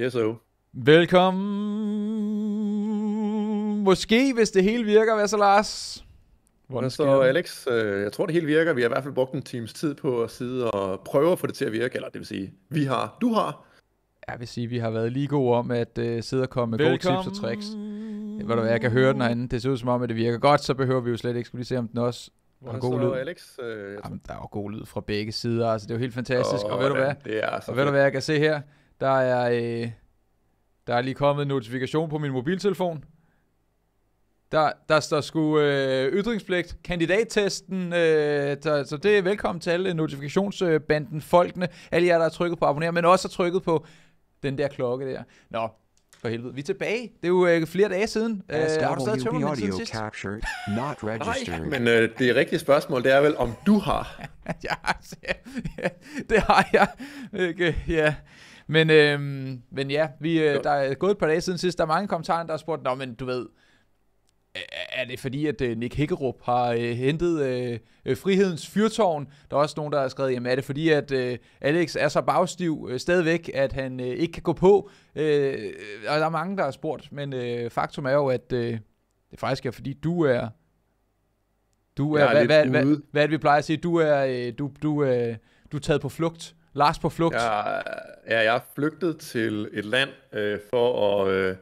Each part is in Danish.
Yes, so. Velkommen. Måske, hvis det hele virker, hvad så, Lars? Hvordan så, Alex? Øh, jeg tror, det hele virker. Vi har i hvert fald brugt en times tid på at sidde og prøve at få det til at virke. Eller det vil sige, vi har, du har. Jeg vil sige, vi har været lige gode om at uh, sidde og komme med Velkommen. gode tips og tricks. Ved du hvad, jeg kan høre den herinde. Det ser ud som om, at det virker godt, så behøver vi jo slet ikke skulle lige se, om den også Hvordan har god så, lyd. Alex? Øh, jamen, der er jo god lyd fra begge sider. Altså, det er jo helt fantastisk. Oh, og ved du hvad? Det er så og ved du hvad, jeg kan se her? Der er, øh, der er lige kommet en notifikation på min mobiltelefon. Der, der står sgu øh, ytringspligt, kandidattesten, øh, der, så det er velkommen til alle notifikationsbanden, folkene, alle jer, der har trykket på abonner, men også har trykket på den der klokke der. Nå, for helvede. Vi er tilbage. Det er jo øh, flere dage siden. Øh, har du stadig tømmermænd siden Captured, not registered. Nej, men øh, det rigtige spørgsmål, det er vel, om du har? ja, det har jeg. Okay, ja. Men, øh, men ja, vi, øh, der er gået et par dage siden sidst. Der er mange kommentarer, der har spurgt, Nå, men du ved, er det fordi, at øh, Nick Hækkerup har øh, hentet øh, øh, frihedens fyrtårn? Der er også nogen, der har skrevet, jamen er det fordi, at øh, Alex er så bagstiv øh, stadigvæk, at han øh, ikke kan gå på? Øh, øh og der er mange, der har spurgt, men øh, faktum er jo, at øh, det faktisk er fordi, du er... Du er, er hvad, hvad, hvad, hvad, hvad, det, vi plejer at sige? Du er, øh, du, du, øh, du er taget på flugt Lars på flugt. Jeg, ja, jeg er flygtet til et land øh, for at... Øh,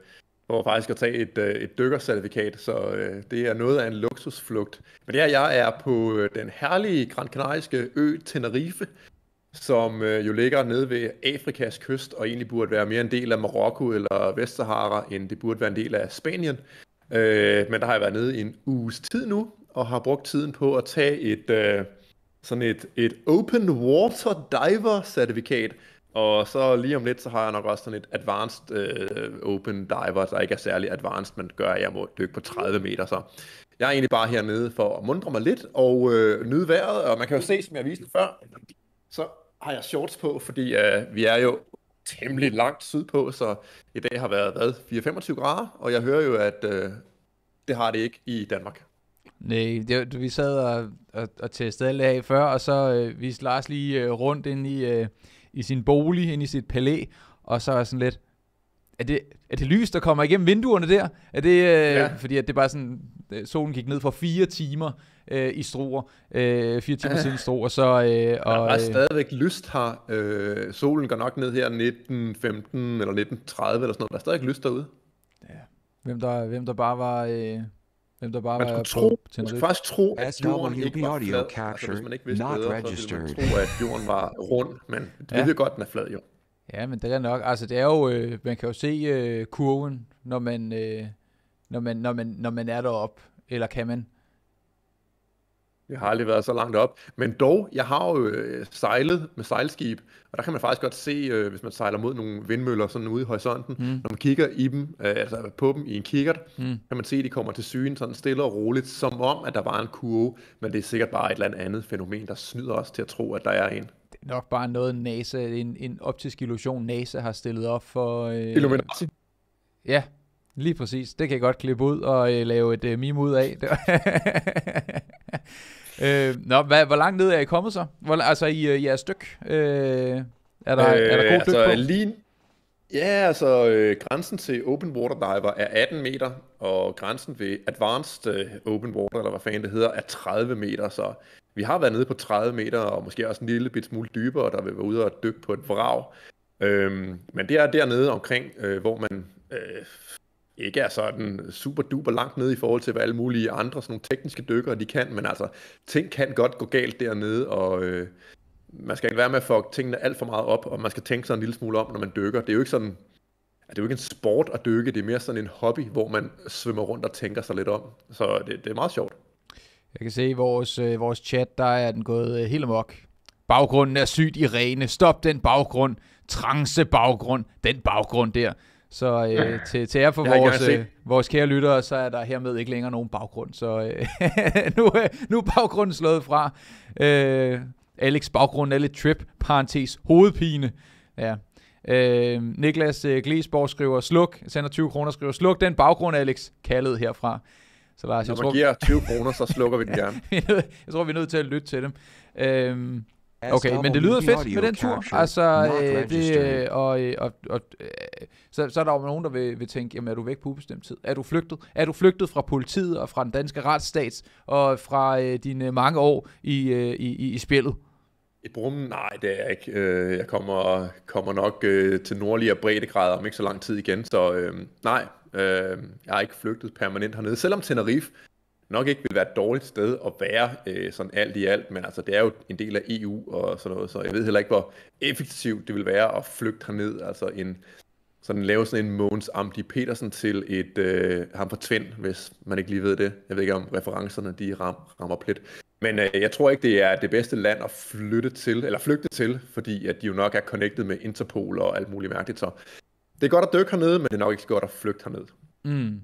for faktisk at tage et, øh, et dykkercertifikat, så øh, det er noget af en luksusflugt. Men ja, jeg er på øh, den herlige Gran Canariske ø Tenerife, som øh, jo ligger nede ved Afrikas kyst, og egentlig burde være mere en del af Marokko eller Vestsahara, end det burde være en del af Spanien. Øh, men der har jeg været nede i en uges tid nu, og har brugt tiden på at tage et, øh, sådan et, et open water diver certifikat, og så lige om lidt, så har jeg nok også sådan et advanced øh, open diver, der ikke er særlig advanced, men gør, at jeg må dykke på 30 meter. Så jeg er egentlig bare hernede for at mundre mig lidt og øh, nyde vejret, og man kan jo se, som jeg viste før, så har jeg shorts på, fordi øh, vi er jo temmelig langt sydpå, så i dag har været, hvad, 4-25 grader, og jeg hører jo, at øh, det har det ikke i Danmark. Nej, det, vi sad og, og, og testede alt af før, og så øh, viste Lars lige øh, rundt ind i, øh, i sin bolig, ind i sit palæ, og så er sådan lidt, er det, er det lys, der kommer igennem vinduerne der? Er det, øh, ja. Fordi at det bare sådan, øh, solen gik ned for fire timer øh, i Struer, øh, fire timer siden Struer, og så... Øh, og, der er øh, stadigvæk lyst her. Øh, solen går nok ned her 19.15 eller 19.30 eller sådan noget. Der er stadigvæk lyst derude. Ja. Hvem der, hvem der bare var... Øh, Hvem der bare man skulle tro, man skulle faktisk tro, at jorden ikke var flad. Altså, hvis man ikke vidste not bedre, registered. så ville man tro, at jorden var rund, men det ja. ved godt, den er flad jo. Ja, men det er nok. Altså, det er jo, øh, man kan jo se øh, kurven, når man, øh, når man, når man, når man er deroppe. Eller kan man? Jeg har aldrig været så langt op. Men dog, jeg har jo øh, sejlet med sejlskib, og der kan man faktisk godt se, øh, hvis man sejler mod nogle vindmøller sådan ude i horisonten, mm. når man kigger i dem, øh, altså på dem i en kikkert, mm. kan man se, at de kommer til syne sådan stille og roligt, som om, at der var en kurve, men det er sikkert bare et eller andet fænomen, der snyder os til at tro, at der er en. Det er nok bare noget, NASA, en, en optisk illusion, NASA har stillet op for... Øh, Illuminati. Ja, Lige præcis. Det kan jeg godt klippe ud og øh, lave et øh, meme ud af. øh, nå, hvad, hvor langt ned er I kommet så? Hvor, altså i øh, jeres styk? Øh, er, der, øh, er der øh, god altså, dyk på? Lige, ja, altså øh, grænsen til open water diver er 18 meter, og grænsen ved advanced øh, open water, eller hvad fanden det hedder, er 30 meter. Så vi har været nede på 30 meter, og måske også en lille bit smule dybere, der vil være ude og dykke på et vrag. Øh, men det er dernede omkring, øh, hvor man øh, ikke er sådan super duper langt nede i forhold til, hvad alle mulige andre sådan nogle tekniske dykkere de kan, men altså, ting kan godt gå galt dernede, og øh, man skal ikke være med at få tingene alt for meget op, og man skal tænke sig en lille smule om, når man dykker. Det er jo ikke sådan, det er jo ikke en sport at dykke, det er mere sådan en hobby, hvor man svømmer rundt og tænker sig lidt om. Så det, det er meget sjovt. Jeg kan se i vores, øh, vores chat, der er den gået øh, helt amok. Baggrunden er sygt i rene. Stop den baggrund. Trance baggrund. Den baggrund der. Så øh, til, til jer for vores, øh, vores kære lyttere, så er der hermed ikke længere nogen baggrund. Så øh, nu, øh, nu er baggrunden slået fra. Øh, Alex baggrund er lidt trip, parentes, hovedpine. Ja. Øh, Niklas øh, Glesborg skriver sluk, sender 20 kroner, skriver sluk den baggrund, Alex, kaldet herfra. Så Lars, Når man jeg tror, giver 20 kroner, så slukker vi den gerne. jeg tror, vi er nødt til at lytte til dem. Øh, Okay, men det lyder fedt med den tur. Altså, øh, det, øh, øh, og, og, og, øh, så, så er der jo nogen, der vil, vil tænke, jamen er du væk på ubestemt tid? Er du flygtet? Er du flygtet fra politiet og fra den danske retsstat og fra øh, dine mange år i, øh, i, i spillet? I brummen? Nej, det er jeg ikke. jeg kommer, kommer nok øh, til brede grader om ikke så lang tid igen, så øh, nej, øh, jeg har ikke flygtet permanent hernede. Selvom Tenerife nok ikke vil være et dårligt sted at være øh, sådan alt i alt, men altså det er jo en del af EU og sådan noget, så jeg ved heller ikke, hvor effektivt det vil være at flygte herned, altså en, sådan lave sådan en Måns Amdi Petersen til et, øh, ham for Tvind, hvis man ikke lige ved det. Jeg ved ikke, om referencerne de ram, rammer plet. Men øh, jeg tror ikke, det er det bedste land at flytte til, eller flygte til, fordi at de jo nok er connected med Interpol og alt muligt mærkeligt. Så det er godt at dykke hernede, men det er nok ikke så godt at flygte hernede. Mm.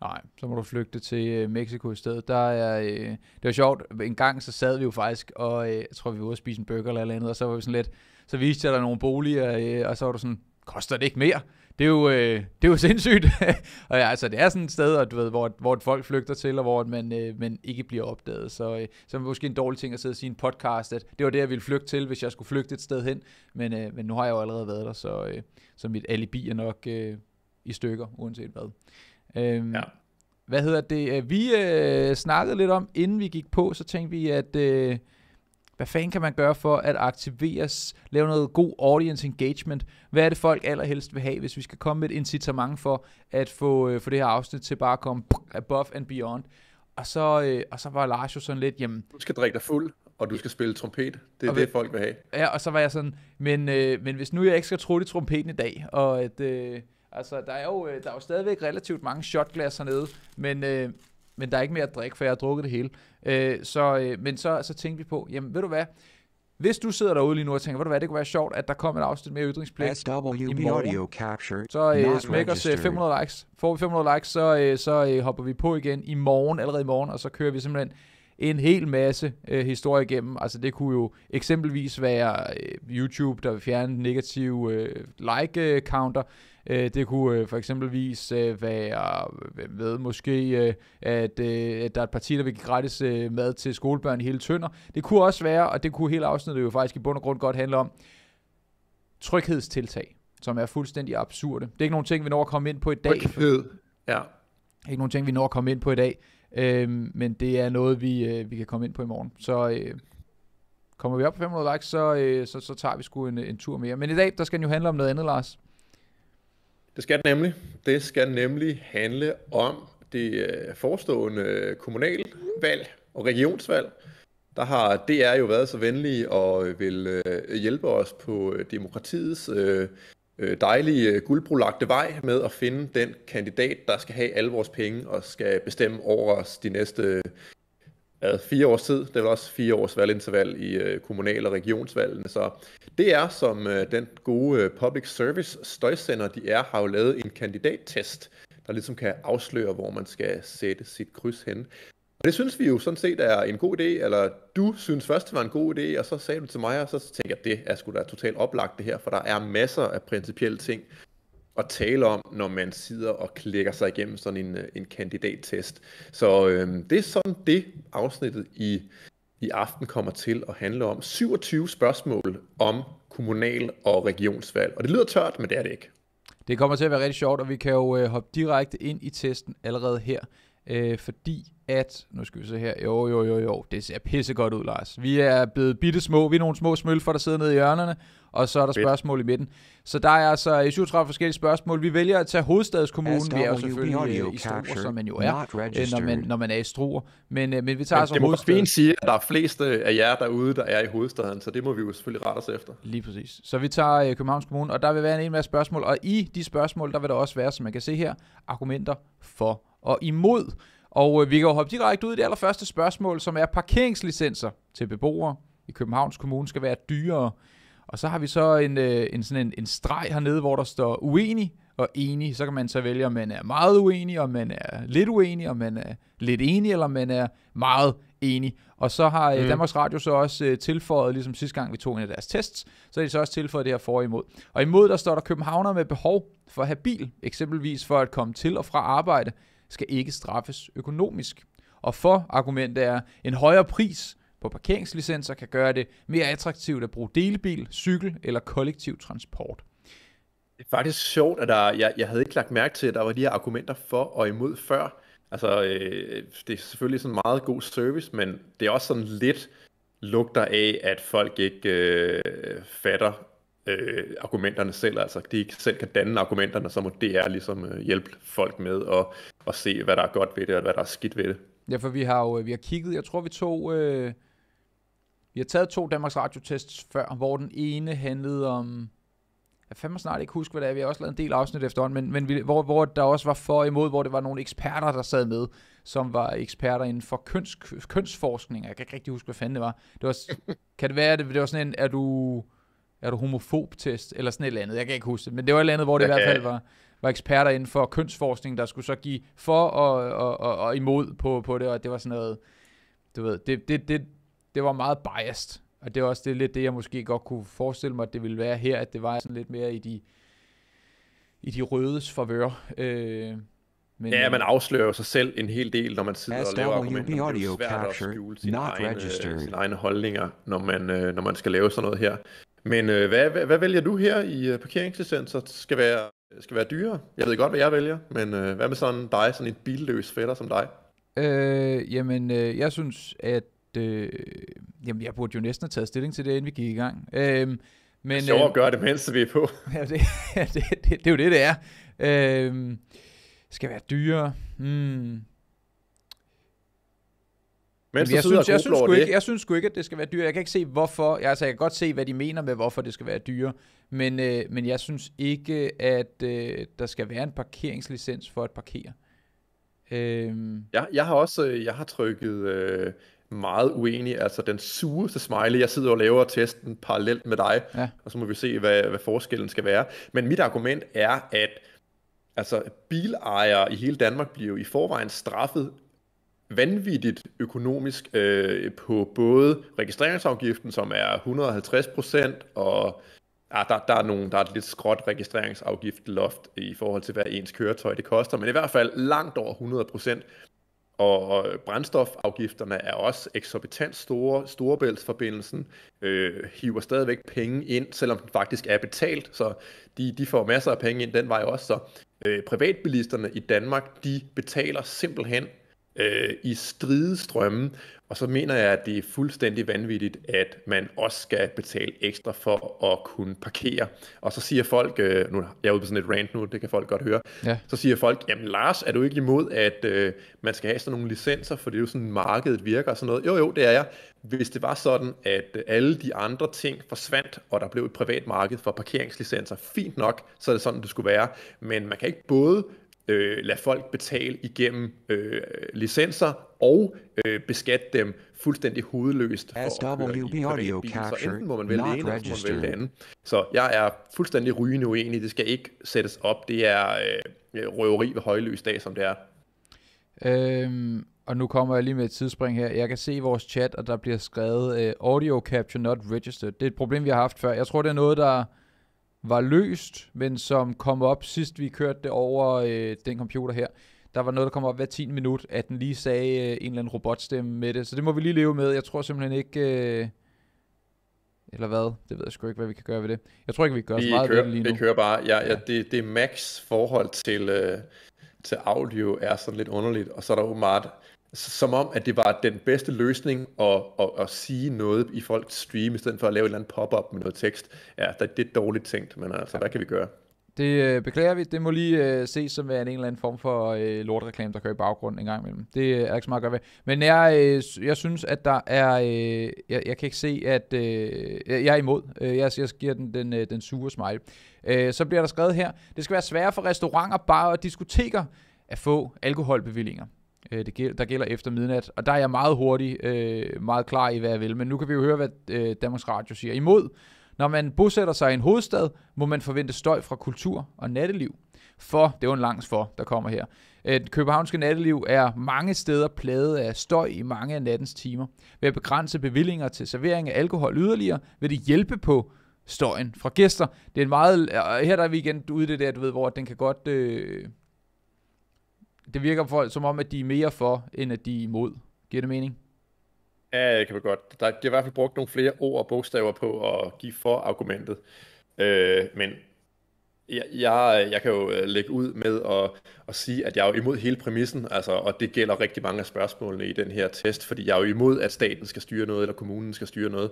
Nej, så må du flygte til øh, Mexico i stedet. Der er, øh, det var sjovt, en gang så sad vi jo faktisk, og øh, jeg tror, vi var ude at spise en burger eller, andet, og så var vi sådan lidt, så viste jeg dig nogle boliger, øh, og så var du sådan, koster det ikke mere? Det er jo, øh, det er jo sindssygt. og ja, altså, det er sådan et sted, og, du ved, hvor, hvor folk flygter til, og hvor man, øh, man ikke bliver opdaget. Så, øh, så er det måske en dårlig ting at sidde og sige en podcast, at det var det, jeg ville flygte til, hvis jeg skulle flygte et sted hen. Men, øh, men nu har jeg jo allerede været der, så, øh, så mit alibi er nok øh, i stykker, uanset hvad. Øhm, ja. Hvad hedder det? Øh, vi øh, snakkede lidt om, inden vi gik på, så tænkte vi, at øh, hvad fanden kan man gøre for at aktiveres, lave noget god audience engagement? Hvad er det folk allerhelst vil have, hvis vi skal komme med et incitament for at få, øh, for det her afsnit til bare at komme above and beyond? Og så, øh, og så var Lars jo sådan lidt, jamen... Du skal drikke dig fuld, og du skal spille trompet. Det er det, det, folk vil have. Ja, og så var jeg sådan, men, øh, men hvis nu jeg ikke skal tro i trompeten i dag, og at... Øh, Altså, der er jo, øh, der er jo stadigvæk relativt mange shotglas hernede, men, øh, men der er ikke mere at drikke, for jeg har drukket det hele. Øh, så, øh, men så, så tænkte vi på, jamen ved du hvad, hvis du sidder derude lige nu og tænker, ved du hvad, det kunne være sjovt, at der kom et afsnit med ytringspligt i morgen, audio så øh, smæk os 500 øh, likes. Får vi 500 likes, så, øh, så øh, hopper vi på igen i morgen, allerede i morgen, og så kører vi simpelthen en hel masse øh, historie igennem. Altså det kunne jo eksempelvis være øh, YouTube, der vil fjerne negative øh, like-counter. Øh, Øh, det kunne øh, for eksempelvis øh, være ved måske, øh, at, øh, at der er et parti, der vil give gratis øh, mad til skolebørn i hele Tønder. Det kunne også være, og det kunne hele afsnittet jo faktisk i bund og grund godt handle om, tryghedstiltag, som er fuldstændig absurde. Det er ikke nogen ting, vi når at komme ind på i dag. Tryghed, ja. Ikke nogen ting, vi når at komme ind på i dag, øh, men det er noget, vi, øh, vi kan komme ind på i morgen. Så... Øh, kommer vi op på 500 likes, så, øh, så, så tager vi sgu en, en tur mere. Men i dag, der skal den jo handle om noget andet, Lars. Det skal nemlig. Det skal nemlig handle om det øh, forestående kommunalvalg og regionsvalg. Der har DR jo været så venlige og øh, vil øh, hjælpe os på demokratiets dejlige guldbrulagte vej med at finde den kandidat, der skal have alle vores penge og skal bestemme over os de næste hvad, fire års tid. Det er også fire års valginterval i øh, kommunal- og regionsvalgene. Så det er, som øh, den gode øh, public service støjsender, de er, har jo lavet en kandidattest, der ligesom kan afsløre, hvor man skal sætte sit kryds hen. Og det synes vi jo sådan set er en god idé, eller du synes først, det var en god idé, og så sagde du til mig, og så tænker jeg, det er sgu da totalt oplagt det her, for der er masser af principielle ting, at tale om, når man sidder og klikker sig igennem sådan en, øh, en kandidattest. Så øh, det er sådan det afsnittet i, i aften kommer til at handle om. 27 spørgsmål om kommunal- og regionsvalg. Og det lyder tørt, men det er det ikke. Det kommer til at være rigtig sjovt, og vi kan jo øh, hoppe direkte ind i testen allerede her, øh, fordi at, nu skal vi se her, jo jo jo jo, det ser pissegodt ud Lars. Vi er blevet bitte små, vi er nogle små smølfer, der sidder nede i hjørnerne, og så er der spørgsmål i midten. Så der er altså 37 forskellige spørgsmål. Vi vælger at tage hovedstadskommunen, vi er jo selvfølgelig øh, i Struer, som man jo er, øh, når man, når man er i Struer. Men, øh, men vi tager altså hovedstaden. Det må fint sige, at der er fleste af jer derude, der er i hovedstaden, så det må vi jo selvfølgelig rette os efter. Lige præcis. Så vi tager Københavns Kommune, og der vil være en hel masse spørgsmål, og i de spørgsmål, der vil der også være, som man kan se her, argumenter for og imod. Og vi kan jo hoppe direkte ud i det allerførste spørgsmål, som er parkeringslicenser til beboere i Københavns Kommune skal være dyrere og så har vi så en, øh, en, sådan en, en streg hernede, hvor der står uenig og enig. Så kan man så vælge, om man er meget uenig, om man er lidt uenig, om man er lidt enig, eller om man er meget enig. Og så har øh, mm. Danmarks Radio så også øh, tilføjet, ligesom sidste gang vi tog en af deres tests, så har de så også tilføjet det her for og imod. Og imod der står der, københavner med behov for at have bil, eksempelvis for at komme til og fra arbejde, skal ikke straffes økonomisk. Og for argumentet er, en højere pris på parkeringslicenser kan gøre det mere attraktivt at bruge delebil, cykel eller kollektiv transport. Det er faktisk sjovt, at der, jeg, jeg havde ikke lagt mærke til, at der var de her argumenter for og imod før. Altså, øh, det er selvfølgelig sådan meget god service, men det er også sådan lidt lugter af, at folk ikke øh, fatter øh, argumenterne selv, altså de ikke selv kan danne argumenterne, så må DR ligesom øh, hjælpe folk med at, at se, hvad der er godt ved det, og hvad der er skidt ved det. Ja, for vi har jo vi har kigget, jeg tror vi tog øh, har taget to Danmarks Radio-tests før, hvor den ene handlede om... Jeg fandme snart ikke huske, hvad det er. Vi har også lavet en del afsnit efterhånden, men, men vi, hvor, hvor der også var for og imod, hvor det var nogle eksperter, der sad med, som var eksperter inden for køns, kønsforskning. Jeg kan ikke rigtig huske, hvad fanden det var. Det var kan det være, at det, det var sådan en, er du, er du homofob-test, eller sådan et eller andet. Jeg kan ikke huske det, men det var et eller andet, hvor det okay. i hvert fald var, var eksperter inden for kønsforskning, der skulle så give for og, og, og, og imod på, på det, og det var sådan noget, du ved, det, det, det, det var meget biased. Og det var også det, lidt det, jeg måske godt kunne forestille mig, at det ville være her, at det var sådan lidt mere i de, i de rødes favør. Øh, men, ja, øh, man afslører jo sig selv en hel del, når man sidder og laver argumenter. Det er jo svært at skjule øh, sine egne, sin egne holdninger, når man, øh, når man skal lave sådan noget her. Men øh, hvad, hvad, hvad vælger du her i øh, parkeringslicenser? Skal være, skal være dyre? Jeg ved godt, hvad jeg vælger, men øh, hvad med sådan dig, sådan en billøs fætter som dig? Øh, jamen, øh, jeg synes, at øh, jamen, jeg burde jo næsten have taget stilling til det, inden vi gik i gang. Øh, men, det er sjovt at øh, gøre det, mens vi er på. ja, det, ja, det, det, det, det er jo det, det er. Øh, skal være dyre. Hmm. Men jeg, synes, jeg, synes, ikke, jeg synes sgu ikke, at det skal være dyre. Jeg kan ikke se, hvorfor. Jeg, Altså, jeg kan godt se, hvad de mener med, hvorfor det skal være dyre. Men, øh, men jeg synes ikke, at øh, der skal være en parkeringslicens for at parkere. Øhm. Ja, jeg har også øh, jeg har trykket... Øh, meget uenig. Altså den sureste smiley, jeg sidder og laver testen parallelt med dig, ja. og så må vi se, hvad, hvad forskellen skal være. Men mit argument er, at altså, bilejere i hele Danmark bliver jo i forvejen straffet vanvittigt økonomisk øh, på både registreringsafgiften, som er 150 procent, og ah, der, der, er nogle, der er et lidt skråt registreringsafgift loft i forhold til, hvad ens køretøj det koster, men i hvert fald langt over 100 procent og brændstofafgifterne er også eksorbitant store. Storebæltsforbindelsen øh, hiver stadigvæk penge ind, selvom den faktisk er betalt, så de, de får masser af penge ind den vej også. Så øh, privatbilisterne i Danmark, de betaler simpelthen øh, i stridestrømme, og så mener jeg, at det er fuldstændig vanvittigt, at man også skal betale ekstra for at kunne parkere. Og så siger folk, øh, nu jeg er ude på sådan et rant nu, det kan folk godt høre, ja. så siger folk, jamen Lars, er du ikke imod, at øh, man skal have sådan nogle licenser, for det er jo sådan, markedet virker og sådan noget. Jo, jo, det er jeg. Hvis det var sådan, at øh, alle de andre ting forsvandt, og der blev et privat marked for parkeringslicenser, fint nok, så er det sådan, det skulle være. Men man kan ikke både øh, lade folk betale igennem øh, licenser og øh, beskatte dem fuldstændig hovedløst for at Så enten må man vælge det ene, eller må man vælge det andet. Så jeg er fuldstændig rygende uenig. Det skal ikke sættes op. Det er øh, røveri ved højløs dag, som det er. Øhm, og nu kommer jeg lige med et tidsspring her. Jeg kan se i vores chat, at der bliver skrevet øh, audio capture not registered. Det er et problem, vi har haft før. Jeg tror, det er noget, der var løst, men som kom op sidst vi kørte det over øh, den computer her. Der var noget, der kom op hver 10 minut, at den lige sagde øh, en eller anden robotstemme med det. Så det må vi lige leve med. Jeg tror simpelthen ikke... Øh, eller hvad? Det ved jeg sgu ikke, hvad vi kan gøre ved det. Jeg tror ikke, vi kan gøre vi så meget kører, ved det lige nu. Vi kører bare. Ja, ja, ja. Det, det er Max forhold til, øh, til audio er sådan lidt underligt. Og så er der åbenbart som om, at det var den bedste løsning at, at, at sige noget i folks stream, i stedet for at lave et eller andet pop-up med noget tekst. Ja, det, er dårligt tænkt, men altså, ja. hvad kan vi gøre? Det øh, beklager vi. Det må lige øh, ses som en eller anden form for øh, lortreklame, der kører i baggrunden en gang imellem. Det øh, er ikke så meget at gøre ved. Men jeg, øh, jeg synes, at der er... Øh, jeg, jeg kan ikke se, at... Øh, jeg er imod. Øh, jeg, jeg giver den den, øh, den sure smile. Øh, så bliver der skrevet her. Det skal være sværere for restauranter, bare og diskoteker at få alkoholbevillinger øh, det gæl, der gælder efter midnat. Og der er jeg meget hurtig, øh, meget klar i, hvad jeg vil. Men nu kan vi jo høre, hvad øh, Danmarks Radio siger imod. Når man bosætter sig i en hovedstad, må man forvente støj fra kultur og natteliv. For, det er jo en langs for, der kommer her. Øh, Et københavnske natteliv er mange steder pladet af støj i mange af nattens timer. Ved at begrænse bevillinger til servering af alkohol yderligere, vil det hjælpe på støjen fra gæster. Det er en meget, øh, her der er vi igen ude i det der, du ved, hvor den kan godt, øh, det virker for, som om, at de er mere for, end at de er imod. Giver det mening? Ja, det kan vi godt. Der, de har i hvert fald brugt nogle flere ord og bogstaver på at give for argumentet. Øh, men jeg, jeg, jeg kan jo øh, lægge ud med at, at sige, at jeg er imod hele præmissen, altså, og det gælder rigtig mange af spørgsmålene i den her test, fordi jeg er jo imod, at staten skal styre noget, eller kommunen skal styre noget.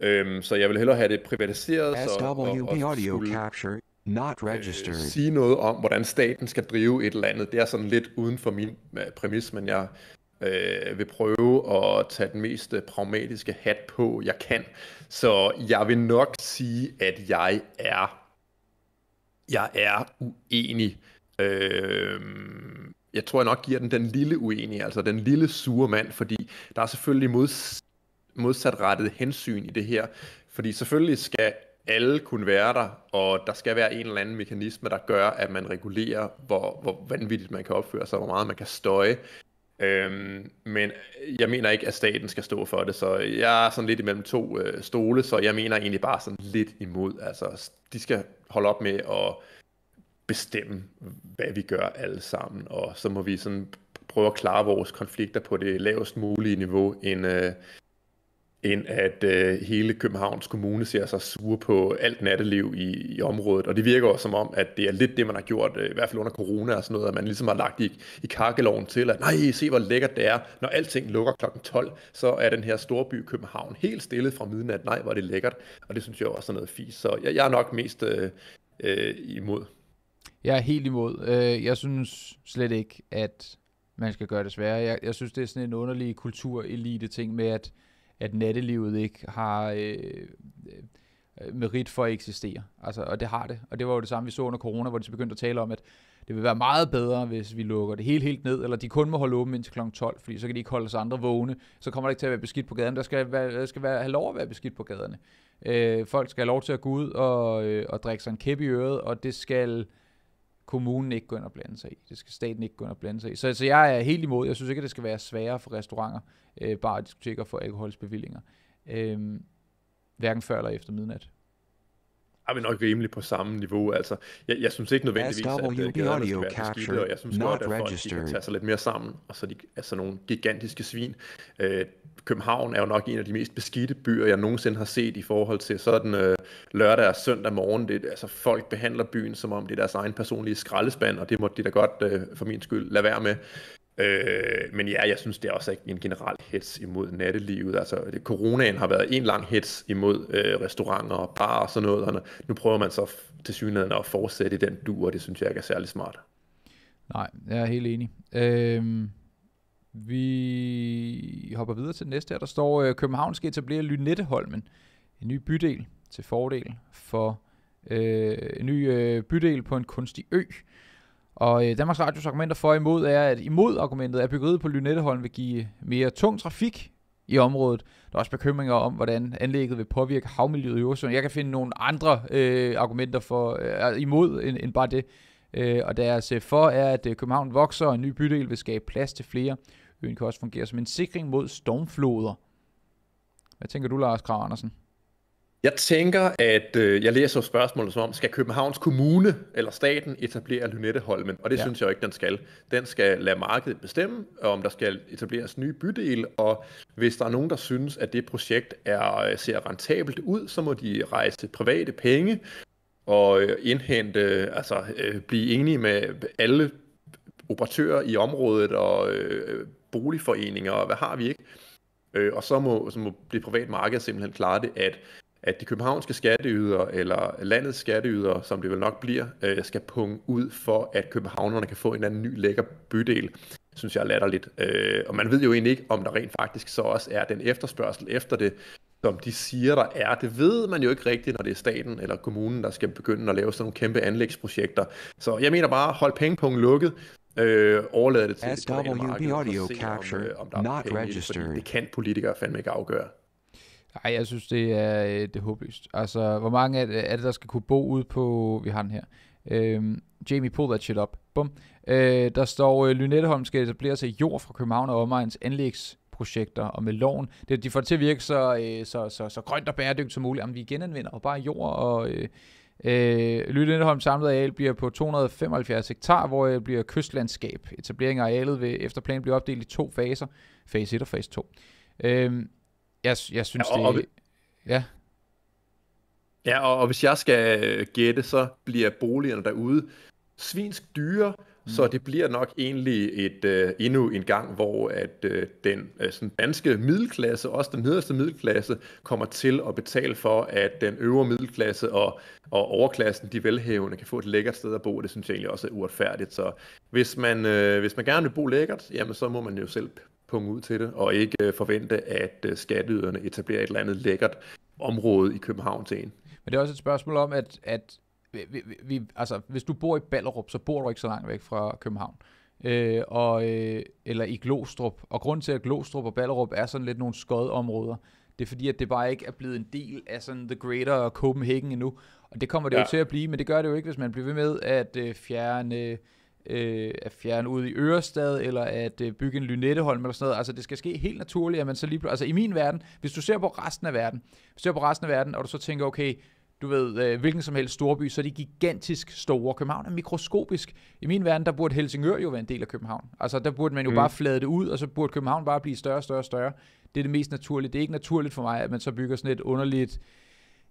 Øhm, så jeg vil hellere have det privatiseret. Så, og, og, og not øh, registered. Øh, sige noget om, hvordan staten skal drive et eller andet. Det er sådan lidt uden for min øh, præmis, men jeg øh, vil prøve at tage den mest øh, pragmatiske hat på, jeg kan. Så jeg vil nok sige, at jeg er jeg er uenig. Øh, jeg tror, jeg nok giver den den lille uenige, altså den lille sure mand, fordi der er selvfølgelig mods, modsatrettet hensyn i det her. Fordi selvfølgelig skal alle kunne være der, og der skal være en eller anden mekanisme, der gør, at man regulerer, hvor, hvor vanvittigt man kan opføre sig, hvor meget man kan støje. Øhm, men jeg mener ikke, at staten skal stå for det, så jeg er sådan lidt imellem to øh, stole, så jeg mener egentlig bare sådan lidt imod. Altså, de skal holde op med at bestemme, hvad vi gør alle sammen, og så må vi sådan prøve at klare vores konflikter på det lavest mulige niveau, end, øh, end at øh, hele Københavns Kommune ser sig sure på alt natteliv i, i området. Og det virker også som om, at det er lidt det, man har gjort, øh, i hvert fald under corona og sådan noget, at man ligesom har lagt i, i kakkeloven til, at nej, se hvor lækkert det er, når alting lukker kl. 12, så er den her store by København helt stille fra midnat. Nej, hvor er det lækkert. Og det synes jeg også er noget fis. Så jeg, jeg er nok mest øh, øh, imod. Jeg er helt imod. Øh, jeg synes slet ikke, at man skal gøre det sværere. Jeg, jeg synes, det er sådan en underlig kulturelite ting med, at at nattelivet ikke har øh, øh, merit for at eksistere. Altså, og det har det. Og det var jo det samme, vi så under corona, hvor de så begyndte at tale om, at det vil være meget bedre, hvis vi lukker det helt, helt ned, eller de kun må holde åben indtil kl. 12, fordi så kan de ikke holde os andre vågne, så kommer der ikke til at være beskidt på gaden. Der skal, være, der skal være, have lov at være beskidt på gaderne. Øh, folk skal have lov til at gå ud og, øh, og drikke sig en kæp i øret, og det skal kommunen ikke gå ind og blande sig i. Det skal staten ikke gå ind og blande sig i. Så, så jeg er helt imod. Jeg synes ikke, at det skal være sværere for restauranter, øh, bare diskoteker for alkoholsbevillinger. Øh, hverken før eller efter midnat. Er vi nok rimelig på samme niveau. Altså, jeg, jeg synes ikke nødvendigvis, at øh, det skal være beskidte, og jeg synes godt, at folk kan tage sig lidt mere sammen, og så de altså nogle gigantiske svin. Øh, København er jo nok en af de mest beskidte byer, jeg nogensinde har set i forhold til sådan øh, lørdag og søndag morgen. Det, altså, folk behandler byen, som om det er deres egen personlige skraldespand, og det må de da godt, øh, for min skyld, lade være med. Øh, men ja, jeg synes, det er også en generel hets imod nattelivet. Altså, det, coronaen har været en lang hets imod øh, restauranter og bar og sådan noget, og nu prøver man så til synligheden at fortsætte i den du, og det synes jeg ikke er særlig smart. Nej, jeg er helt enig. Øh... Vi hopper videre til det næste her. Der står, at øh, København skal etablere Lynetteholmen, en ny bydel til fordel for øh, en ny øh, bydel på en kunstig ø. Og øh, Danmarks Radios argumenter for imod er, at imod argumentet er byggeriet på Lynetteholmen vil give mere tung trafik i området. Der er også bekymringer om, hvordan anlægget vil påvirke havmiljøet i Øresund. Jeg kan finde nogle andre øh, argumenter for øh, imod end, end bare det. Øh, og deres øh, for er, at øh, København vokser, og en ny bydel vil skabe plads til flere Øen kan også fungere som en sikring mod stormfloder. Hvad tænker du, Lars Krav Andersen? Jeg tænker, at øh, jeg læser spørgsmålet som om, skal Københavns Kommune eller staten etablere Lynetteholmen? Og det ja. synes jeg jo ikke, den skal. Den skal lade markedet bestemme, om der skal etableres nye bydele, og hvis der er nogen, der synes, at det projekt er, øh, ser rentabelt ud, så må de rejse private penge og øh, indhente, altså øh, blive enige med alle operatører i området og øh, boligforeninger, og hvad har vi ikke? Øh, og så må, så må det private marked simpelthen klare det, at, at de københavnske skatteyder, eller landets skatteyder, som det vel nok bliver, øh, skal punge ud for, at københavnerne kan få en eller anden ny lækker bydel, synes jeg er latterligt. Øh, og man ved jo egentlig ikke, om der rent faktisk så også er den efterspørgsel efter det, som de siger, der er. Det ved man jo ikke rigtigt, når det er staten eller kommunen, der skal begynde at lave sådan nogle kæmpe anlægsprojekter. Så jeg mener bare, hold pengepungen lukket, Øh, overlade det til SWB det marked, audio se, capture, om, øh, om der not penge, registered. det kan politikere fandme ikke afgøre. Nej, jeg synes, det er, øh, det er håbløst. Altså, hvor mange er det, er det, der skal kunne bo ude på... Vi har den her. Øhm, Jamie, pull that shit up. Bum. Øh, der står, øh, Lynetteholm skal etablere sig jord fra København og omegns anlægsprojekter og med loven. Det, de får det til at virke så, øh, så, så, så grønt og bæredygtigt som muligt. Jamen, vi genanvender jo bare jord og øh, Øh, Lindholm samlede areal bliver på 275 hektar, hvor det bliver kystlandskab. Etablering af arealet vil efter planen blive opdelt i to faser, fase 1 og fase 2. Øh, jeg, jeg synes, ja, og, og det... Ja. Ja, og, og hvis jeg skal øh, gætte, så bliver boligerne derude svinsk dyre, så mm. det bliver nok egentlig et øh, endnu en gang, hvor at øh, den øh, sådan danske middelklasse, også den nederste middelklasse, kommer til at betale for, at den øvre middelklasse og, og overklassen, de velhævende, kan få et lækkert sted at bo, det synes jeg egentlig også er uretfærdigt. Så hvis man, øh, hvis man gerne vil bo lækkert, jamen så må man jo selv punge ud til det, og ikke øh, forvente, at øh, skatteyderne etablerer et eller andet lækkert område i København til en. Men det er også et spørgsmål om, at, at vi, vi, altså, hvis du bor i Ballerup, så bor du ikke så langt væk fra København. Øh, og, øh, eller i Glostrup. Og grund til, at Glostrup og Ballerup er sådan lidt nogle skodområder, det er fordi, at det bare ikke er blevet en del af sådan The Greater Copenhagen endnu. Og det kommer det ja. jo til at blive, men det gør det jo ikke, hvis man bliver ved med at øh, fjerne... Øh, at fjerne ud i Ørestad, eller at øh, bygge en Lynetteholm, eller sådan noget. Altså, det skal ske helt naturligt, at man så lige... Altså, i min verden, hvis du ser på resten af verden, hvis du ser på resten af verden, og du så tænker, okay, du ved, øh, hvilken som helst storby, så er de gigantisk store. København er mikroskopisk. I min verden, der burde Helsingør jo være en del af København. Altså, der burde man jo mm. bare flade det ud, og så burde København bare blive større og større og større. Det er det mest naturlige. Det er ikke naturligt for mig, at man så bygger sådan et underligt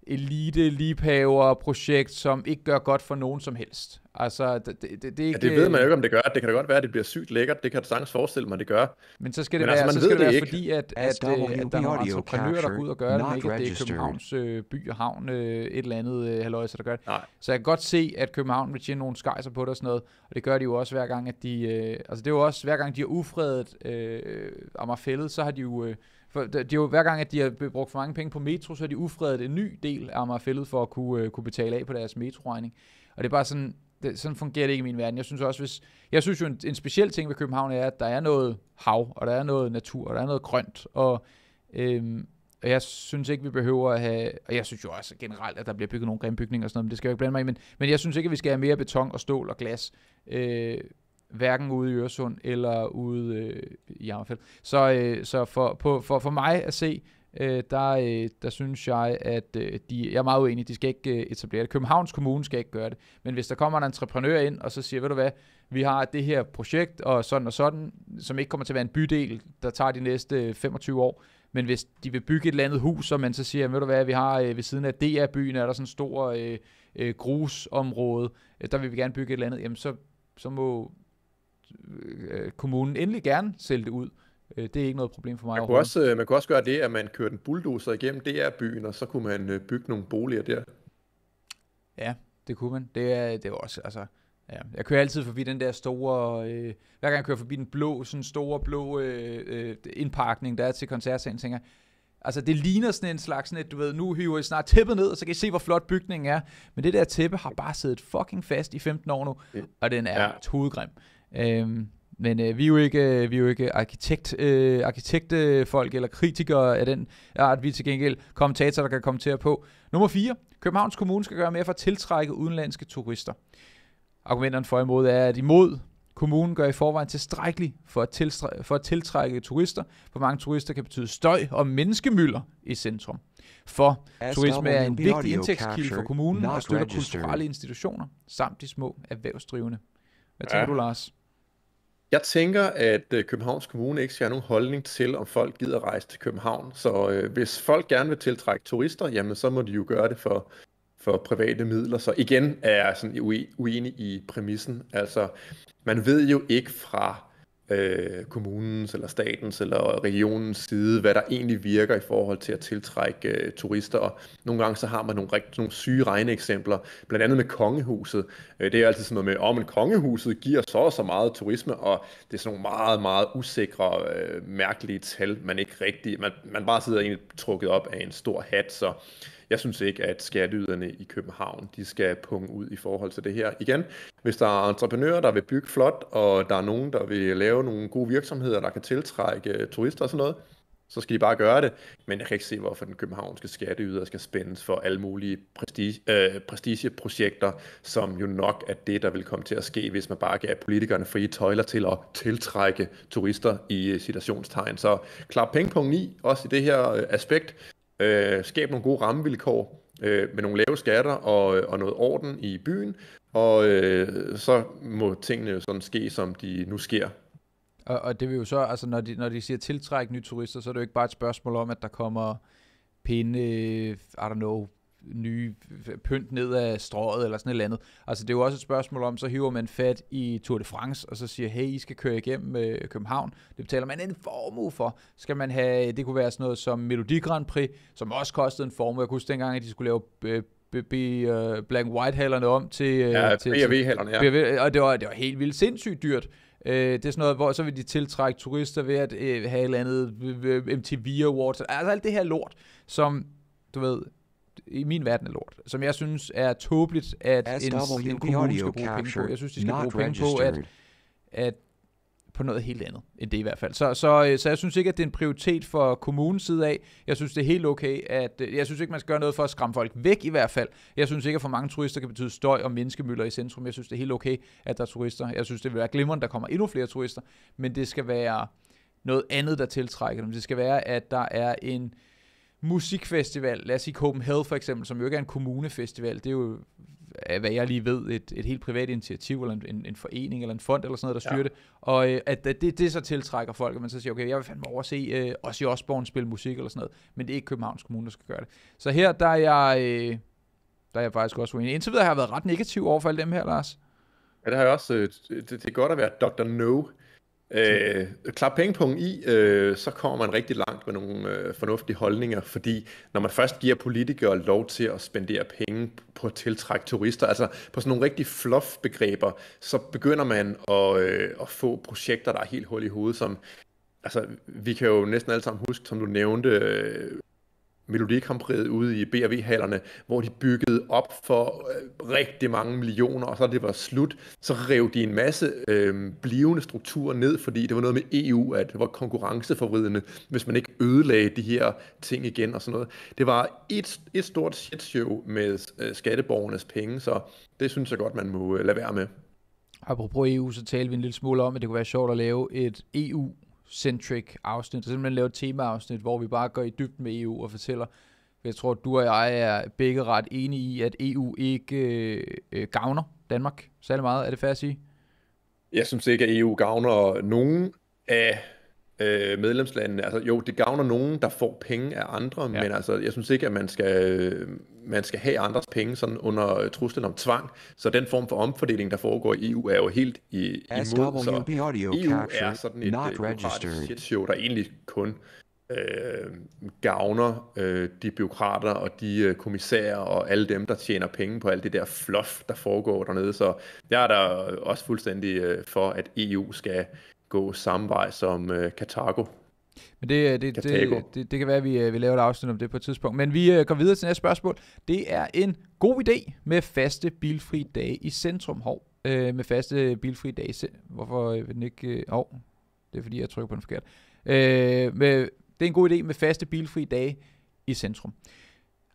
elite-liebhaver-projekt, som ikke gør godt for nogen som helst. Altså, det, det, det, det, ikke... ja, det ved man jo ikke, om det gør. Det kan da godt være, at det bliver sygt lækkert. Det kan jeg sagtens forestille mig, det gør. Men så skal det Men være, altså, så skal det være ikke. fordi, at, at, at, øh, at der er nogle entreprenører, der går ud og gør det, ikke at det er Københavns øh, by og havn, øh, et eller andet øh, halvøjse, der gør det. Nej. Så jeg kan godt se, at København vil tjene nogle skejser på det og sådan noget. Og det gør de jo også hver gang, at de... Øh, altså, det er jo også hver gang, de har ufredet øh, Amagerfællet, så har de jo... Øh, for det er jo hver gang, at de har brugt for mange penge på metro, så har de ufredet en ny del af Amagerfællet for at kunne, øh, kunne betale af på deres metroregning. Og det er bare sådan, det, sådan fungerer det ikke i min verden. Jeg synes også, hvis, jeg synes jo, en, en speciel ting ved København er, at der er noget hav, og der er noget natur, og der er noget grønt, og, øhm, og jeg synes ikke, vi behøver at have, og jeg synes jo også generelt, at der bliver bygget nogle grimme bygninger og sådan noget, men det skal jeg jo ikke blande mig i, men, men jeg synes ikke, at vi skal have mere beton og stål og glas, øh, hverken ude i Øresund eller ude øh, i Ammerfeld. Så, øh, så for, på, for, for mig at se, øh, der, øh, der synes jeg, at øh, de, jeg er meget uenig, de skal ikke øh, etablere det. Københavns Kommune skal ikke gøre det. Men hvis der kommer en entreprenør ind, og så siger, ved du hvad, vi har det her projekt, og sådan og sådan, som ikke kommer til at være en bydel, der tager de næste 25 øh, år, men hvis de vil bygge et eller andet hus, så man så siger, ved du hvad, vi har øh, ved siden af DR-byen, er der sådan en stor øh, øh, grusområde, øh, der vil vi gerne bygge et eller andet, jamen så, så må øh, kommunen endelig gerne sælge det ud. Øh, det er ikke noget problem for mig man kunne, også, øh, man kunne også gøre det, at man kørte en bulldozer igennem DR-byen, og så kunne man øh, bygge nogle boliger der. Ja, det kunne man. Det er, det er også, altså... Ja, jeg kører altid forbi den der store, øh, hver gang jeg kører forbi den blå, sådan store blå øh, øh, indpakning, der er til koncertsalen, tænker altså det ligner sådan en slags, sådan et, du ved, nu hiver I snart tæppet ned, og så kan I se, hvor flot bygningen er, men det der tæppe har bare siddet fucking fast i 15 år nu, og den er ja. hovedgrim. Øhm, men øh, vi er jo ikke, øh, vi er jo ikke arkitekt, øh, arkitektfolk eller kritikere af den art. Vi er til gengæld kommentatorer, der kan kommentere på. Nummer 4. Københavns Kommune skal gøre mere for at tiltrække udenlandske turister. Argumenterne for imod er, at imod kommunen gør i forvejen tilstrækkeligt for at, tiltræ- for at tiltrække turister. For mange turister kan betyde støj og menneskemylder i centrum. For turisme er en vigtig indtægtskilde for kommunen og støtter kulturelle institutioner samt de små erhvervsdrivende. Hvad tænker ja. du, Lars? Jeg tænker, at øh, Københavns Kommune ikke skal have nogen holdning til, om folk gider rejse til København. Så øh, hvis folk gerne vil tiltrække turister, jamen så må de jo gøre det for, for private midler. Så igen er jeg sådan uenig i præmissen. Altså, man ved jo ikke fra øh, kommunens eller statens eller regionens side, hvad der egentlig virker i forhold til at tiltrække øh, turister. Og nogle gange så har man nogle rigt, nogle syge regneeksempler, blandt andet med kongehuset. Øh, det er altid sådan noget med, om oh, kongehuset giver så og så meget turisme, og det er sådan nogle meget, meget usikre, øh, mærkelige tal, man ikke rigtig, man, man bare sidder egentlig trukket op af en stor hat, så jeg synes ikke, at skatteyderne i København, de skal punge ud i forhold til det her. Igen, hvis der er entreprenører, der vil bygge flot, og der er nogen, der vil lave nogle gode virksomheder, der kan tiltrække øh, turister og sådan noget, så skal de bare gøre det. Men jeg kan ikke se, hvorfor den københavnske skatteyder skal spændes for alle mulige prestige, øh, prestigeprojekter, som jo nok er det, der vil komme til at ske, hvis man bare gav politikerne frie tøjler til at tiltrække turister i øh, citationstegn. Så klar pengepunkt i, også i det her øh, aspekt, øh, skabe nogle gode rammevilkår øh, med nogle lave skatter og, øh, og noget orden i byen, og øh, så må tingene jo sådan ske, som de nu sker. Og, og det vil jo så, altså når de, når de siger tiltræk nye turister, så er det jo ikke bare et spørgsmål om, at der kommer pinde, øh, I don't know, nye pynt ned af strået eller sådan et eller andet. Altså det er jo også et spørgsmål om, så hiver man fat i Tour de France, og så siger, hey, I skal køre igennem øh, København. Det betaler man en formue for. Skal man have, det kunne være sådan noget som Melodi Grand Prix, som også kostede en formue. Jeg kunne huske dengang, at de skulle lave øh, bede øh, Black White-hallerne om til... Øh, ja, til, BRV-hallerne, ja. BRV, og det var, det var helt vildt sindssygt dyrt. Øh, det er sådan noget, hvor så vil de tiltrække turister ved at have et eller andet MTV Awards. Altså alt det her lort, som, du ved, i min verden er lort, som jeg synes er tåbeligt, at As en, en kommune skal bruge penge på. Jeg synes, de skal bruge penge på, at, at på noget helt andet end det i hvert fald. Så, så, øh, så jeg synes ikke, at det er en prioritet for kommunens side af. Jeg synes, det er helt okay, at øh, jeg synes ikke, man skal gøre noget for at skræmme folk væk i hvert fald. Jeg synes ikke, at for mange turister kan betyde støj og menneskemøller i centrum. Jeg synes, det er helt okay, at der er turister. Jeg synes, det vil være glimrende, der kommer endnu flere turister, men det skal være noget andet, der tiltrækker dem. Det skal være, at der er en øh, musikfestival, lad os sige Copenhagen for eksempel, som jo ikke er en kommunefestival, det er jo, hvad jeg lige ved, et, et helt privat initiativ, eller en, en forening, eller en fond, eller sådan noget, der styrer ja. det, og øh, at, at det, det så tiltrækker folk, at man så siger, okay, jeg vil fandme se uh, også i Osborne spille musik, eller sådan noget, men det er ikke Københavns Kommune, der skal gøre det. Så her, der er jeg, øh, der er jeg faktisk også uenig. Indtil videre har jeg været ret negativ overfor alle dem her, Lars. Ja, det har jeg også. det, det er godt at være Dr. No Øh, klap pengepunkten i, øh, så kommer man rigtig langt med nogle øh, fornuftige holdninger, fordi når man først giver politikere lov til at spendere penge på at tiltrække turister, altså på sådan nogle rigtig fluff-begreber, så begynder man at, øh, at få projekter, der er helt hul i hovedet, som altså, vi kan jo næsten alle sammen huske, som du nævnte, øh, melodikampræget ude i brv hallerne hvor de byggede op for øh, rigtig mange millioner, og så det var slut, så rev de en masse øh, blivende strukturer ned, fordi det var noget med EU, at det var konkurrenceforvridende, hvis man ikke ødelagde de her ting igen og sådan noget. Det var et, et stort shitshow med øh, skatteborgernes penge, så det synes jeg godt, man må øh, lade være med. Apropos EU, så talte vi en lille smule om, at det kunne være sjovt at lave et EU EU-centric afsnit, og simpelthen lave et temaafsnit, hvor vi bare går i dybden med EU og fortæller, jeg tror, du og jeg er begge ret enige i, at EU ikke øh, øh, gavner Danmark særlig meget. Er det fair at sige? Jeg synes ikke, at EU gavner nogen af øh, medlemslandene. Altså, jo, det gavner nogen, der får penge af andre, ja. men altså, jeg synes ikke, at man skal, øh, man skal have andres penge sådan under øh, truslen om tvang. Så den form for omfordeling, der foregår i EU, er jo helt i, imod. Så EU er sådan et bureaukratisk øh, shit show, der egentlig kun øh, gavner øh, de byråkrater og de øh, kommissærer og alle dem, der tjener penge på alt det der fluff, der foregår dernede. Så jeg er der også fuldstændig øh, for, at EU skal gå samme vej som øh, Katargo. Men det, øh, det, Katago. det, det, det kan være, at vi, øh, vi laver et afsnit om det på et tidspunkt. Men vi øh, går videre til næste spørgsmål. Det er en god idé med faste bilfri dage i centrum. Hov, øh, med faste bilfri dage. Hvorfor øh, den ikke... Øh, oh, det er fordi, jeg trykker på den forkert. Øh, med, det er en god idé med faste bilfri dage i centrum. Øh,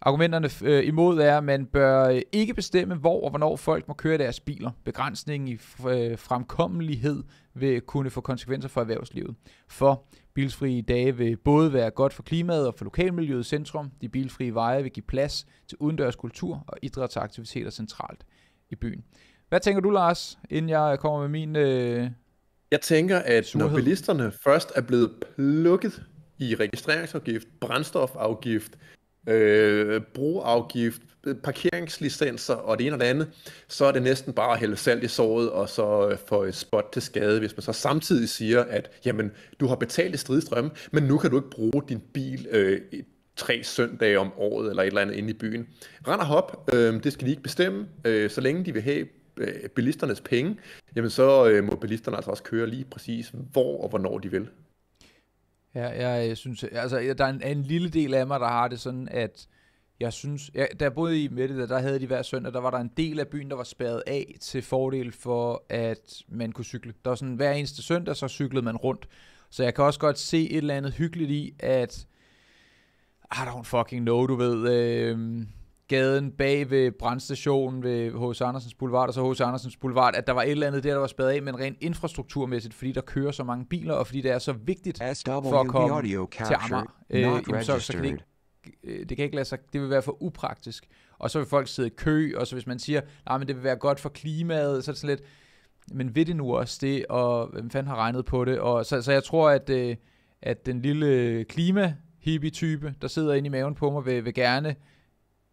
Argumenterne øh, imod er, at man bør øh, ikke bestemme, hvor og hvornår folk må køre deres biler. Begrænsningen i øh, fremkommelighed vil kunne få konsekvenser for erhvervslivet. For bilfrie dage vil både være godt for klimaet og for lokalmiljøet centrum. De bilfrie veje vil give plads til udendørs kultur og idrætsaktiviteter centralt i byen. Hvad tænker du, Lars, inden jeg kommer med min øh, Jeg tænker, at surhed? når bilisterne først er blevet plukket i registreringsafgift, brændstofafgift, øh, brugafgift, øh, parkeringslicenser og det ene og det andet, så er det næsten bare at hælde salt i såret og så øh, få et spot til skade, hvis man så samtidig siger, at jamen, du har betalt i stridstrømme, men nu kan du ikke bruge din bil øh, tre søndage om året eller et eller andet inde i byen. Rand og hop, øh, det skal de ikke bestemme. Øh, så længe de vil have øh, bilisternes penge, jamen så øh, må bilisterne altså også køre lige præcis hvor og hvornår de vil. Ja, jeg, jeg synes, altså, der er en, en lille del af mig, der har det sådan, at jeg synes, ja, der boede i Mette, der, der havde de hver søndag, der var der en del af byen, der var spærret af til fordel for, at man kunne cykle. Der var sådan, hver eneste søndag, så cyklede man rundt. Så jeg kan også godt se et eller andet hyggeligt i, at I don't fucking know, du ved, øh, gaden bag ved brandstationen ved H.C. Andersens Boulevard og så H.C. Andersens Boulevard, at der var et eller andet der, der var spadet af, men rent infrastrukturmæssigt, fordi der kører så mange biler, og fordi det er så vigtigt for at komme til Amager, øh, så, så kan det ikke øh, det kan ikke lade sig, det vil være for upraktisk. Og så vil folk sidde i kø, og så hvis man siger, nej, men det vil være godt for klimaet, så er det sådan lidt, men ved det nu også det, og hvem fanden har regnet på det? Og så, så jeg tror, at, øh, at den lille klima hippie type der sidder inde i maven på mig, vil, vil gerne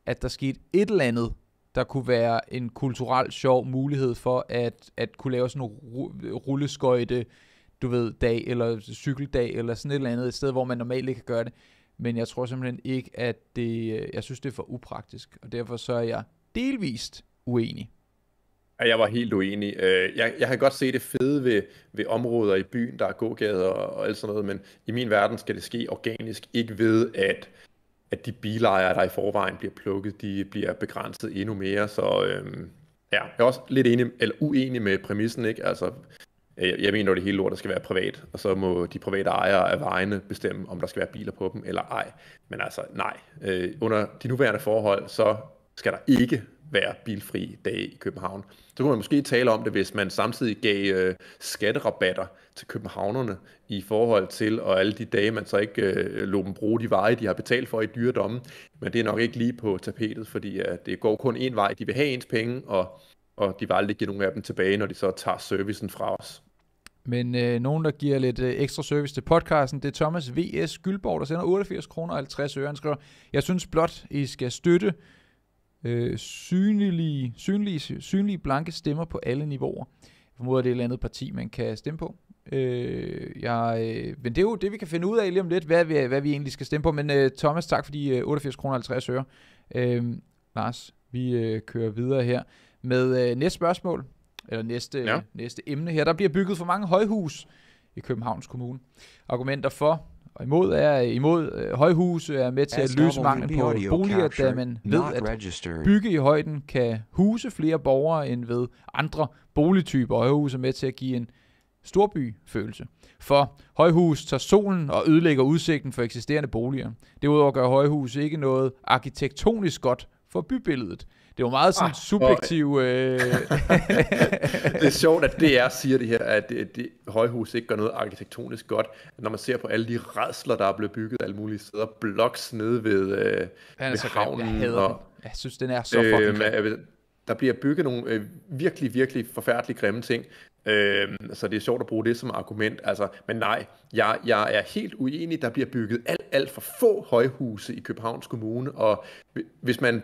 at der skete et eller andet, der kunne være en kulturel sjov mulighed for at, at kunne lave sådan en rulleskøjte, du ved, dag eller cykeldag eller sådan et eller andet, et sted, hvor man normalt ikke kan gøre det. Men jeg tror simpelthen ikke, at det, øh, jeg synes, det er for upraktisk, og derfor så er jeg delvist uenig. Jeg var helt uenig. Øh, jeg, jeg kan godt se det fede ved, ved områder i byen, der er gågader og, og alt sådan noget, men i min verden skal det ske organisk, ikke ved at at de bilejere, der i forvejen bliver plukket, de bliver begrænset endnu mere. Så øh, ja, jeg er også lidt enig, eller uenig med præmissen. Ikke? Altså, jeg, jeg mener at det hele lort, der skal være privat, og så må de private ejere af vejene bestemme, om der skal være biler på dem eller ej. Men altså, nej. Øh, under de nuværende forhold, så skal der ikke være bilfri dag i København. Så kunne man måske tale om det, hvis man samtidig gav øh, skatterabatter til københavnerne i forhold til, og alle de dage, man så ikke øh, lå dem bruge de veje, de har betalt for i dyredommen. Men det er nok ikke lige på tapetet, fordi øh, det går kun en vej. De vil have ens penge, og, og de vil aldrig give nogen af dem tilbage, når de så tager servicen fra os. Men øh, nogen, der giver lidt øh, ekstra service til podcasten, det er Thomas V.S. Gyldborg, der sender 88 kroner og 50 øre. Han skriver, jeg synes blot, I skal støtte øh, synlige, synlige, synlige blanke stemmer på alle niveauer. Jeg formoder, det er et eller andet parti, man kan stemme på. Øh, jeg, øh, men det er jo det, vi kan finde ud af lige om lidt, hvad vi, hvad vi egentlig skal stemme på. Men øh, Thomas, tak for de øh, 88 kroner 50 øre. Øh, Lars, vi øh, kører videre her med øh, næste spørgsmål, eller næste, ja. næste emne her. Der bliver bygget for mange højhus i Københavns Kommune. Argumenter for og imod er imod øh, højhuse er med til at løse manglen på boliger, da man ved at bygge i højden kan huse flere borgere end ved andre boligtyper. Højhuse er med til at give en storbyfølelse. For højhus tager solen og ødelægger udsigten for eksisterende boliger. Det udover gør højhus ikke noget arkitektonisk godt for bybilledet. Det var meget sådan ah, subjektiv... Øh... det er sjovt, at DR siger det her, at det, øh, det, højhus ikke gør noget arkitektonisk godt, når man ser på alle de redsler, der er blevet bygget alle mulige steder, bloks nede ved, øh, ved så havnen. Jeg, hader og, den. jeg synes, den er så fucking øh, der bliver bygget nogle øh, virkelig, virkelig forfærdelige grimme ting, Øh, så det er sjovt at bruge det som argument. Altså, men nej, jeg, jeg er helt uenig. Der bliver bygget alt, alt for få højhuse i Københavns Kommune, og hvis man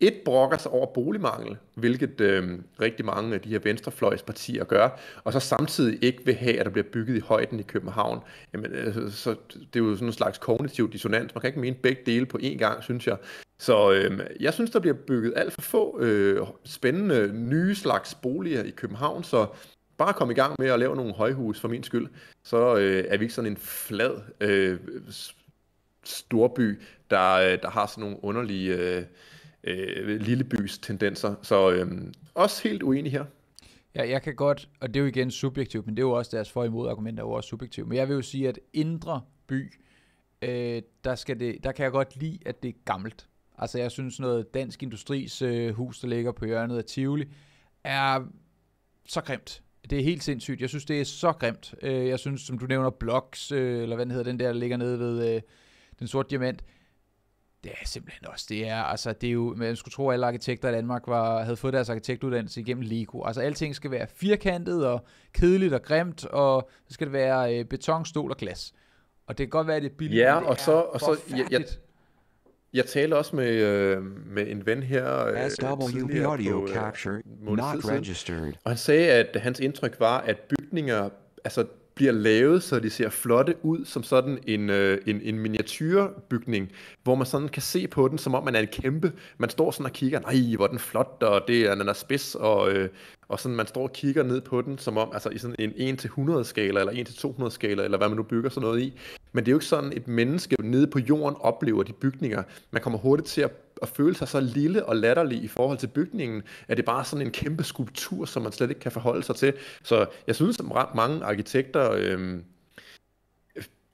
et brokker sig over boligmangel, hvilket øh, rigtig mange af de her venstrefløjspartier gør, og så samtidig ikke vil have, at der bliver bygget i højden i København, jamen, øh, så det er jo sådan en slags kognitiv dissonans. Man kan ikke mene begge dele på én gang, synes jeg. Så øh, jeg synes, der bliver bygget alt for få øh, spændende nye slags boliger i København, så bare kom i gang med at lave nogle højhus for min skyld, så øh, er vi ikke sådan en flad øh, storby, der, øh, der har sådan nogle underlige øh, øh, lillebys tendenser. Så øh, også helt uenig her. Ja, jeg kan godt, og det er jo igen subjektivt, men det er jo også deres for imod argument er jo også subjektivt. Men jeg vil jo sige, at indre by, øh, der, skal det, der kan jeg godt lide, at det er gammelt. Altså jeg synes noget Dansk Industris øh, hus, der ligger på hjørnet af Tivoli, er så grimt. Det er helt sindssygt. Jeg synes, det er så grimt. Øh, jeg synes, som du nævner, Blocks, øh, eller hvad den hedder, den der, der ligger nede ved øh, den sorte diamant. Det er simpelthen også, det er, altså, det er jo, man skulle tro, at alle arkitekter i Danmark var, havde fået deres arkitektuddannelse igennem Lego. Altså, alting skal være firkantet og kedeligt og grimt, og så skal det være øh, beton, stål og glas. Og det kan godt være, at det er billigt, Ja, og, så, og så, ja, ja, jeg taler også med, øh, med en ven her øh, audio på øh, capture, not registered. og han sagde, at hans indtryk var, at bygninger, altså bliver lavet, så de ser flotte ud, som sådan en, øh, en, en miniatyrbygning, hvor man sådan kan se på den, som om man er en kæmpe. Man står sådan og kigger, nej, hvor er den flot, og det er, den er spids, og, øh, og sådan man står og kigger ned på den, som om altså i sådan en 1-100 skala, eller 1-200 skala, eller hvad man nu bygger sådan noget i. Men det er jo ikke sådan, et menneske nede på jorden oplever de bygninger. Man kommer hurtigt til at at føle sig så lille og latterlig i forhold til bygningen, at det bare er sådan en kæmpe skulptur, som man slet ikke kan forholde sig til. Så jeg synes, at mange arkitekter øh,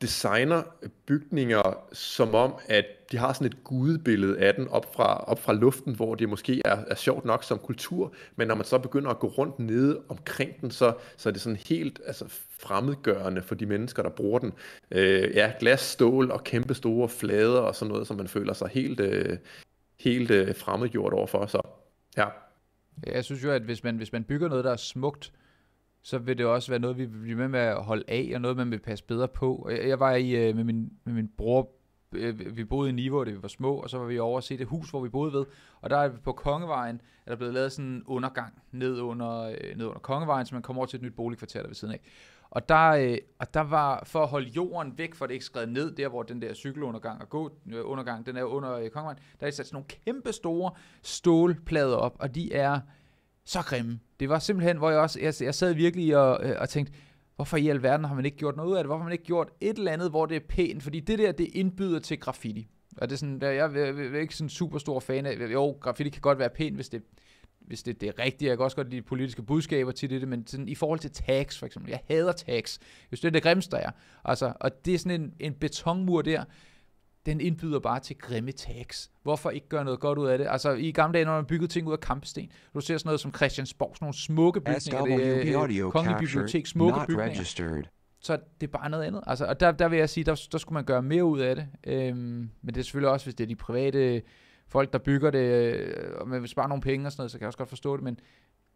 designer bygninger som om, at de har sådan et gudebillede af den op fra, op fra luften, hvor det måske er, er sjovt nok som kultur, men når man så begynder at gå rundt nede omkring den, så, så er det sådan helt altså, fremmedgørende for de mennesker, der bruger den. Øh, ja, glas, stål og kæmpe store flader og sådan noget, som man føler sig helt, øh, helt øh, fremmedgjort overfor. Så ja. Jeg synes jo, at hvis man, hvis man bygger noget, der er smukt, så vil det også være noget, vi vil blive med med at holde af, og noget, man vil passe bedre på. Jeg, jeg var i, øh, med, min, med min bror, øh, vi boede i Niveau, da vi var små, og så var vi over og se det hus, hvor vi boede ved, og der er på Kongevejen, er der blevet lavet sådan en undergang ned under, øh, ned under Kongevejen, så man kommer over til et nyt boligkvarter der ved siden af. Og der, øh, og der var, for at holde jorden væk, for at det ikke skred ned, der hvor den der cykelundergang og gå, øh, undergang, den er under øh, Kongevejen, der er sat sådan nogle kæmpe store stålplader op, og de er så grimme. Det var simpelthen, hvor jeg også, jeg, jeg sad virkelig og, øh, og tænkte, hvorfor i alverden har man ikke gjort noget af det? Hvorfor har man ikke gjort et eller andet, hvor det er pænt? Fordi det der, det indbyder til graffiti. Og det er sådan, jeg, jeg, jeg, jeg er ikke sådan super stor fan af, jo, graffiti kan godt være pænt, hvis det hvis det, det er rigtigt. Jeg kan også godt lide politiske budskaber til det, men sådan, i forhold til tax for eksempel. Jeg hader tax. Jeg synes, det er det grimmeste, der er. Altså, og det er sådan en, en betonmur der, den indbyder bare til grimme tags. Hvorfor ikke gøre noget godt ud af det? Altså, i gamle dage, når man byggede ting ud af kampesten, du ser sådan noget som Christiansborg, sådan nogle smukke bygninger, det er øh, kongelige bibliotek, smukke bygninger. Registered. Så det er bare noget andet. Altså, og der, der vil jeg sige, der, der skulle man gøre mere ud af det. Øhm, men det er selvfølgelig også, hvis det er de private folk, der bygger det, øh, og man vil spare nogle penge og sådan noget, så kan jeg også godt forstå det, men,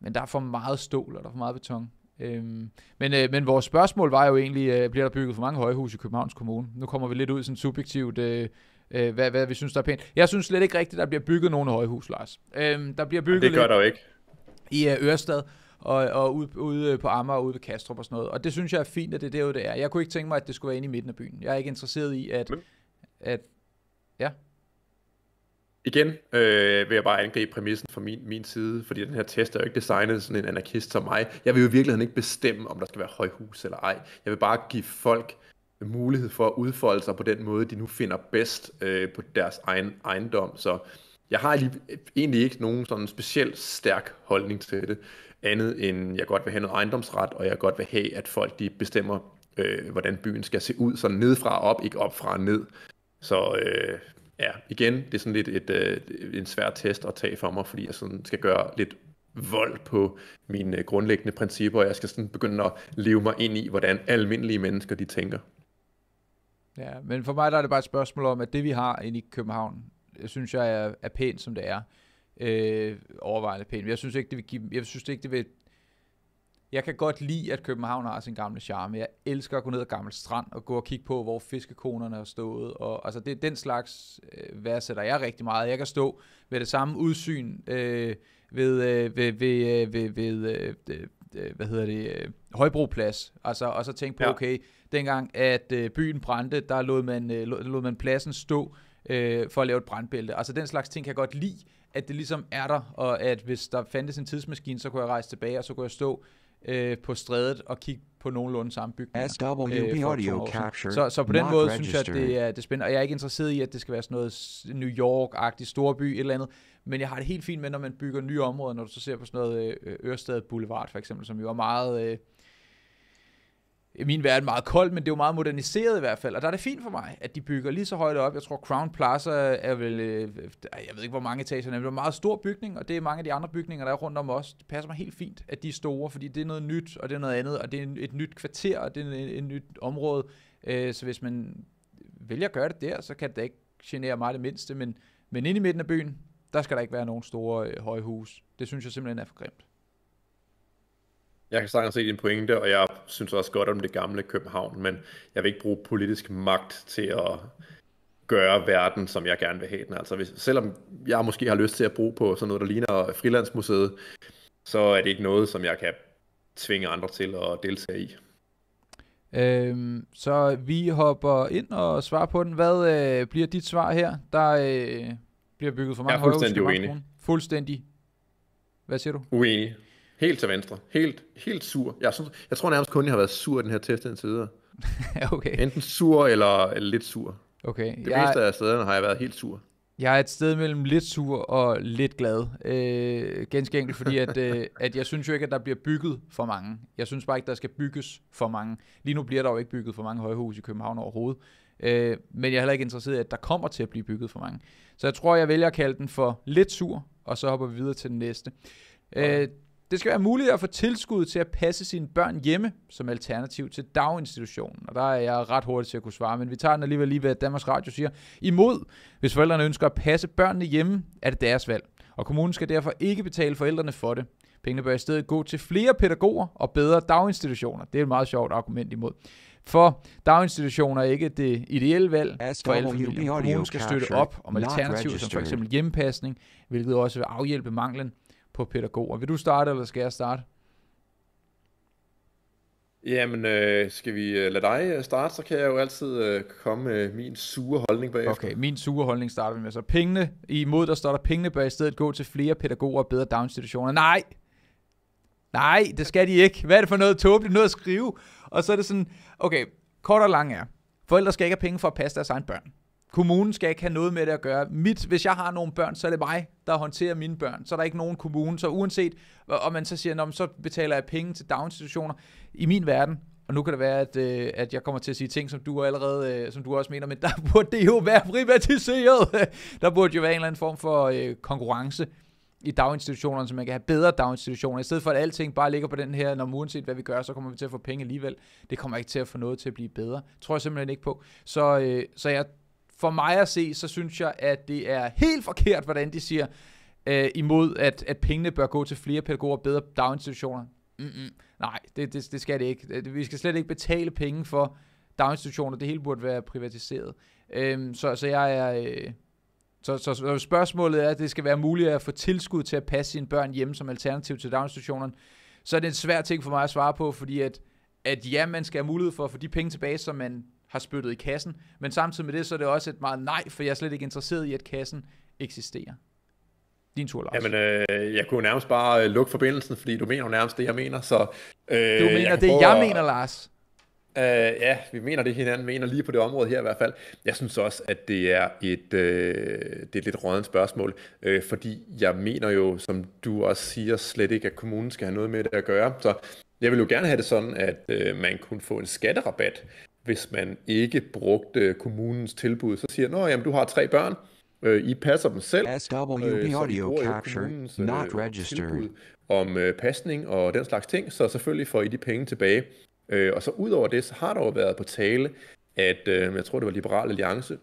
men der er for meget stål, og der er for meget beton. Øhm, men, øh, men vores spørgsmål var jo egentlig, øh, bliver der bygget for mange højhus i Københavns Kommune? Nu kommer vi lidt ud sådan subjektivt, øh, øh, hvad, hvad vi synes, der er pænt. Jeg synes slet ikke rigtigt, der bliver bygget nogen højhus, Lars. Øhm, der bliver bygget det gør der jo ikke. I øh, Ørestad og, og ude, ude øh, på Amager og ude ved Kastrup og sådan noget. Og det synes jeg er fint, at det er derude, det er. Jeg kunne ikke tænke mig, at det skulle være inde i midten af byen. Jeg er ikke interesseret i, at... Men, at ja? igen øh, vil jeg bare angribe præmissen fra min, min side, fordi den her test er jo ikke designet sådan en anarkist som mig. Jeg vil jo i virkeligheden ikke bestemme, om der skal være højhus eller ej. Jeg vil bare give folk mulighed for at udfolde sig på den måde, de nu finder bedst øh, på deres egen ejendom. Så jeg har lige, egentlig ikke nogen sådan speciel stærk holdning til det, andet end jeg godt vil have noget ejendomsret, og jeg godt vil have, at folk de bestemmer, øh, hvordan byen skal se ud, så fra op, ikke op fra ned. Så øh, Ja, igen, det er sådan lidt et, øh, en svær test at tage for mig, fordi jeg sådan skal gøre lidt vold på mine øh, grundlæggende principper, og jeg skal sådan begynde at leve mig ind i, hvordan almindelige mennesker de tænker. Ja, men for mig der er det bare et spørgsmål om, at det vi har inde i København, jeg synes jeg er, er pænt, som det er. Øh, overvejende pænt. Jeg synes ikke, det vil give, jeg synes ikke, det vil jeg kan godt lide, at København har sin gamle charme. Jeg elsker at gå ned ad Gammel Strand og gå og kigge på, hvor fiskekonerne har stået. Og, altså, det er den slags øh, værdsætter jeg rigtig meget. Jeg kan stå ved det samme udsyn øh, ved, øh, ved, ved, øh, ved, ved øh, øh, hvad hedder det, øh, Højbroplads, altså, og så tænke på, ja. okay, dengang at øh, byen brændte, der lod man, øh, lod man pladsen stå øh, for at lave et brandbælte. Altså den slags ting kan jeg godt lide, at det ligesom er der, og at hvis der fandtes en tidsmaskine, så kunne jeg rejse tilbage, og så kunne jeg stå øh, på strædet og kigge på nogenlunde samme bygninger. Øh, så, så på den måde synes jeg, at det er, det er spændende. Og jeg er ikke interesseret i, at det skal være sådan noget New York-agtig storby, eller andet. Men jeg har det helt fint med, når man bygger nye områder, når du så ser på sådan noget øh, Ørsted Boulevard for eksempel, som jo er meget... Øh, i min verden meget koldt, men det er jo meget moderniseret i hvert fald, og der er det fint for mig, at de bygger lige så højt op. Jeg tror Crown Plaza er vel, øh, jeg ved ikke hvor mange etager, men det er en meget stor bygning, og det er mange af de andre bygninger, der er rundt om os. Det passer mig helt fint, at de er store, fordi det er noget nyt, og det er noget andet, og det er et nyt kvarter, og det er et, nyt område. Øh, så hvis man vælger at gøre det der, så kan det ikke genere mig det mindste, men, men inde i midten af byen, der skal der ikke være nogen store øh, højhus. Det synes jeg simpelthen er for grimt. Jeg kan sagtens se din pointe, og jeg synes også godt om det gamle København, men jeg vil ikke bruge politisk magt til at gøre verden, som jeg gerne vil have den. Altså, hvis, selvom jeg måske har lyst til at bruge på sådan noget, der ligner Frilandsmuseet, så er det ikke noget, som jeg kan tvinge andre til at deltage i. Øhm, så vi hopper ind og svarer på den. Hvad øh, bliver dit svar her? Der øh, bliver bygget for mange højhus. Jeg er fuldstændig uenig. Fuldstændig. Hvad siger du? Uenig. Helt til venstre. Helt, helt sur. Jeg, synes, jeg tror nærmest kun, jeg har været sur den her test indtil videre. okay. Enten sur eller, eller lidt sur. Okay. Det jeg... meste af stederne har jeg været helt sur. Jeg er et sted mellem lidt sur og lidt glad. Øh, ganske enkelt fordi, at, øh, at jeg synes jo ikke, at der bliver bygget for mange. Jeg synes bare ikke, der skal bygges for mange. Lige nu bliver der jo ikke bygget for mange højhus i København overhovedet. Øh, men jeg er heller ikke interesseret i, at der kommer til at blive bygget for mange. Så jeg tror, jeg vælger at kalde den for lidt sur, og så hopper vi videre til den næste. Øh, det skal være muligt at få tilskud til at passe sine børn hjemme som alternativ til daginstitutionen. Og der er jeg ret hurtigt til at kunne svare, men vi tager den alligevel lige ved, at Danmarks Radio siger, imod, hvis forældrene ønsker at passe børnene hjemme, er det deres valg. Og kommunen skal derfor ikke betale forældrene for det. Pengene bør i stedet gå til flere pædagoger og bedre daginstitutioner. Det er et meget sjovt argument imod. For daginstitutioner er ikke det ideelle valg for alle familier. Kommunen skal støtte op om alternativer som f.eks. hjemmepasning, hvilket også vil afhjælpe manglen på pædagoger. Vil du starte, eller skal jeg starte? Jamen, øh, skal vi øh, lade dig øh, starte, så kan jeg jo altid øh, komme med øh, min sure holdning bagefter. Okay, min sure holdning starter vi med. Så pengene, imod der står der, pengene bør i stedet gå til flere pædagoger og bedre daginstitutioner. Nej! Nej, det skal de ikke. Hvad er det for noget tåbeligt noget at skrive? Og så er det sådan, okay, kort og lang er, forældre skal ikke have penge for at passe deres egen børn. Kommunen skal ikke have noget med det at gøre. Mit, hvis jeg har nogle børn, så er det mig, der håndterer mine børn. Så er der ikke nogen kommune. Så uanset, om man så siger, så betaler jeg penge til daginstitutioner. I min verden, og nu kan det være, at, øh, at jeg kommer til at sige ting, som du allerede, øh, som du også mener, men der burde det jo være privatiseret. der burde jo være en eller anden form for øh, konkurrence i daginstitutionerne, så man kan have bedre daginstitutioner, i stedet for at alting bare ligger på den her, når uanset hvad vi gør, så kommer vi til at få penge alligevel. Det kommer ikke til at få noget til at blive bedre. Tror jeg simpelthen ikke på. Så, øh, så jeg for mig at se, så synes jeg, at det er helt forkert, hvordan de siger, øh, imod at, at pengene bør gå til flere pædagoger og bedre daginstitutioner. Mm-mm. Nej, det, det, det skal det ikke. Vi skal slet ikke betale penge for daginstitutioner. Det hele burde være privatiseret. Øh, så, så jeg er... Øh, så, så, så spørgsmålet er, at det skal være muligt at få tilskud til at passe sine børn hjemme som alternativ til daginstitutionerne. Så er det en svær ting for mig at svare på, fordi at, at ja, man skal have mulighed for at få de penge tilbage, som man har spyttet i kassen, men samtidig med det, så er det også et meget nej, for jeg er slet ikke interesseret i, at kassen eksisterer. Din tur, Lars. Jamen, øh, jeg kunne nærmest bare øh, lukke forbindelsen, fordi du mener nærmest det, jeg mener, så... Øh, du mener jeg det, jeg at... mener, Lars. Uh, ja, vi mener det hinanden mener lige på det område her i hvert fald. Jeg synes også, at det er et, uh, det er et lidt rådende spørgsmål, uh, fordi jeg mener jo, som du også siger, slet ikke, at kommunen skal have noget med det at gøre. Så jeg vil jo gerne have det sådan, at uh, man kunne få en skatterabat hvis man ikke brugte kommunens tilbud. Så siger, nå, du har tre børn, øh, I passer dem selv, SWB øh, så I bruger jo kommunens øh, not registered. tilbud om øh, pasning og den slags ting, så selvfølgelig får I de penge tilbage. Øh, og så ud over det, så har der jo været på tale, at øh, jeg tror, det var Liberal Alliance,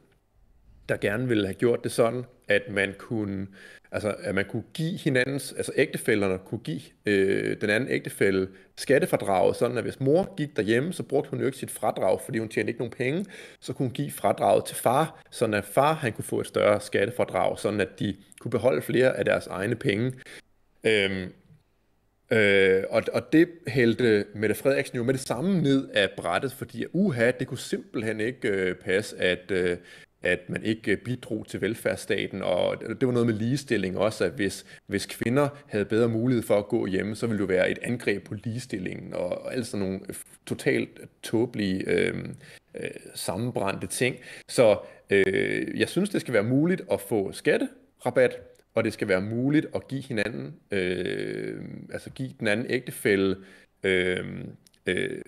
der gerne ville have gjort det sådan, at man kunne, altså, at man kunne give hinandens, altså ægtefælderne kunne give øh, den anden ægtefælle skattefradraget, sådan at hvis mor gik derhjemme, så brugte hun jo ikke sit fradrag, fordi hun tjente ikke nogen penge, så kunne hun give fradraget til far, sådan at far han kunne få et større skattefradrag, sådan at de kunne beholde flere af deres egne penge. Øhm, Øh, og, og det hældte Mette Frederiksen jo med det samme ned af brættet, fordi uha, det kunne simpelthen ikke øh, passe, at, øh, at man ikke bidrog til velfærdsstaten, og det var noget med ligestilling også, at hvis, hvis kvinder havde bedre mulighed for at gå hjemme, så ville det være et angreb på ligestillingen, og, og sådan nogle totalt tåbelige øh, øh, sammenbrændte ting. Så øh, jeg synes, det skal være muligt at få skatterabat, og det skal være muligt at give hinanden, øh, altså give den anden ægtefælde øh, øh,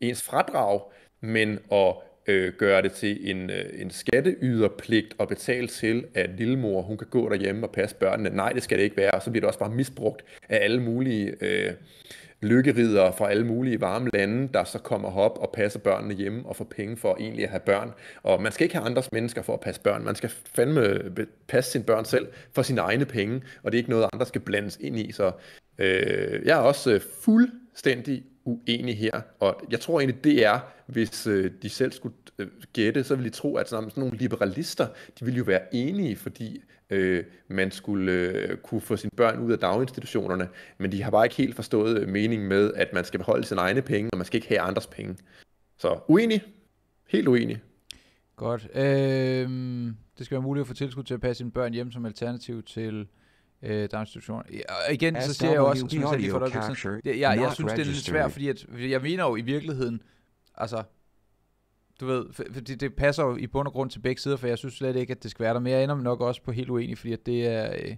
ens fradrag, men at øh, gøre det til en, øh, en skatteyderpligt at betale til, at lillemor hun kan gå derhjemme og passe børnene. Nej, det skal det ikke være, og så bliver det også bare misbrugt af alle mulige øh, lykkeridere fra alle mulige varme lande, der så kommer op og passer børnene hjemme og får penge for egentlig at have børn. Og man skal ikke have andres mennesker for at passe børn. Man skal fandme passe sine børn selv for sine egne penge, og det er ikke noget, andre skal blandes ind i. Så øh, jeg er også øh, fuldstændig uenig her, og jeg tror egentlig, det er, hvis øh, de selv skulle øh, gætte, så ville de tro, at sådan, sådan nogle liberalister, de ville jo være enige, fordi øh, man skulle øh, kunne få sine børn ud af daginstitutionerne, men de har bare ikke helt forstået øh, meningen med, at man skal beholde sine egne penge, og man skal ikke have andres penge. Så uenig. Helt uenig. Godt. Øh, det skal være muligt at få tilskud til at passe sine børn hjem som alternativ til øh, daginstitutioner. Og igen, så altså, siger jeg også, som jeg lige for dig, det, ja, jeg synes, det er lidt svært, fordi at, jeg mener jo i virkeligheden, altså, du ved, fordi det passer jo i bund og grund til begge sider, for jeg synes slet ikke, at det skal være der, men jeg ender nok også på helt uenig, fordi at det er, øh,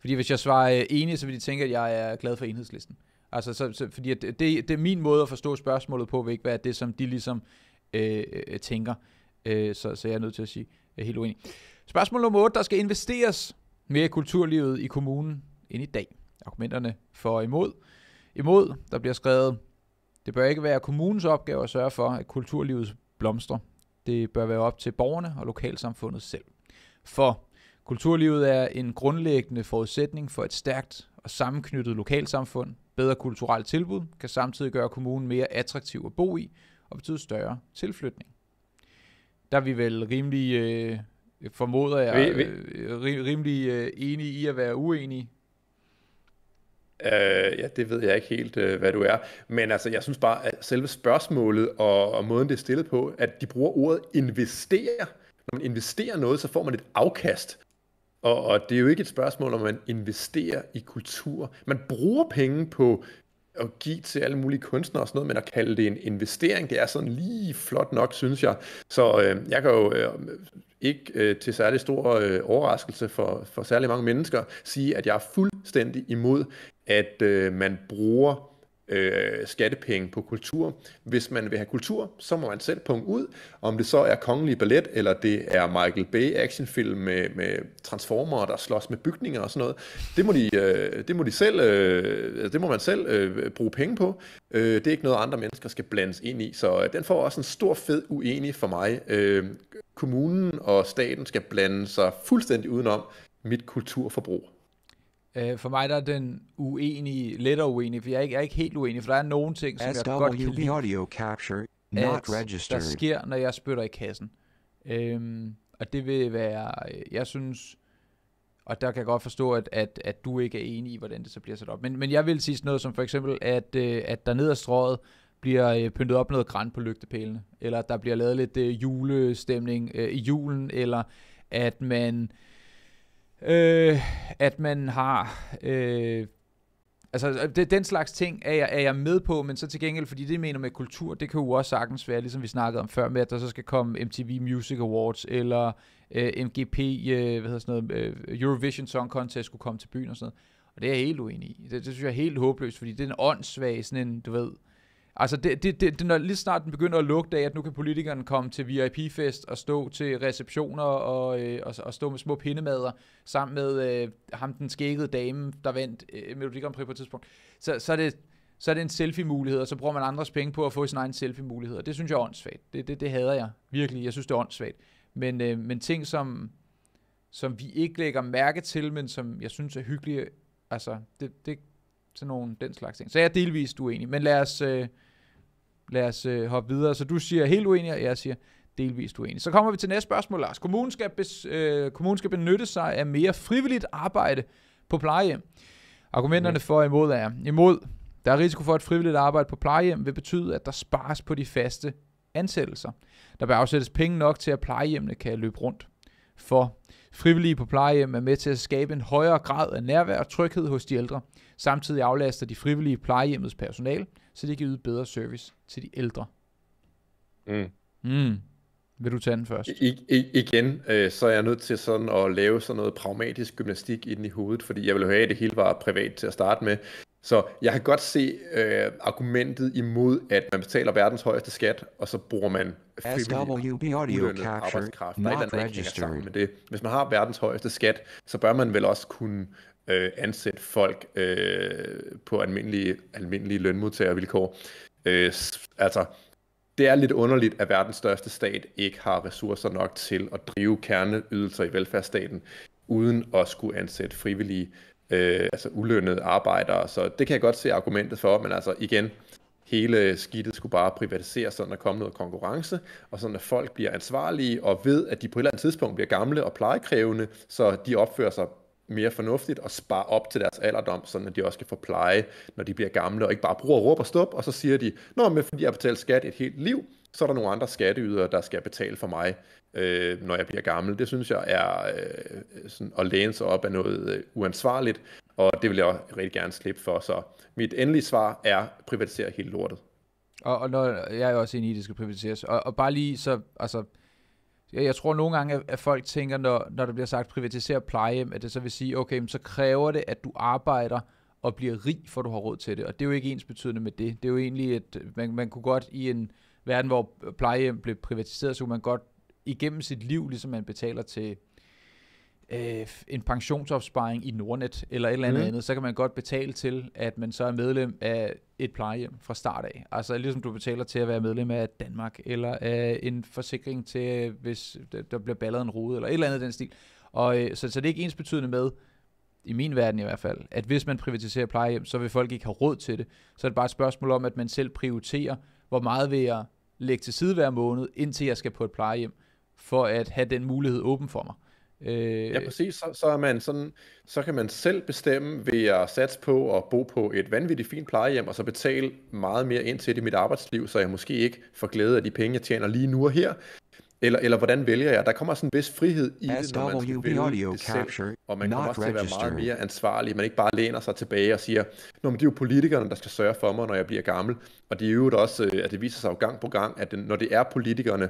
fordi hvis jeg svarer øh, enig, så vil de tænke, at jeg er glad for enhedslisten. Altså, så, så, fordi at det, det er min måde at forstå spørgsmålet på, vil ikke være det, som de ligesom øh, øh, tænker. Øh, så, så jeg er nødt til at sige, jeg er helt uenig. Spørgsmål nummer 8, der skal investeres mere i kulturlivet i kommunen end i dag. Argumenterne for og imod. Imod, der bliver skrevet, det bør ikke være kommunens opgave at sørge for, at kulturlivet blomstrer. Det bør være op til borgerne og lokalsamfundet selv. For kulturlivet er en grundlæggende forudsætning for et stærkt og sammenknyttet lokalsamfund. Bedre kulturelt tilbud kan samtidig gøre kommunen mere attraktiv at bo i og betyde større tilflytning. Der er vi vel rimelig øh, formoder jeg, vi, vi... Øh, rimelig øh, enig i at være uenig. Øh, uh, ja, det ved jeg ikke helt, uh, hvad du er. Men altså, jeg synes bare, at selve spørgsmålet og, og måden, det er stillet på, at de bruger ordet investere. Når man investerer noget, så får man et afkast. Og, og det er jo ikke et spørgsmål, om man investerer i kultur. Man bruger penge på at give til alle mulige kunstnere og sådan noget, men at kalde det en investering, det er sådan lige flot nok, synes jeg. Så øh, jeg kan jo øh, ikke øh, til særlig stor øh, overraskelse for, for særlig mange mennesker sige, at jeg er fuldstændig imod, at øh, man bruger øh, skattepenge på kultur. Hvis man vil have kultur, så må man selv punge ud, om det så er kongelig ballet, eller det er Michael Bay actionfilm med, med transformer, der slås med bygninger og sådan noget. Det må de, øh, det må de selv, øh, altså, det må man selv øh, bruge penge på. Øh, det er ikke noget, andre mennesker skal blandes ind i, så øh, den får også en stor fed uenig for mig. Øh, kommunen og staten skal blande sig fuldstændig udenom mit kulturforbrug. Øh, for mig der er den uenige, lidt uenig, for jeg er, ikke, jeg er ikke helt uenig, for der er nogle ting, som jeg godt kan lide, audio capture, not at der sker, når jeg spytter i kassen. Øhm, og det vil være, øh, jeg synes, og der kan jeg godt forstå, at, at, at du ikke er enig i, hvordan det så bliver sat op. Men, men jeg vil sige sådan noget som for eksempel, at, øh, at der ned ad strået bliver øh, pyntet op noget græn på lygtepælene, eller at der bliver lavet lidt julestemning i julen, eller at man øh, at man har... Øh, Altså, det, den slags ting er jeg, er jeg med på, men så til gengæld, fordi det mener med kultur, det kan jo også sagtens være, ligesom vi snakkede om før, med at der så skal komme MTV Music Awards, eller øh, MGP, øh, hvad hedder sådan noget, øh, Eurovision Song Contest skulle komme til byen og sådan noget. Og det er jeg helt uenig i. Det, det synes jeg er helt håbløst, fordi det er en åndssvag, sådan en, du ved, Altså, det, det, det, det, når lige snart den begynder at lugte af, at nu kan politikerne komme til VIP-fest og stå til receptioner og, øh, og, og stå med små pindemader sammen med øh, ham, den skækkede dame, der vandt øh, Melodi Grand Prix på et tidspunkt, så, så er det så er det en selfie-mulighed, og så bruger man andres penge på at få sin egen selfie-mulighed, og det synes jeg er åndssvagt. Det, det, det hader jeg virkelig. Jeg synes, det er åndssvagt. Men, øh, men ting, som, som vi ikke lægger mærke til, men som jeg synes er hyggelige, altså, det, det sådan nogle, den slags ting. Så jeg er delvist uenig, men lad os, øh, lad os øh, hoppe videre. Så du siger helt uenig, og jeg siger delvist uenig. Så kommer vi til næste spørgsmål, Lars. Kommunen skal, bes, øh, kommunen skal benytte sig af mere frivilligt arbejde på plejehjem. Argumenterne for og imod er, imod, der er risiko for, at frivilligt arbejde på plejehjem vil betyde, at der spares på de faste ansættelser. Der bør afsættes penge nok til, at plejehjemmene kan løbe rundt. For Frivillige på plejehjem er med til at skabe en højere grad af nærvær og tryghed hos de ældre. Samtidig aflaster de frivillige plejehjemmets personal, så de kan yde bedre service til de ældre. Mm. Mm. Vil du tage den først? I, i, igen, øh, så er jeg nødt til sådan at lave sådan noget pragmatisk gymnastik ind i hovedet, fordi jeg vil have, at det hele var privat til at starte med. Så jeg kan godt se øh, argumentet imod, at man betaler verdens højeste skat, og så bruger man frivillig arbejdskraft. Der er et eller sammen med det. Hvis man har verdens højeste skat, så bør man vel også kunne øh, ansætte folk øh, på almindelige, almindelige lønmodtagervilkår. Øh, altså, det er lidt underligt, at verdens største stat ikke har ressourcer nok til at drive kerneydelser i velfærdsstaten, uden at skulle ansætte frivillige øh, altså ulønnede arbejdere. Så det kan jeg godt se argumentet for, men altså igen, hele skidtet skulle bare privatiseres, sådan der kommer noget konkurrence, og sådan at folk bliver ansvarlige og ved, at de på et eller andet tidspunkt bliver gamle og plejekrævende, så de opfører sig mere fornuftigt og spare op til deres alderdom, sådan at de også kan få pleje, når de bliver gamle, og ikke bare bruger råb og stop, og så siger de, nå, men fordi jeg har betalt skat et helt liv, så er der nogle andre skatteydere, der skal betale for mig øh, når jeg bliver gammel. Det synes jeg er øh, sådan at læne sig op af noget øh, uansvarligt, og det vil jeg rigtig gerne slippe for. Så mit endelige svar er, privatisere hele lortet. Og, og når, jeg er også enig i, at det skal privatiseres. Og, og bare lige så, altså, jeg, jeg tror nogle gange, at folk tænker, når, når der bliver sagt privatisere plejehjem, at det så vil sige, okay, men så kræver det, at du arbejder og bliver rig, for du har råd til det. Og det er jo ikke ens betydende med det. Det er jo egentlig, at man, man kunne godt i en verden, hvor plejehjem blev privatiseret, så kunne man godt igennem sit liv, ligesom man betaler til øh, en pensionsopsparing i Nordnet eller et eller andet, mm. andet, så kan man godt betale til, at man så er medlem af et plejehjem fra start af. Altså ligesom du betaler til at være medlem af Danmark, eller af en forsikring til, hvis der bliver balleret en rode, eller et eller andet den stil. Og, øh, så, så det er ikke ens betydende med, i min verden i hvert fald, at hvis man privatiserer plejehjem, så vil folk ikke have råd til det. Så er det bare et spørgsmål om, at man selv prioriterer, hvor meget vil jeg lægge til side hver måned, indtil jeg skal på et plejehjem for at have den mulighed åben for mig. Øh, ja, præcis. Så, så, er man sådan, så kan man selv bestemme ved at satse på at bo på et vanvittigt fint plejehjem, og så betale meget mere ind til det i mit arbejdsliv, så jeg måske ikke får glæde af de penge, jeg tjener lige nu og her. Eller, eller hvordan vælger jeg? Der kommer sådan en vis frihed i det, når man skal vælge det selv, og man kommer også til at være meget mere ansvarlig. Man ikke bare læner sig tilbage og siger, Nå, men det er jo politikerne, der skal sørge for mig, når jeg bliver gammel. Og det er jo også, øh, at det viser sig jo gang på gang, at når det er politikerne,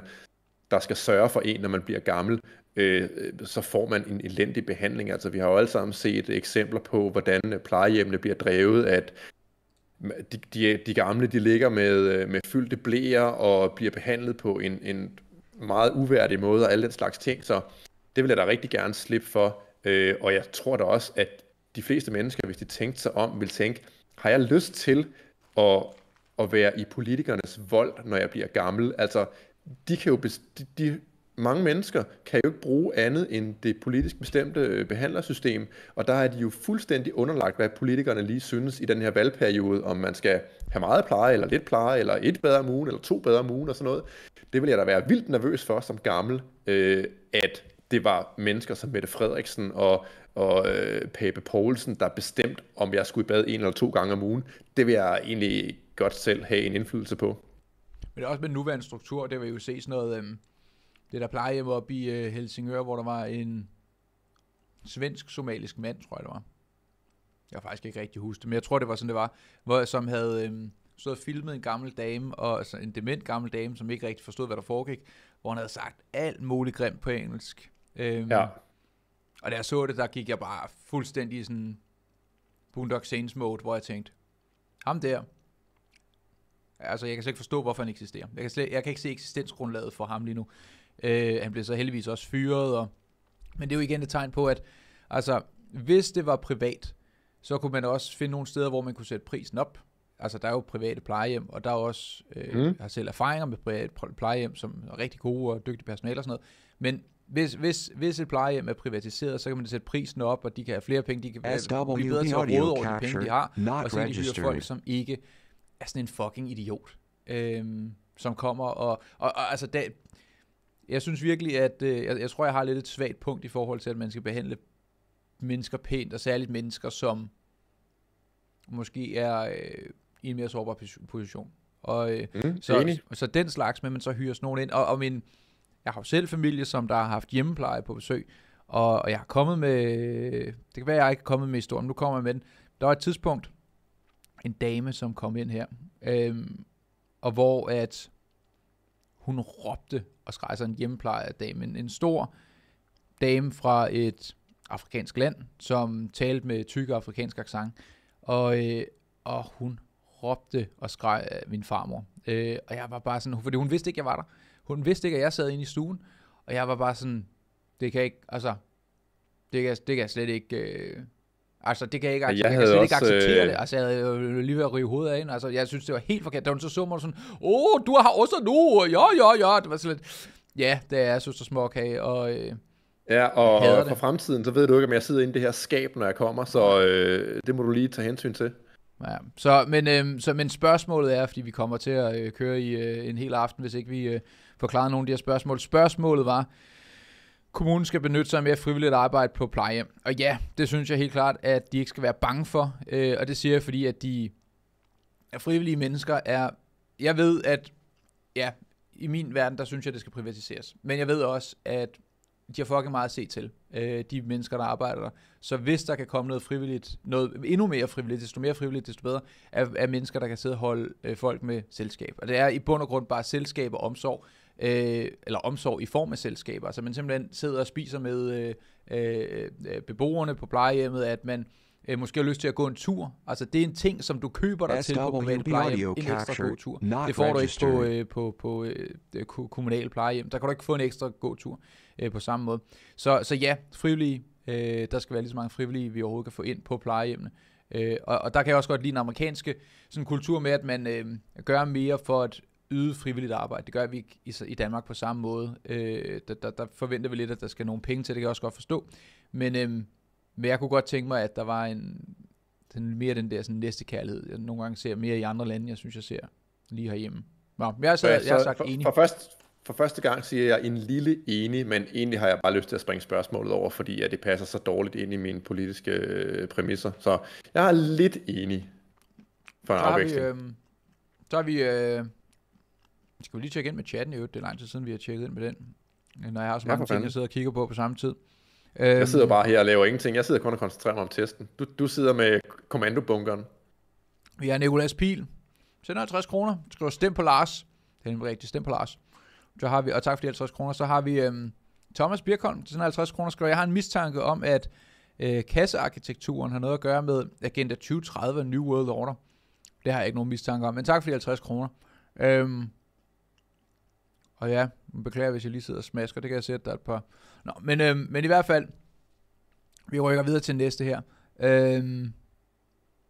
der skal sørge for en, når man bliver gammel, øh, så får man en elendig behandling. Altså, vi har jo alle sammen set eksempler på, hvordan øh, plejehjemmene bliver drevet, at de, de, de gamle de ligger med, øh, med fyldte blæer og bliver behandlet på en, en meget uværdig måde og alle den slags ting. Så det vil jeg da rigtig gerne slippe for. Øh, og jeg tror da også, at de fleste mennesker, hvis de tænkte sig om, vil tænke, har jeg lyst til at, at være i politikernes vold, når jeg bliver gammel? Altså, de kan jo de, de, mange mennesker kan jo ikke bruge andet end det politisk bestemte øh, behandlersystem, og der er de jo fuldstændig underlagt, hvad politikerne lige synes i den her valgperiode, om man skal have meget pleje, eller lidt pleje, eller et bedre om ugen, eller to bedre om ugen, og sådan noget. Det vil jeg da være vildt nervøs for som gammel, øh, at det var mennesker som Mette Frederiksen og, og øh, Pape Poulsen, der bestemt, om jeg skulle i bad en eller to gange om ugen. Det vil jeg egentlig godt selv have en indflydelse på. Men også med nuværende struktur, det vil jo se sådan noget, øhm, det der plejehjem oppe i øh, Helsingør, hvor der var en svensk-somalisk mand, tror jeg det var. Jeg har faktisk ikke rigtig huske det, men jeg tror, det var sådan, det var, hvor, som havde øhm, stået og filmet en gammel dame, og altså, en dement gammel dame, som ikke rigtig forstod, hvad der foregik, hvor han havde sagt alt muligt grimt på engelsk. Øhm, ja. Og da jeg så det, der gik jeg bare fuldstændig i sådan Boondock mode, hvor jeg tænkte, ham der, Altså, jeg kan slet ikke forstå, hvorfor han eksisterer. Jeg kan, slet, jeg kan ikke se eksistensgrundlaget for ham lige nu. Øh, han blev så heldigvis også fyret, og, men det er jo igen et tegn på, at altså, hvis det var privat, så kunne man også finde nogle steder, hvor man kunne sætte prisen op. Altså, der er jo private plejehjem, og der er også, øh, mm. har selv erfaringer med private plejehjem, som er rigtig gode og dygtige personale og sådan noget. Men hvis, hvis, hvis et plejehjem er privatiseret, så kan man sætte prisen op, og de kan have flere penge, de kan blive bedre til at råde over de penge, de har, og så de folk, som ikke er sådan en fucking idiot, øhm, som kommer og, og, og altså, da, jeg synes virkelig, at øh, jeg, jeg tror, jeg har lidt et svagt punkt i forhold til, at man skal behandle mennesker pænt, og særligt mennesker, som måske er øh, i en mere sårbar position. Og, øh, mm, så, så, den slags, men man så hyres nogen ind. Og, og min, jeg har jo selv familie, som der har haft hjemmepleje på besøg, og, og jeg har kommet med, det kan være, jeg ikke er kommet med historien, men nu kommer jeg med den. Der var et tidspunkt, en dame, som kom ind her, øhm, og hvor at hun råbte og skreg sig en hjemmepleje af damen. En stor dame fra et afrikansk land, som talte med tykke afrikansk accent, og, øh, og hun råbte og skreg af min farmor. Øh, og jeg var bare sådan, fordi hun vidste ikke, jeg var der. Hun vidste ikke, at jeg sad inde i stuen, og jeg var bare sådan, det kan ikke, altså, det kan, det kan jeg slet ikke, øh, Altså, det kan jeg ikke, jeg, jeg, jeg kan slet ikke acceptere øh... det. Altså, jeg havde lige ved at rive hovedet af hende. Altså, jeg synes, det var helt forkert. Da hun så så mig sådan, åh, oh, du har også nu, ja, ja, ja. Det var sådan lidt, ja, det er søster småkage, og... Øh, Ja, og for fremtiden, så ved du ikke, om jeg sidder inde i det her skab, når jeg kommer, så øh, det må du lige tage hensyn til. Ja, så, men, øh, så, men spørgsmålet er, fordi vi kommer til at øh, køre i øh, en hel aften, hvis ikke vi øh, forklarer nogle af de her spørgsmål. Spørgsmålet var, Kommunen skal benytte sig af mere frivilligt arbejde på plejehjem. Og ja, det synes jeg helt klart, at de ikke skal være bange for. Øh, og det siger jeg, fordi at de at frivillige mennesker er... Jeg ved, at ja, i min verden, der synes jeg, det skal privatiseres. Men jeg ved også, at de har fucking meget at se til, øh, de mennesker, der arbejder der. Så hvis der kan komme noget frivilligt, noget endnu mere frivilligt, desto mere frivilligt, desto bedre, er, er mennesker, der kan sidde og holde øh, folk med selskab. Og det er i bund og grund bare selskab og omsorg, øh, eller omsorg i form af selskaber. Altså man simpelthen sidder og spiser med øh, øh, øh, beboerne på plejehjemmet, at man øh, måske har lyst til at gå en tur. Altså det er en ting, som du køber dig til på private plejehjem, en ekstra god tur. Det får du ikke på, øh, på, på øh, kommunale plejehjem. Der kan du ikke få en ekstra god tur øh, på samme måde. Så, så ja, frivillige. Øh, der skal være lige så mange frivillige, vi overhovedet kan få ind på plejehjemmene. Øh, og, og der kan jeg også godt lide den amerikanske sådan kultur med, at man øh, gør mere for at yde frivilligt arbejde. Det gør vi ikke i, Danmark på samme måde. Øh, der, der, der forventer vi lidt, at der skal nogle penge til, det kan jeg også godt forstå. Men, øh, men jeg kunne godt tænke mig, at der var en den, mere den der sådan næste kærlighed. Jeg nogle gange ser mere i andre lande, jeg synes, jeg ser lige herhjemme. Nå, men jeg, er så, jeg, så, jeg har sagt for, enig. For, først, for første gang siger jeg en lille enig, men egentlig har jeg bare lyst til at springe spørgsmålet over, fordi at det passer så dårligt ind i mine politiske øh, præmisser. Så jeg er lidt enig for en så afveksling. Har vi, øh, så har vi øh, skal vi lige tjekke ind med chatten i Det er lang tid siden, vi har tjekket ind med den. Øh, når jeg har så mange ting, jeg sidder og kigger på på samme tid. Jeg sidder øhm, bare her og laver ingenting. Jeg sidder kun og koncentrerer mig om testen. Du, du sidder med kommandobunkeren. Vi er Nikolas Pil. Sender 50 kroner. Skriver stem på Lars. Det er rigtig stem på Lars. Så har vi, og tak for de 50 kroner. Så har vi øhm, Thomas Birkholm. Det Sender 50 kroner. Skriver, jeg har en mistanke om, at øh, kassearkitekturen har noget at gøre med Agenda 2030 og New World Order. Det har jeg ikke nogen mistanke om. Men tak for de 50 kroner. Øhm, og ja, beklager, hvis jeg lige sidder og smasker. Det kan jeg sætte der et par. Nå, men, øhm, men i hvert fald, vi rykker videre til næste her. Øhm,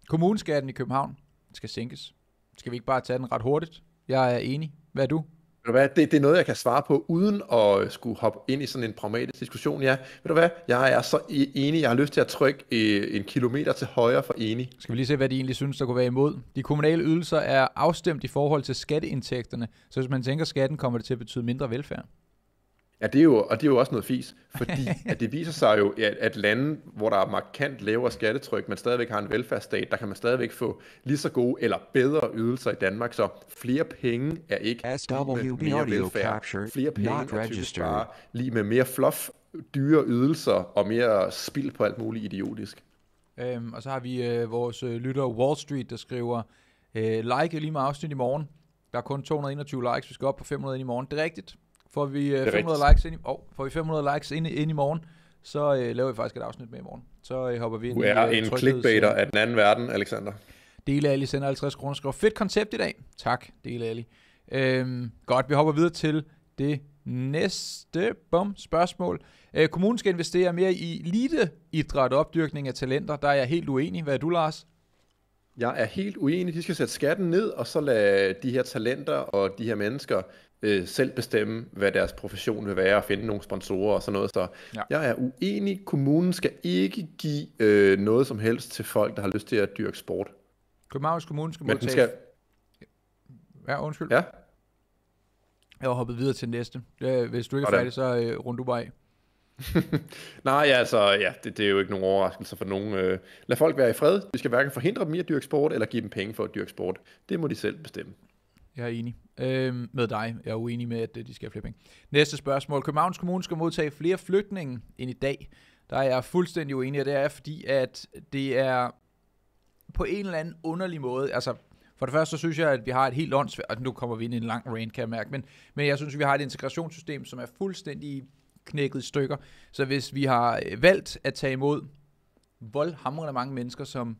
kommuneskatten i København skal sænkes. Skal vi ikke bare tage den ret hurtigt? Jeg er enig. Hvad er du? du hvad, det, det er noget, jeg kan svare på, uden at øh, skulle hoppe ind i sådan en pragmatisk diskussion. Ja, ved du hvad, jeg er så e-, enig, jeg har lyst til at trykke øh, en kilometer til højre for enig. Skal vi lige se, hvad de egentlig synes, der kunne være imod. De kommunale ydelser er afstemt i forhold til skatteindtægterne, så hvis man tænker skatten, kommer det til at betyde mindre velfærd. Ja, det er jo, og det er jo også noget fis, fordi at det viser sig jo, at, at lande, hvor der er markant lavere skattetryk, men stadigvæk har en velfærdsstat, der kan man stadigvæk få lige så gode eller bedre ydelser i Danmark, så flere penge er ikke SWB mere velfærd. Capture, flere penge er typisk bare lige med mere fluff, dyre ydelser og mere spild på alt muligt idiotisk. Øhm, og så har vi øh, vores øh, lytter Wall Street, der skriver, øh, like lige med afsnit i morgen. Der er kun 221 likes, vi skal op på 500 i morgen. Det er rigtigt. Får vi 500 øh, likes ind i, oh, får vi 500 likes ind, ind i morgen, så uh, laver vi faktisk et afsnit med i morgen. Så uh, hopper vi ind du er i, en clickbaiter af den anden verden, Alexander. Dele Ali sender 50 kroner skriver, fedt koncept i dag. Tak, Dele Ali. Øhm, godt, vi hopper videre til det næste bom spørgsmål. Øh, kommunen skal investere mere i elite idræt og opdyrkning af talenter. Der er jeg helt uenig. Hvad er du, Lars? Jeg er helt uenig. De skal sætte skatten ned, og så lade de her talenter og de her mennesker øh, selv bestemme, hvad deres profession vil være, og finde nogle sponsorer og sådan noget. Så ja. jeg er uenig. Kommunen skal ikke give øh, noget som helst til folk, der har lyst til at dyrke sport. Københavns Kommune skal modtage... Skal... Ja, undskyld. Ja. Jeg har hoppet videre til næste. Hvis du ikke er færdig, så øh, rund du bare af. Nej, altså, ja, det, det er jo ikke nogen overraskelse for nogen. Øh, lad folk være i fred. Vi skal hverken forhindre dem i at dyrke sport, eller give dem penge for at dyrke sport. Det må de selv bestemme. Jeg er enig øh, med dig. Jeg er uenig med, at øh, de skal have flere penge. Næste spørgsmål. Københavns Kommune skal modtage flere flygtninge end i dag. Der er jeg fuldstændig uenig, og det er fordi, at det er på en eller anden underlig måde, altså for det første, så synes jeg, at vi har et helt åndssvært, og nu kommer vi ind i en lang rant, kan jeg mærke, men, men jeg synes, at vi har et integrationssystem, som er fuldstændig knækket i stykker. Så hvis vi har øh, valgt at tage imod voldhamrende mange mennesker, som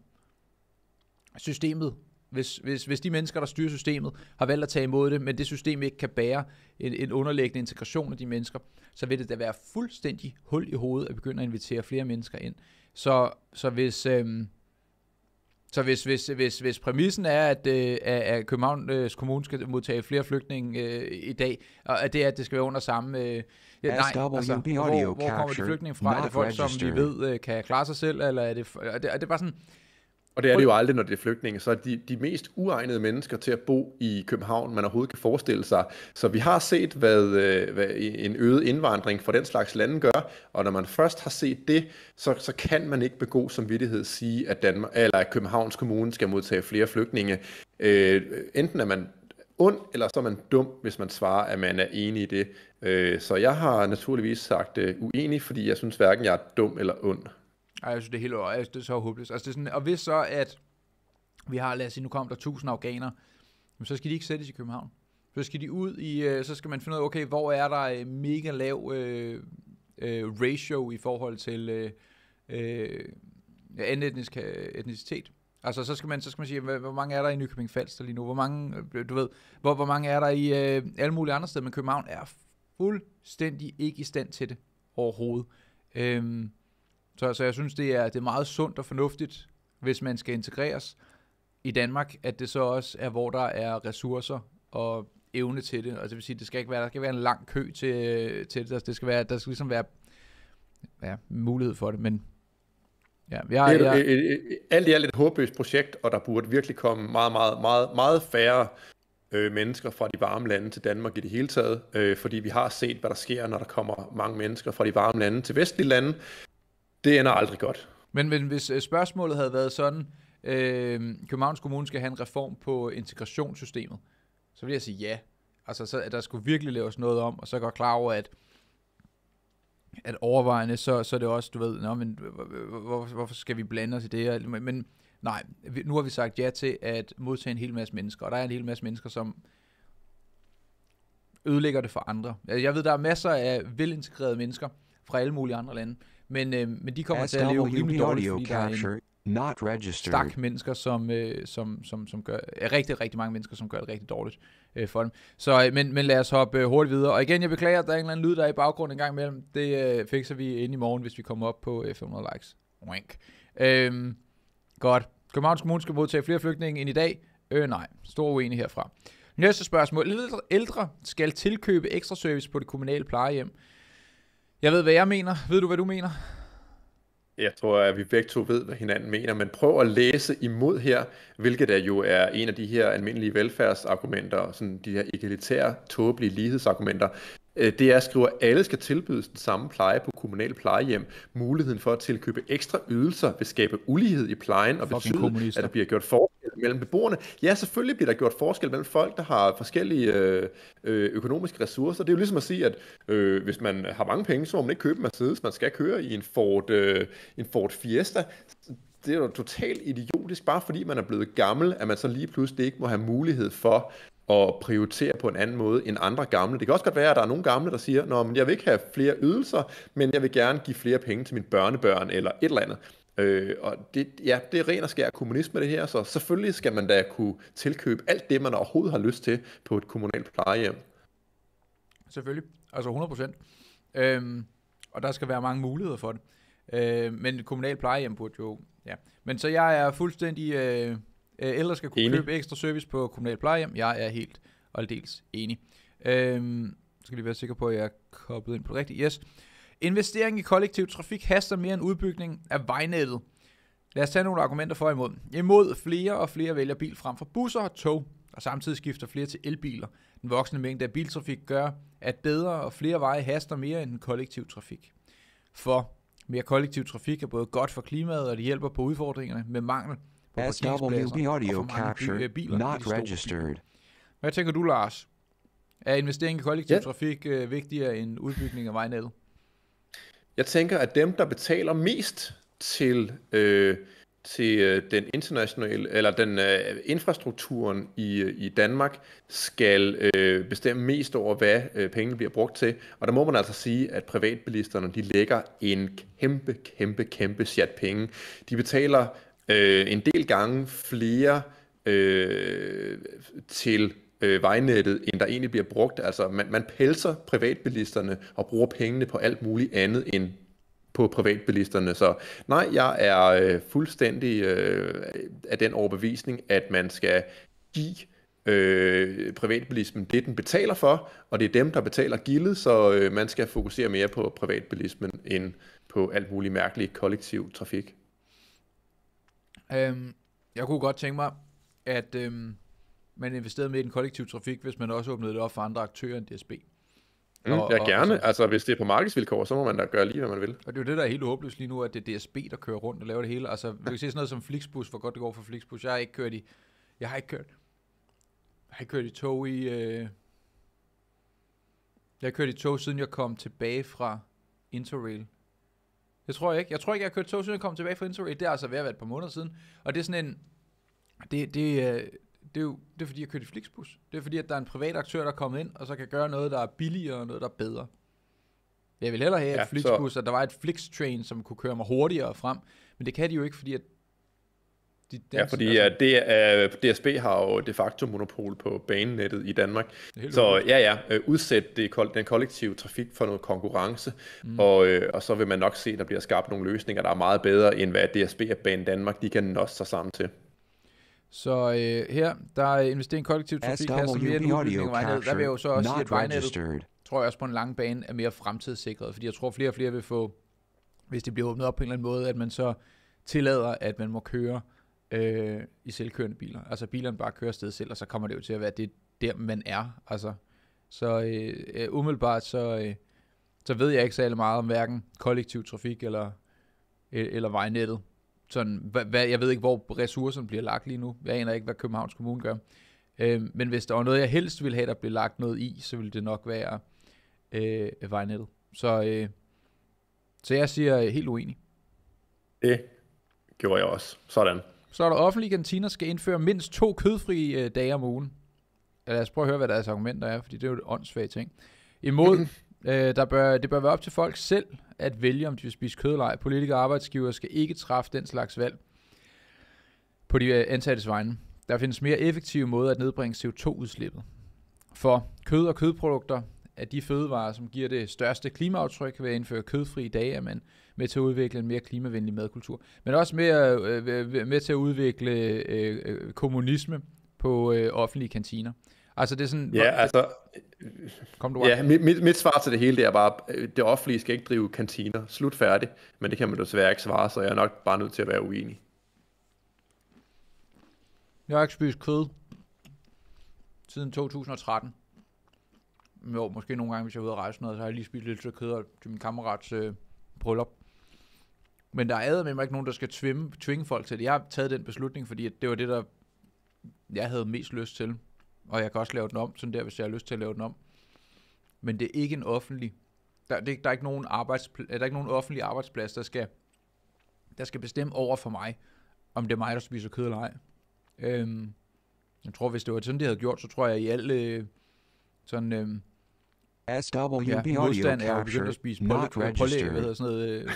systemet hvis, hvis, hvis de mennesker, der styrer systemet, har valgt at tage imod det, men det system ikke kan bære en, en underliggende integration af de mennesker, så vil det da være fuldstændig hul i hovedet at begynde at invitere flere mennesker ind. Så, så hvis... øhm, så hvis, hvis, hvis, hvis præmissen er, at, øh, at Københavns øh, Kommune skal modtage flere flygtninge øh, i dag, og at det er, at det skal være under samme... Øh, ja, nej, altså, hvor, hvor kommer de flygtninge fra? Er det folk, som vi ved øh, kan klare sig selv, eller er det... Er det, er det bare sådan... Og det er det jo aldrig, når det er flygtninge. Så er de, de mest uegnede mennesker til at bo i København, man overhovedet kan forestille sig. Så vi har set, hvad, øh, hvad en øget indvandring fra den slags lande gør, og når man først har set det, så, så kan man ikke med god samvittighed sige, at, Danmark, eller at Københavns Kommune skal modtage flere flygtninge. Øh, enten er man ond, eller så er man dum, hvis man svarer, at man er enig i det. Øh, så jeg har naturligvis sagt øh, uenig, fordi jeg synes hverken, jeg er dum eller ond. Ej, jeg synes, det er helt over. det er så håbløst. Altså, det er sådan, og hvis så, at vi har, lad os sige, nu kommer der 1000 afghaner, så skal de ikke sættes i København. Så skal de ud i, øh, så skal man finde ud af, okay, hvor er der øh, mega lav øh, øh, ratio i forhold til øh, øh, anden etnisk, øh, etnicitet. Altså, så skal man, så skal man sige, hvor, hvor mange er der i Nykøbing Falster lige nu? Hvor mange, du ved, hvor, hvor mange er der i øh, alle mulige andre steder? Men København er fuldstændig ikke i stand til det overhovedet. Øhm, så, så jeg synes, det er, det er meget sundt og fornuftigt, hvis man skal integreres i Danmark, at det så også er, hvor der er ressourcer og evne til det. Og det vil sige, det skal ikke være, der skal være en lang kø til, til det. Det skal være, der skal ligesom være ja, mulighed for det, men Ja, jeg, jeg... et, et, alt i alt et håbløst projekt, og der burde virkelig komme meget, meget, meget, meget færre øh, mennesker fra de varme lande til Danmark i det hele taget, øh, fordi vi har set, hvad der sker, når der kommer mange mennesker fra de varme lande til vestlige lande, det ender aldrig godt. Men, men hvis øh, spørgsmålet havde været sådan, øh, Københavns Kommune skal have en reform på integrationssystemet, så vil jeg sige ja. Altså, så, at der skulle virkelig laves noget om, og så går klar over, at at overvejende, så, så er det også, du ved, nå, men, hvor, hvorfor skal vi blande os i det her? Men, men nej, nu har vi sagt ja til at modtage en hel masse mennesker, og der er en hel masse mennesker, som ødelægger det for andre. Jeg ved, der er masser af velintegrerede mennesker fra alle mulige andre lande, men, øh, men de kommer til at leve rimelig dårligt, fordi capture, der er en not registered. stak mennesker, som, øh, som, som, som gør, er rigtig, rigtig mange mennesker, som gør det rigtig dårligt øh, for dem. Så, øh, men, men lad os hoppe øh, hurtigt videre. Og igen, jeg beklager, at der er en eller anden lyd, der er i baggrunden en gang imellem. Det øh, fikser vi ind i morgen, hvis vi kommer op på øh, 500 likes. Wink. Øh, godt. Københavns Kommune skal modtage flere flygtninge end i dag. Øh, nej. Stor uenig herfra. Næste spørgsmål. Ældre skal tilkøbe ekstra service på det kommunale plejehjem. Jeg ved, hvad jeg mener. Ved du, hvad du mener? Jeg tror, at vi begge to ved, hvad hinanden mener, men prøv at læse imod her, hvilket der jo er en af de her almindelige velfærdsargumenter, sådan de her egalitære, tåbelige lighedsargumenter. Øh, det er at skrive, at alle skal tilbydes den samme pleje på kommunal plejehjem. Muligheden for at tilkøbe ekstra ydelser vil skabe ulighed i plejen og betyde, at der bliver gjort for mellem beboerne. Ja, selvfølgelig bliver der gjort forskel mellem folk, der har forskellige øh, øh, økonomiske ressourcer. Det er jo ligesom at sige, at øh, hvis man har mange penge, så må man ikke købe en Mercedes, man skal køre i en Ford, øh, en Ford Fiesta det er jo totalt idiotisk, bare fordi man er blevet gammel, at man så lige pludselig ikke må have mulighed for at prioritere på en anden måde end andre gamle. Det kan også godt være, at der er nogle gamle, der siger, Nå, men jeg vil ikke have flere ydelser, men jeg vil gerne give flere penge til mine børnebørn eller et eller andet. Øh, og det, ja, det er ren og skær kommunisme det her, så selvfølgelig skal man da kunne tilkøbe alt det, man overhovedet har lyst til på et kommunalt plejehjem. Selvfølgelig, altså 100 procent. Øhm, og der skal være mange muligheder for det. Øh, men kommunal plejehjem burde jo... Ja. Men så jeg er fuldstændig... Øh, øh ældre skal kunne enig. købe ekstra service på kommunal plejehjem. Jeg er helt og aldeles enig. Øhm, skal lige være sikker på, at jeg er koblet ind på det rigtige. Yes. Investering i kollektiv trafik haster mere end udbygning af vejnettet. Lad os tage nogle argumenter for og imod. Imod flere og flere vælger bil frem for busser og tog, og samtidig skifter flere til elbiler. Den voksende mængde af biltrafik gør, at bedre og flere veje haster mere end kollektiv trafik. For mere kollektiv trafik er både godt for klimaet, og det hjælper på udfordringerne med mangel på parkeringspladser og for mange biler. Not registered. Hvad tænker du, Lars? Er investering i kollektiv trafik øh, vigtigere end udbygning af vejnettet? Jeg tænker, at dem, der betaler mest til, øh, til øh, den internationale, eller den øh, infrastrukturen i, øh, i Danmark, skal øh, bestemme mest over, hvad øh, pengene bliver brugt til. Og der må man altså sige, at privatbilisterne, de lægger en kæmpe, kæmpe, kæmpe chat penge. De betaler øh, en del gange flere øh, til øh, vejnettet, end der egentlig bliver brugt. Altså man, man pelser privatbilisterne og bruger pengene på alt muligt andet end på privatbilisterne. Så nej, jeg er øh, fuldstændig øh, af den overbevisning, at man skal give øh, privatbilismen det, den betaler for, og det er dem, der betaler gildet, så øh, man skal fokusere mere på privatbilismen end på alt muligt mærkelig kollektiv trafik. Øhm, jeg kunne godt tænke mig, at øhm, man investerede mere i den kollektive trafik, hvis man også åbnede det op for andre aktører end DSB. Mm, og, ja, gerne. Og, så, altså-, altså, hvis det er på markedsvilkår, så må man da gøre lige, hvad man vil. Og det er jo det, der er helt håbløst lige nu, at det er DSB, der kører rundt og laver det hele. Altså, vi kan se sådan noget som Flixbus, hvor godt det går for Flixbus. Jeg har ikke kørt i... Jeg har ikke kørt... Jeg har ikke kørt i tog i... Øh, jeg har kørt i tog, siden jeg kom tilbage fra Interrail. Jeg tror ikke. Jeg tror ikke, jeg har kørt tog, siden jeg kom tilbage fra Interrail. Det er altså ved at være et par måneder siden. Og det er sådan en... Det, det, øh, det er jo det er fordi, jeg kører i Flixbus. Det er fordi, at der er en privat aktør, der er kommet ind, og så kan gøre noget, der er billigere og noget, der er bedre. Jeg vil hellere have ja, et Flixbus, så... at der var et Flixtrain, som kunne køre mig hurtigere frem. Men det kan de jo ikke, fordi at de danser, ja, fordi altså. ja, DSB øh, har jo de facto monopol på banenettet i Danmark. Så ja, ja, øh, udsæt det, den kollektive trafik for noget konkurrence, mm. og, øh, og så vil man nok se, at der bliver skabt nogle løsninger, der er meget bedre, end hvad DSB og Bane Danmark, de kan nå sig sammen til. Så øh, her, der investerer en kollektiv trafikkasse mere en udbygning af Der vil jeg jo så også sige, at vejnettet, tror jeg også på en lang bane, er mere fremtidssikret. Fordi jeg tror, flere og flere vil få, hvis det bliver åbnet op på en eller anden måde, at man så tillader, at man må køre øh, i selvkørende biler. Altså bilerne bare kører sted selv, og så kommer det jo til at være det, der man er. Altså, så øh, øh, umiddelbart, så, øh, så ved jeg ikke særlig meget om hverken kollektiv trafik eller, øh, eller vejnettet sådan, hvad, jeg ved ikke, hvor ressourcerne bliver lagt lige nu. Jeg aner ikke, hvad Københavns Kommune gør. Øh, men hvis der var noget, jeg helst ville have, der blev lagt noget i, så ville det nok være øh, vejnettet. Så, øh, så jeg siger øh, helt uenig. Det gjorde jeg også. Sådan. Så er der offentlige kantiner skal indføre mindst to kødfrie øh, dage om ugen. Lad os prøve at høre, hvad deres argumenter er, fordi det er jo et åndssvagt ting. Imod, øh, der bør, det bør være op til folk selv at vælge, om de vil spise kød eller ej. Politikere og arbejdsgiver skal ikke træffe den slags valg på de øh, ansattes vegne. Der findes mere effektive måder at nedbringe CO2-udslippet. For kød og kødprodukter er de fødevarer, som giver det største klimaaftryk ved at indføre kødfri dage, er man med til at udvikle en mere klimavenlig madkultur. Men også mere, øh, med til at udvikle øh, kommunisme på offentlige kantiner. Altså det er sådan... Ja, altså, Kom du ja, mit, mit, svar til det hele det er bare, øh, det offentlige skal ikke drive kantiner. Slut færdig. Men det kan man desværre ikke svare, så jeg er nok bare nødt til at være uenig. Jeg har ikke spist kød siden 2013. Jo, måske nogle gange, hvis jeg er ude at rejse noget, så har jeg lige spist lidt så kød til min kammerats øh, bryllup. Men der er æder med ikke nogen, der skal tvinge, tvinge folk til det. Jeg har taget den beslutning, fordi det var det, der jeg havde mest lyst til. Og jeg kan også lave den om, sådan der, hvis jeg har lyst til at lave den om. Men det er ikke en offentlig... Der, det, der, er, ikke nogen arbejdspl- der er ikke nogen offentlig arbejdsplads, der skal, der skal bestemme over for mig, om det er mig, der spiser kød eller ej. Øhm, jeg tror, hvis det var sådan, de havde gjort, så tror jeg i alle øh, sådan... Øh, SWB ja, modstand er jo begyndt at spise pålæg, pålæg hvad hedder sådan noget, øh,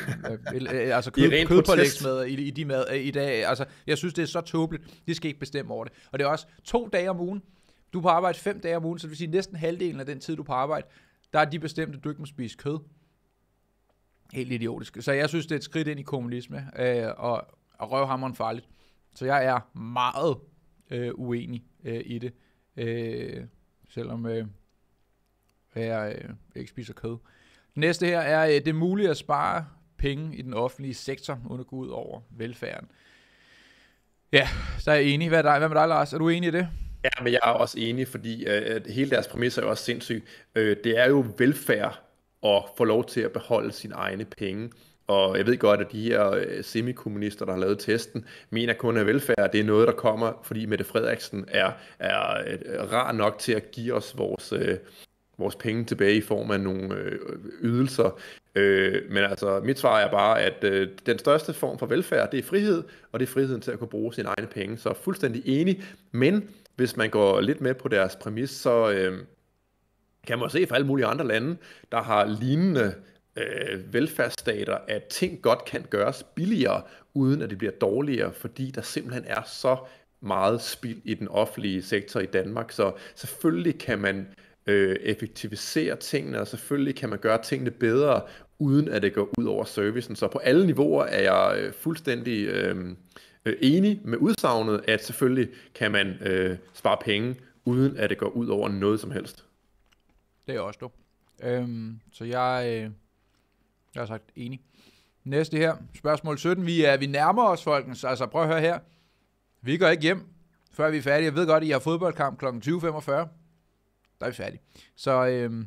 øh, øh, altså kød, kødpålægsmad i, i de mad øh, i dag. Altså, jeg synes, det er så tåbeligt. De skal ikke bestemme over det. Og det er også to dage om ugen, du er på arbejde fem dage om ugen, så det vil sige, næsten halvdelen af den tid, du er på arbejde, der er de bestemte, du ikke må spise kød. Helt idiotisk. Så jeg synes, det er et skridt ind i kommunisme, øh, og, og røvhammeren farligt. Så jeg er meget øh, uenig øh, i det, øh, selvom øh, jeg øh, ikke spiser kød. Næste her er, øh, det er muligt at spare penge i den offentlige sektor, uden at gå ud over velfærden. Ja, så er jeg enig. Hvad, er dig? Hvad med dig, Lars? Er du enig i det? Ja, men jeg er også enig, fordi øh, øh hele deres præmis er jo også sindssyg. Øh, det er jo velfærd at få lov til at beholde sine egne penge. Og jeg ved godt, at de her øh, semikommunister, der har lavet testen, mener kun, at velfærd det er noget, der kommer, fordi Mette Frederiksen er, er øh, rar nok til at give os vores, øh, vores penge tilbage i form af nogle øh, ydelser. Øh, men altså, mit svar er bare, at øh, den største form for velfærd, det er frihed, og det er friheden til at kunne bruge sine egne penge. Så fuldstændig enig, men hvis man går lidt med på deres præmis, så øh, kan man se fra alle mulige andre lande, der har lignende øh, velfærdsstater, at ting godt kan gøres billigere, uden at det bliver dårligere, fordi der simpelthen er så meget spild i den offentlige sektor i Danmark. Så selvfølgelig kan man øh, effektivisere tingene, og selvfølgelig kan man gøre tingene bedre, uden at det går ud over servicen. Så på alle niveauer er jeg øh, fuldstændig øh, øh, enig med udsagnet, at selvfølgelig kan man øh, spare penge, uden at det går ud over noget som helst. Det er også du. Øhm, så jeg, øh, jeg har sagt enig. Næste her, spørgsmål 17. Vi, er, vi nærmer os, folkens. Altså, prøv at høre her. Vi går ikke hjem, før vi er færdige. Jeg ved godt, at I har fodboldkamp kl. 20.45. Der er vi færdige. Så øh,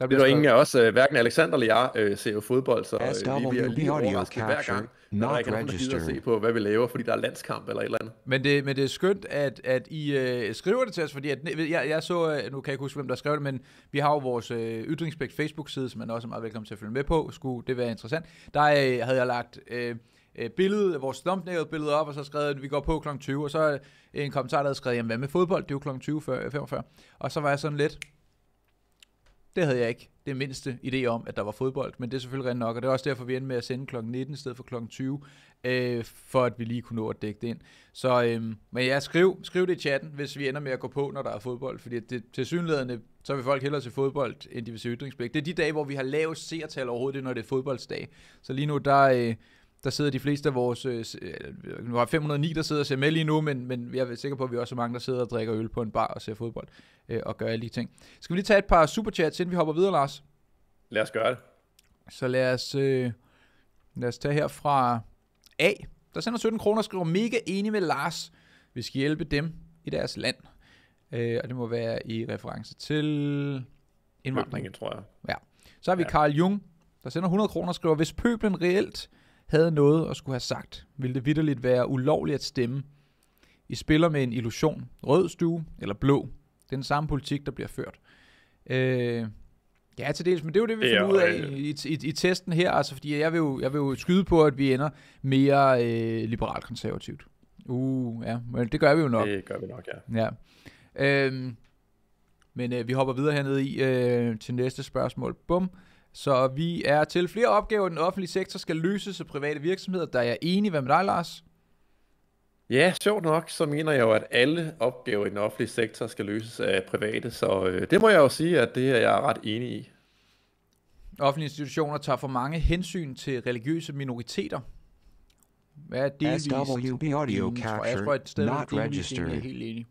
der bliver ingen af os, øh, hverken Alexander eller jeg, øh, ser jo fodbold, så øh, vi bliver lige overrasket hver gang, når der ikke er nogen, der at se på, hvad vi laver, fordi der er landskamp eller et eller andet. Men det, men det er skønt, at, at I øh, skriver det til os, fordi at, jeg, jeg så, øh, nu kan jeg ikke huske, hvem der skrev det, men vi har jo vores øh, ytringspligt Facebook-side, som man også er meget velkommen til at følge med på, skulle det være interessant. Der øh, havde jeg lagt... Øh, øh billede, vores thumbnail billede op, og så skrev at vi går på kl. 20, og så en kommentar, der havde skrevet, jamen hvad med fodbold, det er jo kl. 20.45, og så var jeg sådan lidt, det havde jeg ikke det mindste idé om, at der var fodbold, men det er selvfølgelig rent nok, og det er også derfor, vi endte med at sende kl. 19 i stedet for kl. 20, øh, for at vi lige kunne nå at dække det ind. Så, øh, men ja, skriv, skriv det i chatten, hvis vi ender med at gå på, når der er fodbold, fordi det, til synlædende, så vil folk hellere til fodbold, end de vil se ytringspligt. Det er de dage, hvor vi har lavet seertal overhovedet, når det er fodboldsdag. Så lige nu, der... Øh, der sidder de fleste af vores, øh, nu øh, har 509, der sidder og ser med lige nu, men, men jeg er sikker på, at vi også er mange, der sidder og drikker øl på en bar og ser fodbold øh, og gøre alle de ting. Skal vi lige tage et par superchats, inden vi hopper videre, Lars? Lad os gøre det. Så lad os, øh, lad os tage her fra A, der sender 17 kroner og skriver, mega enig med Lars, vi skal hjælpe dem i deres land. Øh, og det må være i reference til indvandringen, tror jeg. Ja. Så har vi ja. Carl Jung, der sender 100 kroner og skriver, hvis pøblen reelt havde noget at skulle have sagt, ville det vidderligt være ulovligt at stemme. I spiller med en illusion, rød stue eller blå. Det er den samme politik, der bliver ført. Øh, ja, til dels, men det er jo det, vi finder ja, ud af øh, i, i, i testen her, altså fordi jeg vil, jo, jeg vil jo skyde på, at vi ender mere øh, liberalt konservativt. Uh, ja, men det gør vi jo nok. Det gør vi nok, ja. ja. Øh, men øh, vi hopper videre hernede i øh, til næste spørgsmål. Bum. Så vi er til flere opgaver, den offentlige sektor skal løses af private virksomheder. Der er jeg enig. Hvad med dig, Lars? Ja, sjovt nok, så mener jeg jo, at alle opgaver i den offentlige sektor skal løses af private, så øh, det må jeg jo sige, at det er jeg ret enig i. Offentlige institutioner tager for mange hensyn til religiøse minoriteter. Hvad er det, SWB audio capture, jeg sted, not registered. er helt enig.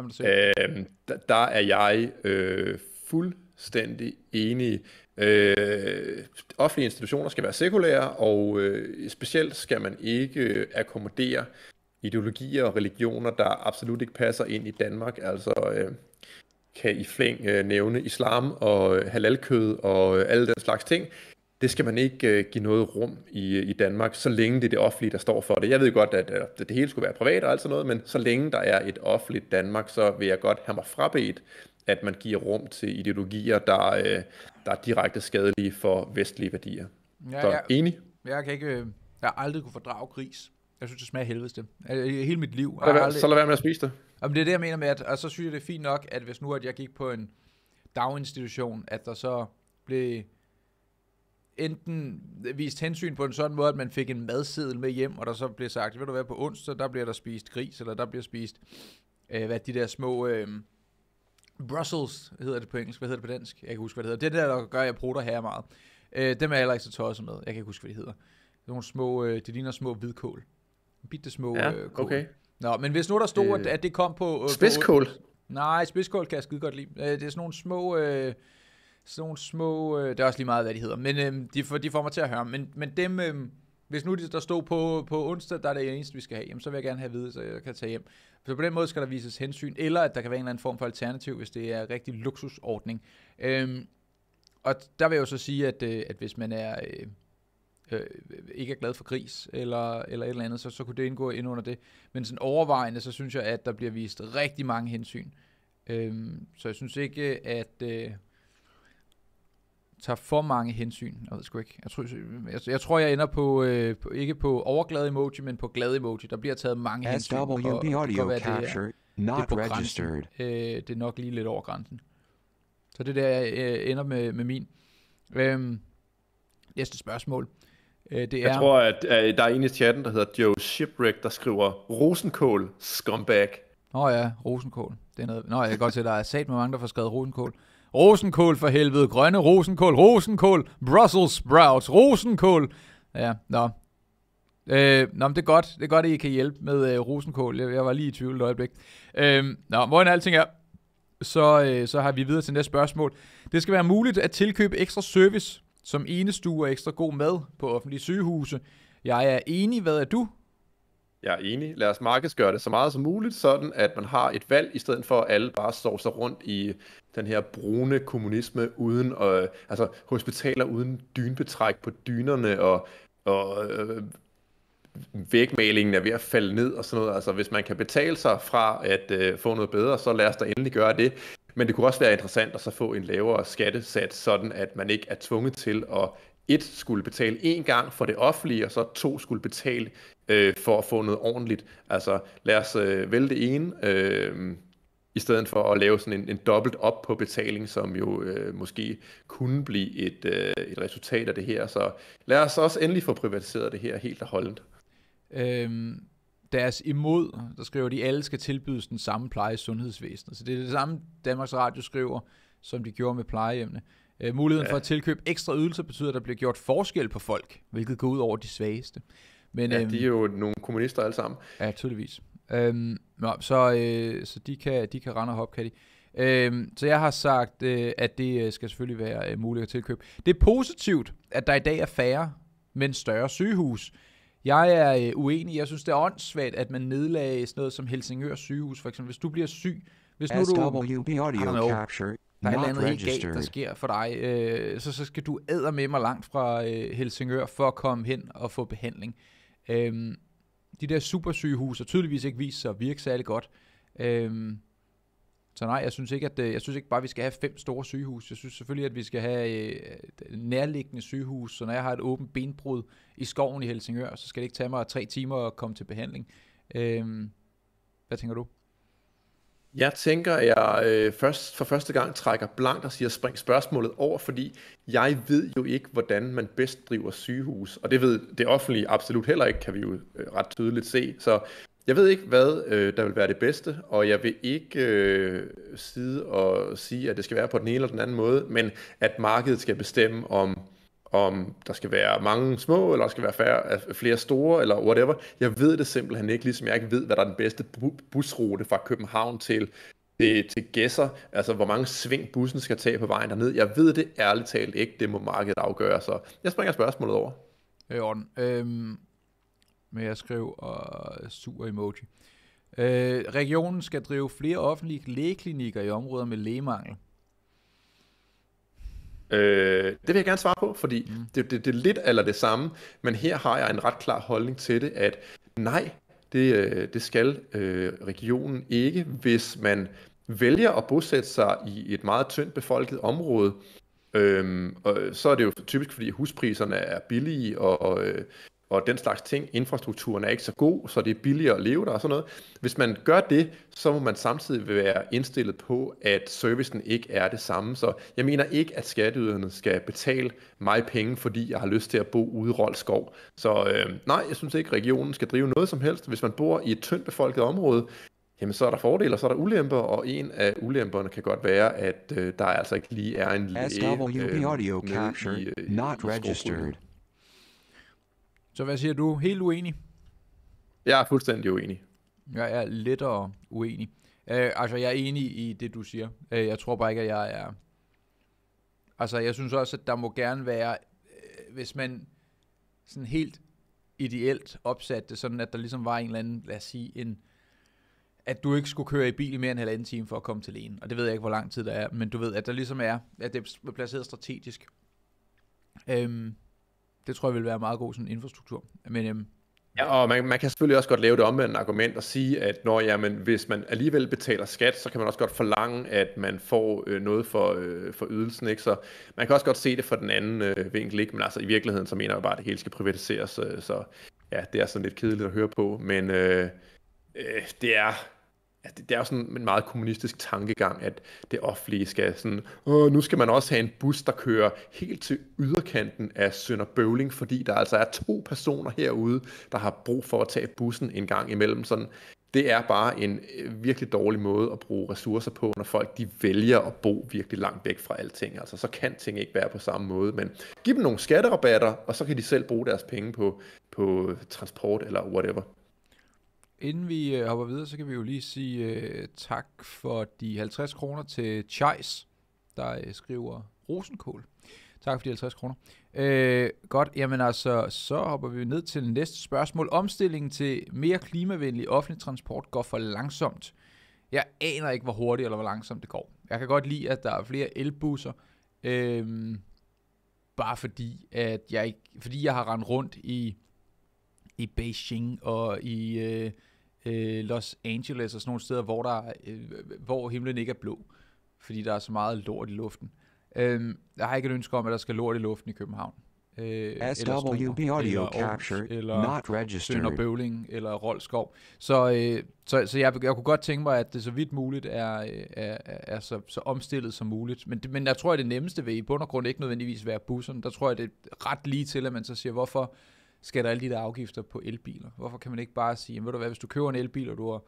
Øhm, der, der er jeg øh, fuldstændig enig. Øh, offentlige institutioner skal være sekulære, og øh, specielt skal man ikke øh, akkommodere ideologier og religioner, der absolut ikke passer ind i Danmark. Altså øh, kan i flæng øh, nævne islam og øh, halalkød og øh, alle den slags ting. Det skal man ikke øh, give noget rum i, øh, i Danmark, så længe det er det offentlige, der står for det. Jeg ved godt, at øh, det hele skulle være privat og alt sådan noget, men så længe der er et offentligt Danmark, så vil jeg godt have mig frabedt at man giver rum til ideologier, der, øh, der er direkte skadelige for vestlige værdier. Ja, Så jeg, enig? Jeg kan ikke, øh, jeg har aldrig kunne fordrage gris. Jeg synes, det smager helvedes det. Hele mit liv. Så lad, aldrig... så lad være med at spise det. Jamen, det er det, jeg mener med, at og så synes jeg, det er fint nok, at hvis nu at jeg gik på en daginstitution, at der så blev enten vist hensyn på en sådan måde, at man fik en madseddel med hjem, og der så blev sagt, ved du hvad, på onsdag, der bliver der spist gris, eller der bliver spist, øh, hvad de der små... Øh, Brussels hedder det på engelsk. Hvad hedder det på dansk? Jeg kan ikke huske, hvad det hedder. Det er det, der gør, at jeg prutter her meget. Øh, dem er jeg heller ikke så tosset med. Jeg kan ikke huske, hvad de hedder. Det er nogle små, øh, det ligner små hvidkål. Bitte små ja, øh, kål. okay. Nå, men hvis nu der stod, øh, at det kom på... Øh, spidskål? På, nej, spidskål kan jeg skide godt lide. Øh, det er sådan nogle små... Øh, sådan nogle små... Øh, det er også lige meget, hvad de hedder. Men øh, de, får, de får mig til at høre. Men, men dem... Øh, hvis nu der stod på, på onsdag, der er det eneste, vi skal have, jamen, så vil jeg gerne have at vide, så jeg kan tage hjem. Så på den måde skal der vises hensyn, eller at der kan være en eller anden form for alternativ, hvis det er en rigtig luksusordning. Øhm, og der vil jeg jo så sige, at, øh, at hvis man er... Øh, øh, ikke er glad for gris eller, eller et eller andet, så, så kunne det indgå ind under det. Men sådan overvejende, så synes jeg, at der bliver vist rigtig mange hensyn. Øhm, så jeg synes ikke, at, øh, tager for mange hensyn. Jeg ved sgu ikke. Jeg tror, jeg, jeg, tror, jeg ender på, øh, på, ikke på overglad emoji, men på glad emoji. Der bliver taget mange As hensyn. SWB audio for, capture, det er, not det er registered. Øh, det er nok lige lidt over grænsen. Så det der jeg, øh, ender med, med min. Øhm, næste spørgsmål. Øh, det er... Jeg tror, at øh, der er en i chatten, der hedder Joe Shipwreck, der skriver, Rosenkål, scumbag. Nå ja, Rosenkål. Det er noget... Nå, jeg kan godt se, at der er sat med mange, der får skrevet Rosenkål. Rosenkål for helvede, grønne rosenkål, rosenkål, Brussels sprouts, rosenkål. Ja, nå. Øh, nå, men det er godt, det er godt, at I kan hjælpe med øh, rosenkål. Jeg, jeg var lige i tvivl et øjeblik. Øh, nå, hvordan alting er, så, øh, så har vi videre til næste spørgsmål. Det skal være muligt at tilkøbe ekstra service som enestue og ekstra god mad på offentlige sygehuse. Jeg er enig, hvad er du? Jeg er enig. Lad os markedsgøre det så meget som muligt, sådan at man har et valg, i stedet for at alle bare står sig rundt i den her brune kommunisme uden, øh, altså hospitaler uden dynbetræk på dynerne, og, og øh, vægmalingen er ved at falde ned og sådan noget. Altså hvis man kan betale sig fra at øh, få noget bedre, så lad os da endelig gøre det. Men det kunne også være interessant at så få en lavere skattesats, sådan at man ikke er tvunget til at et skulle betale én gang for det offentlige, og så to skulle betale øh, for at få noget ordentligt. Altså lad os øh, vælge det ene, øh, i stedet for at lave sådan en, en dobbelt op på betaling, som jo øh, måske kunne blive et, øh, et resultat af det her. Så lad os også endelig få privatiseret det her helt og holdent. Øhm, deres imod, der skriver de, alle skal tilbydes den samme pleje i sundhedsvæsenet. Så det er det samme, Danmarks Radio skriver, som de gjorde med plejehjemmene. Øh, muligheden ja. for at tilkøbe ekstra ydelser betyder, at der bliver gjort forskel på folk, hvilket går ud over de svageste. Men, ja, øhm, de er jo nogle kommunister alle sammen. Ja, tydeligvis. Øhm, nå, så, øh, så de kan, de kan rende og hoppe, kan de. Øhm, så jeg har sagt, øh, at det øh, skal selvfølgelig være øh, muligt at tilkøbe. Det er positivt, at der i dag er færre, men større sygehus. Jeg er øh, uenig. Jeg synes, det er åndssvagt, at man nedlagde sådan noget som Helsingør sygehus. For eksempel, hvis du bliver syg... Hvis nu du... Audio capture der er et eller andet helt galt, der sker for dig, øh, så, så skal du æder med mig langt fra øh, Helsingør for at komme hen og få behandling. Øh, de der supersygehus har tydeligvis ikke vist sig at virke særlig godt. Øh, så nej, jeg synes ikke, at øh, jeg synes ikke bare, at vi skal have fem store sygehus. Jeg synes selvfølgelig, at vi skal have øh, nærliggende sygehus. Så når jeg har et åbent benbrud i skoven i Helsingør, så skal det ikke tage mig tre timer at komme til behandling. Øh, hvad tænker du? Jeg tænker, at jeg øh, først, for første gang trækker blankt og siger, spring spørgsmålet over, fordi jeg ved jo ikke, hvordan man bedst driver sygehus, og det ved det offentlige absolut heller ikke, kan vi jo øh, ret tydeligt se. Så jeg ved ikke, hvad øh, der vil være det bedste, og jeg vil ikke øh, sidde og sige, at det skal være på den ene eller den anden måde, men at markedet skal bestemme, om om der skal være mange små, eller der skal være færre, flere store, eller whatever. Jeg ved det simpelthen ikke, ligesom jeg ikke ved, hvad der er den bedste busrute fra København til, til, til gæsser, altså hvor mange sving bussen skal tage på vejen derned. Jeg ved det ærligt talt ikke, det må markedet afgøre, så jeg springer spørgsmålet over. I orden. Øhm, med at skrive og sur emoji. Øh, regionen skal drive flere offentlige lægeklinikker i områder med lægemangel. Øh, det vil jeg gerne svare på, fordi mm. det, det, det er lidt eller det samme, men her har jeg en ret klar holdning til det, at nej, det, øh, det skal øh, regionen ikke, hvis man vælger at bosætte sig i et meget tyndt befolket område, øh, og så er det jo typisk, fordi huspriserne er billige, og, og øh, og den slags ting. Infrastrukturen er ikke så god, så det er billigere at leve der og sådan noget. Hvis man gør det, så må man samtidig være indstillet på, at servicen ikke er det samme. Så jeg mener ikke, at skatteyderne skal betale mig penge, fordi jeg har lyst til at bo ude i Rolskov. Så øh, nej, jeg synes ikke, at regionen skal drive noget som helst. Hvis man bor i et tyndt befolket område, jamen så er der fordele, og så er der ulemper, og en af ulemperne kan godt være, at øh, der altså ikke lige er en læge øh, i, øh, i, capture, i, øh, not i så hvad siger du? Helt uenig? Jeg er fuldstændig uenig. Jeg er lettere uenig. Øh, altså, jeg er enig i det, du siger. Øh, jeg tror bare ikke, at jeg er... Altså, jeg synes også, at der må gerne være... Øh, hvis man sådan helt ideelt opsatte det, sådan at der ligesom var en eller anden, lad os sige, en at du ikke skulle køre i bil i mere end en halvanden time for at komme til lægen. Og det ved jeg ikke, hvor lang tid der er, men du ved, at der ligesom er, at det er placeret strategisk. Øhm, det tror jeg vil være meget god sådan infrastruktur. Men, øhm, Ja, og man, man kan selvfølgelig også godt lave det en argument og sige, at når, jamen, hvis man alligevel betaler skat, så kan man også godt forlange, at man får øh, noget for, øh, for ydelsen. Ikke? Så man kan også godt se det fra den anden øh, vinkel, ikke? men altså i virkeligheden så mener jeg bare, at det hele skal privatiseres. Øh, så ja, det er sådan lidt kedeligt at høre på, men øh, øh, det er altså det, det er jo sådan en meget kommunistisk tankegang, at det offentlige skal sådan, Åh, nu skal man også have en bus, der kører helt til yderkanten af Sønderbøvling, fordi der altså er to personer herude, der har brug for at tage bussen en gang imellem. Sådan, det er bare en øh, virkelig dårlig måde at bruge ressourcer på, når folk de vælger at bo virkelig langt væk fra alting. Altså, så kan ting ikke være på samme måde, men giv dem nogle skatterabatter, og så kan de selv bruge deres penge på, på transport eller whatever. Inden vi øh, hopper videre, så kan vi jo lige sige øh, tak for de 50 kroner til Chais, der øh, skriver rosenkål. Tak for de 50 kroner. Øh, godt, jamen altså, så hopper vi ned til næste spørgsmål. Omstillingen til mere klimavenlig offentlig transport går for langsomt. Jeg aner ikke, hvor hurtigt eller hvor langsomt det går. Jeg kan godt lide, at der er flere elbusser. Øh, bare fordi, at jeg ikke, fordi jeg har rendt rundt i, i Beijing og i... Øh, øh, Los Angeles og sådan nogle steder, hvor, der, øh, hvor himlen ikke er blå, fordi der er så meget lort i luften. Øh, jeg har ikke et ønske om, at der skal lort i luften i København. Øh, SWB Audio Capture, eller not registered. Sønder Bøvling, eller Rolskov. Så, øh, så, så jeg, jeg kunne godt tænke mig, at det så vidt muligt øh, er, er, er så, så omstillet som muligt. Men, men jeg tror, at det nemmeste vil i bund og grund ikke nødvendigvis være busserne. Der tror jeg, det er ret lige til, at man så siger, hvorfor der alle de der afgifter på elbiler. Hvorfor kan man ikke bare sige, ved du hvad, hvis du køber en elbil, og du har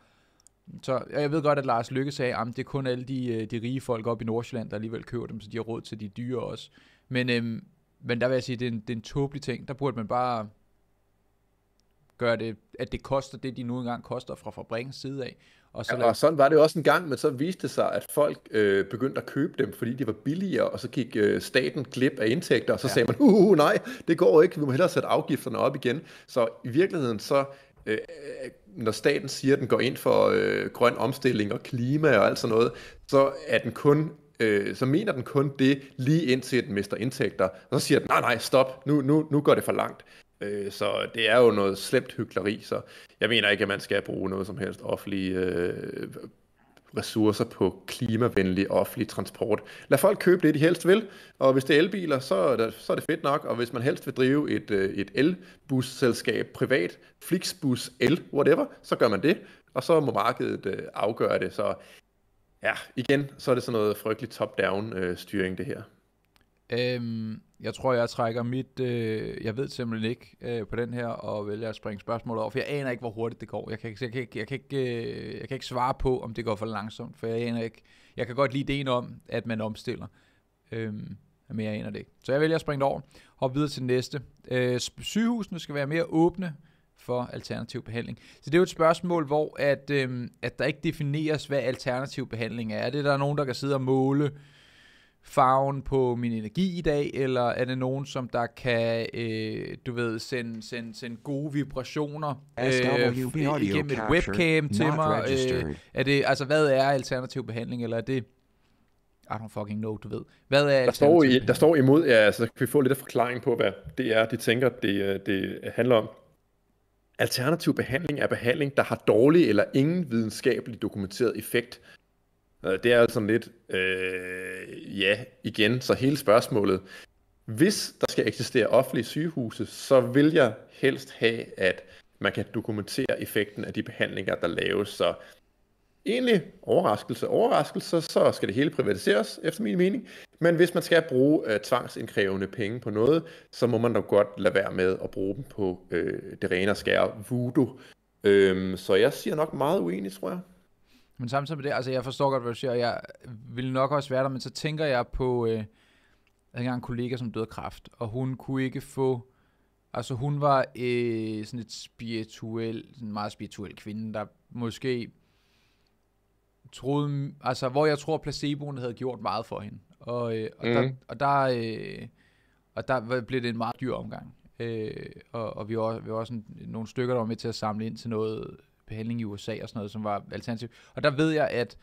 så jeg ved godt, at Lars Lykke sagde, at det er kun alle de, øh, de rige folk op i Nordsjælland, der alligevel køber dem, så de har råd til de dyre også. Men, øhm, men der vil jeg sige, at det er en, det er en tåbelig ting. Der burde man bare gøre det, at det koster det, de nu engang koster fra fabrikens side af. Og, så ja, og sådan var det også en gang, men så viste det sig, at folk øh, begyndte at købe dem, fordi de var billigere, og så gik øh, staten glip af indtægter, og så ja. sagde man, uh, uh, nej, det går ikke, vi må hellere sætte afgifterne op igen. Så i virkeligheden, så øh, øh, når staten siger, at den går ind for øh, grøn omstilling og klima og alt sådan noget, så er den kun øh, så mener den kun det, lige indtil den mister indtægter. Og så siger den, nej, nej, stop, nu, nu, nu går det for langt. Øh, så det er jo noget slemt hyggeleri, så jeg mener ikke, at man skal bruge noget som helst offentlige øh, ressourcer på klimavenlig offentlig transport. Lad folk købe det, de helst vil, og hvis det er elbiler, så er det, så er det fedt nok, og hvis man helst vil drive et, øh, et elbusselskab privat, Flixbus, el, whatever, så gør man det, og så må markedet øh, afgøre det. Så ja, igen, så er det sådan noget frygteligt top-down øh, styring, det her. Øhm, jeg tror, jeg trækker mit... Øh, jeg ved simpelthen ikke øh, på den her, og vælger at springe spørgsmålet over, for jeg aner ikke, hvor hurtigt det går. Jeg kan, jeg kan, jeg kan, ikke, øh, jeg kan ikke svare på, om det går for langsomt, for jeg aner ikke... Jeg kan godt lide ideen om, at man omstiller, øhm, men jeg aner det ikke. Så jeg vælger at springe det over. Hop videre til næste. Øh, sygehusene skal være mere åbne for alternativ behandling. Så det er jo et spørgsmål, hvor at, øhm, at der ikke defineres, hvad alternativ behandling er. Er det, der nogen, der kan sidde og måle farven på min energi i dag, eller er det nogen, som der kan, øh, du ved, sende, sende, sende gode vibrationer øh, igennem et webcam til mig? Øh, er det, altså, hvad er alternativ behandling, eller er det... I don't fucking know, du ved. Hvad er der står, i, der står imod, ja, så kan vi få lidt af forklaring på, hvad det er, de tænker, det, øh, det handler om. Alternativ behandling er behandling, der har dårlig eller ingen videnskabelig dokumenteret effekt Øh, det er altså lidt, øh, ja, igen, så hele spørgsmålet. Hvis der skal eksistere offentlige sygehuse, så vil jeg helst have, at man kan dokumentere effekten af de behandlinger, der laves. Så egentlig overraskelse, overraskelse, så skal det hele privatiseres, efter min mening. Men hvis man skal bruge øh, tvangsindkrævende penge på noget, så må man da godt lade være med at bruge dem på øh, det rene og skære voodoo. Øhm, så jeg siger nok meget uenig, tror jeg. Men samtidig med det, altså jeg forstår godt, hvad du siger, jeg ville nok også være der, men så tænker jeg på, øh, jeg en kollega, som døde af kræft, og hun kunne ikke få, altså hun var øh, sådan et spirituel, sådan en meget spirituel kvinde, der måske troede, altså hvor jeg tror, placeboen havde gjort meget for hende. Og, øh, og, mm. der, mhm. og, der, øh, og der blev det en meget dyr omgang. Øh, og, og vi var, vi var også en, nogle stykker, der var med til at samle ind til noget behandling i USA og sådan noget, som var alternativ. Og der ved jeg, at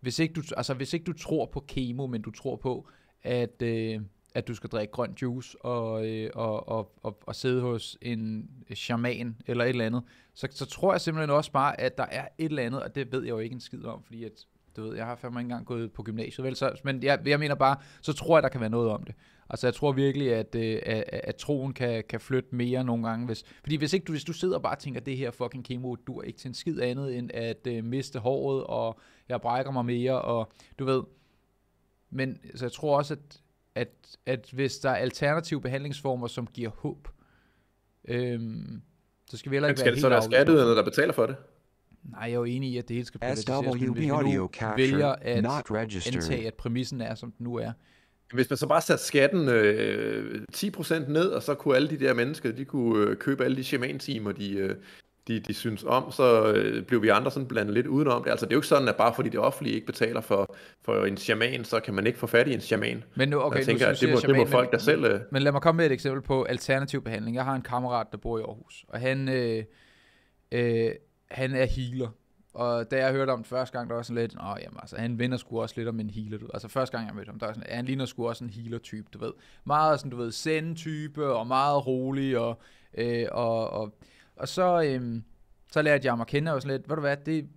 hvis ikke du, altså, hvis ikke du tror på kemo, men du tror på, at, øh, at du skal drikke grøn juice og, øh, og, og, og, og sidde hos en shaman eller et eller andet, så, så tror jeg simpelthen også bare, at der er et eller andet, og det ved jeg jo ikke en skid om, fordi at du ved, jeg har fandme ikke engang gået på gymnasiet, vel? Så, men jeg, jeg mener bare, så tror jeg, der kan være noget om det. Altså jeg tror virkelig, at, øh, at, at troen kan, kan flytte mere nogle gange. Hvis, fordi hvis, ikke du, hvis du sidder og bare tænker, at det her fucking kemo dur ikke til en skid andet, end at uh, miste håret, og jeg brækker mig mere, og du ved. Men så jeg tror også, at, at, at hvis der er alternative behandlingsformer, som giver håb, øhm, så skal vi heller ikke Men skal være det så være eller der betaler for det? Nej, jeg er jo enig i, at det hele skal privatiseres, men hvis vi nu vælger at not antage, at præmissen er, som den nu er. Hvis man så bare satte skatten øh, 10% ned, og så kunne alle de der mennesker, de kunne øh, købe alle de shaman-timer, de, øh, de, de synes om, så øh, blev vi andre sådan blandet lidt udenom det. Altså det er jo ikke sådan, at bare fordi det offentlige ikke betaler for, for en shaman, så kan man ikke få fat i en shaman. Men nu, okay, jeg tænker, nu, at det må, shaman, det må folk der selv... Øh... Men lad mig komme med et eksempel på alternativ behandling. Jeg har en kammerat, der bor i Aarhus, og han... Øh, øh, han er healer. Og da jeg hørte om det første gang, der var sådan lidt, åh, jamen altså, han vinder sgu også lidt om en healer, du. Altså første gang, jeg mødte ham, der var sådan, han ligner sgu også en healer-type, du ved. Meget sådan, du ved, send-type, og meget rolig, og, øh, og, og, og så, øh, så lærte jeg mig at kende, og sådan lidt, ved du hvad, det,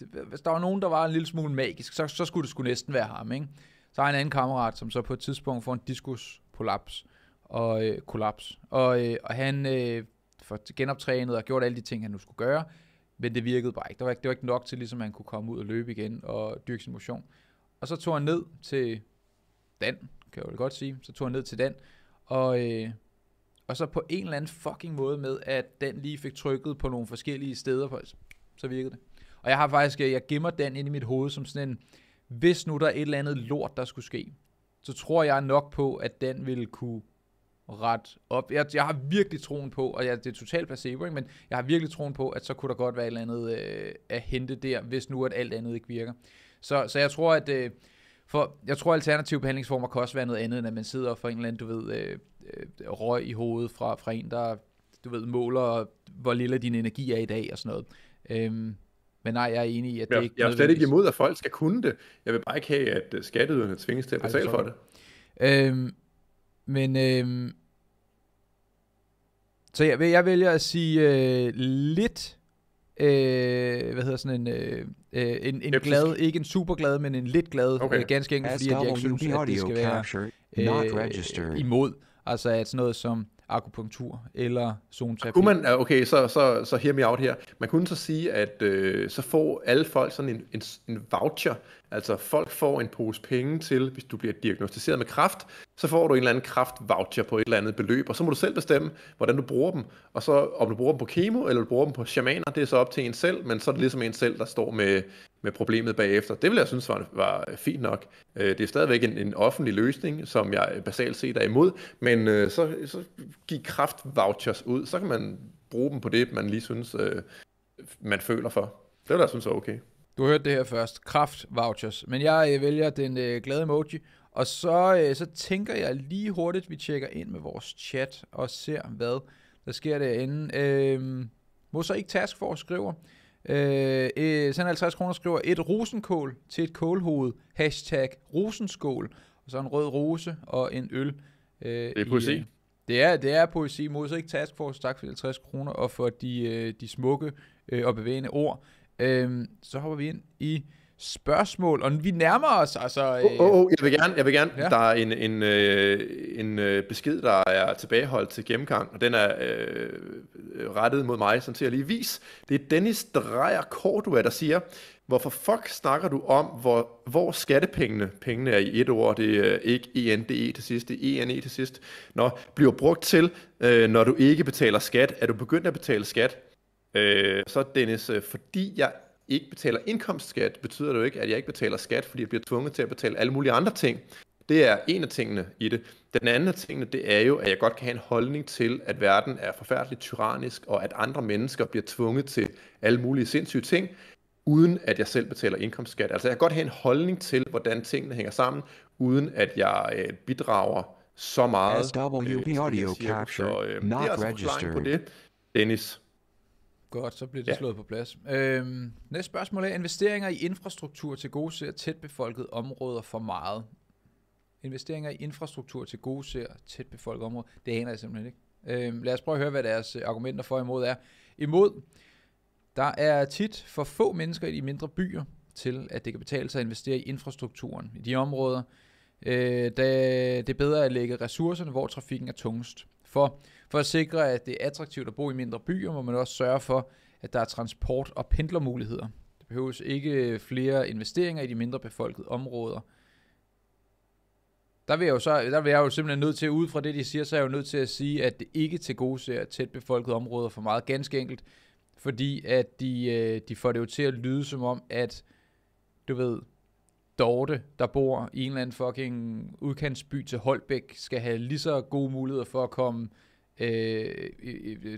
det, hvis der var nogen, der var en lille smule magisk, så, så skulle det sgu næsten være ham, ikke? Så har jeg en anden kammerat, som så på et tidspunkt får en diskus kollaps, og øh, kollaps, og, øh, og han øh, får genoptrænet og gjort alle de ting, han nu skulle gøre, men det virkede bare ikke. Det var ikke, det var ikke nok til, ligesom at han kunne komme ud og løbe igen og dyrke sin motion. Og så tog han ned til Dan, kan jeg jo godt sige. Så tog han ned til Dan, og, øh, og så på en eller anden fucking måde med, at Dan lige fik trykket på nogle forskellige steder, på, så virkede det. Og jeg har faktisk, øh, jeg gemmer Dan ind i mit hoved som sådan en, hvis nu der er et eller andet lort, der skulle ske, så tror jeg nok på, at Dan ville kunne ret op. Jeg, jeg har virkelig troen på, og jeg, det er totalt placebo, ikke? men jeg har virkelig troen på, at så kunne der godt være et eller andet øh, at hente der, hvis nu at alt andet ikke virker. Så, så jeg tror, at øh, for, jeg tror, alternative behandlingsformer kan også være noget andet, end at man sidder og får en eller anden, du ved, øh, øh røg i hovedet fra, fra en, der du ved, måler, hvor lille din energi er i dag og sådan noget. Øhm, men nej, jeg er enig i, at det jeg, ikke Jeg er slet ikke imod, at folk skal kunne det. Jeg vil bare ikke have, at skatteyderne tvinges til at betale Ej, for det. Øhm, men øh, så jeg, jeg vælger at sige øh, lidt, øh, hvad hedder sådan en, øh, øh en, en glad, ikke en super glad, men en lidt glad, okay. øh, ganske enkelt, fordi at jeg ikke synes, at det skal være øh, imod. Altså at sådan noget som akupunktur eller zoneterapi. Kunne man, okay, så, så, så hear me out her. Man kunne så sige, at øh, så får alle folk sådan en, en, en voucher Altså folk får en pose penge til, hvis du bliver diagnostiseret med kraft, så får du en eller anden kraft-voucher på et eller andet beløb, og så må du selv bestemme, hvordan du bruger dem. Og så om du bruger dem på kemo, eller du bruger dem på shamaner, det er så op til en selv, men så er det ligesom en selv, der står med, med problemet bagefter. Det vil jeg synes var, var fint nok. Øh, det er stadigvæk en, en offentlig løsning, som jeg basalt set er imod, men øh, så, så giv kraft-vouchers ud, så kan man bruge dem på det, man lige synes, øh, man føler for. Det vil jeg synes er okay. Du hørte hørt det her først. Kraft vouchers. Men jeg øh, vælger den øh, glade emoji. Og så, øh, så tænker jeg lige hurtigt, vi tjekker ind med vores chat og ser, hvad der sker derinde. Øh, ikke Task Force skriver, øh, øh, sender 50 kroner skriver, et rosenkål til et kålhoved, hashtag rosenskål, og så en rød rose og en øl. Øh, det er poesi. I, øh, det er, det er poesi. Mosaik så ikke tak for 50 kroner, og for de, øh, de smukke øh, og bevægende ord. Øhm, så hopper vi ind i spørgsmål, og vi nærmer os. Altså, øh... oh, oh, jeg vil gerne, jeg vil gerne. Ja. der er en, en, øh, en øh, besked, der er tilbageholdt til gennemgang, og den er øh, rettet mod mig, som til at lige vise. Det er Dennis Drejer Kordua, der siger, hvorfor fuck snakker du om, hvor, hvor skattepengene, pengene er i et ord, det er øh, ikke ENDE e til sidst, det er ENE e til sidst, når bliver brugt til, øh, når du ikke betaler skat. Er du begyndt at betale skat? Øh, så Dennis, øh, fordi jeg ikke betaler indkomstskat, betyder det jo ikke, at jeg ikke betaler skat, fordi jeg bliver tvunget til at betale alle mulige andre ting. Det er en af tingene i det. Den anden af tingene, det er jo, at jeg godt kan have en holdning til, at verden er forfærdeligt tyrannisk, og at andre mennesker bliver tvunget til alle mulige sindssyge ting, uden at jeg selv betaler indkomstskat. Altså jeg kan godt have en holdning til, hvordan tingene hænger sammen, uden at jeg øh, bidrager så meget. øh, audio capture, øh, not altså registered. På det. Dennis, Godt, så bliver det ja. slået på plads. Øhm, næste spørgsmål er, investeringer i infrastruktur til gode ser tætbefolkede områder for meget? Investeringer i infrastruktur til gode ser tætbefolkede områder, det aner jeg simpelthen ikke. Øhm, lad os prøve at høre, hvad deres øh, argumenter for imod er. Imod, der er tit for få mennesker i de mindre byer til, at det kan betale sig at investere i infrastrukturen i de områder, øh, da det er bedre at lægge ressourcerne, hvor trafikken er tungest for. For at sikre, at det er attraktivt at bo i mindre byer, må man også sørge for, at der er transport- og pendlermuligheder. Der behøves ikke flere investeringer i de mindre befolkede områder. Der vil, jeg jo så, der vil jeg jo simpelthen nødt til, ud fra det de siger, så er jeg jo nødt til at sige, at det ikke til gode ser tæt befolkede områder for meget, ganske enkelt, fordi at de, øh, de får det jo til at lyde som om, at du ved, Dorte, der bor i en eller anden fucking udkantsby til Holbæk, skal have lige så gode muligheder for at komme, øh,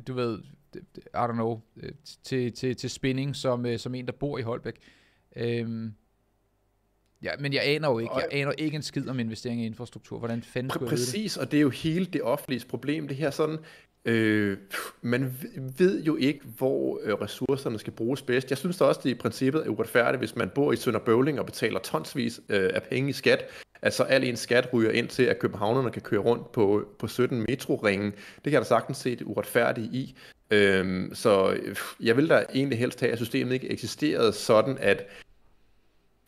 du ved, I don't know, øh, til, til, til spinning som, øh, som en, der bor i Holbæk. Øh, Ja, men jeg aner jo ikke, jeg aner ikke en skid om investering i infrastruktur. Hvordan fanden skulle Præcis, og det er jo hele det offentlige problem. Det her sådan, Øh, man ved jo ikke, hvor øh, ressourcerne skal bruges bedst. Jeg synes da også, det i princippet er uretfærdigt, hvis man bor i Sønderbøvling og betaler tonsvis øh, af penge i skat. Altså al en skat ryger ind til, at københavnerne kan køre rundt på, på 17 metroringen. Det kan jeg da sagtens se det uretfærdige i. Øhm, øh, så jeg vil da egentlig helst have, at systemet ikke eksisterede sådan, at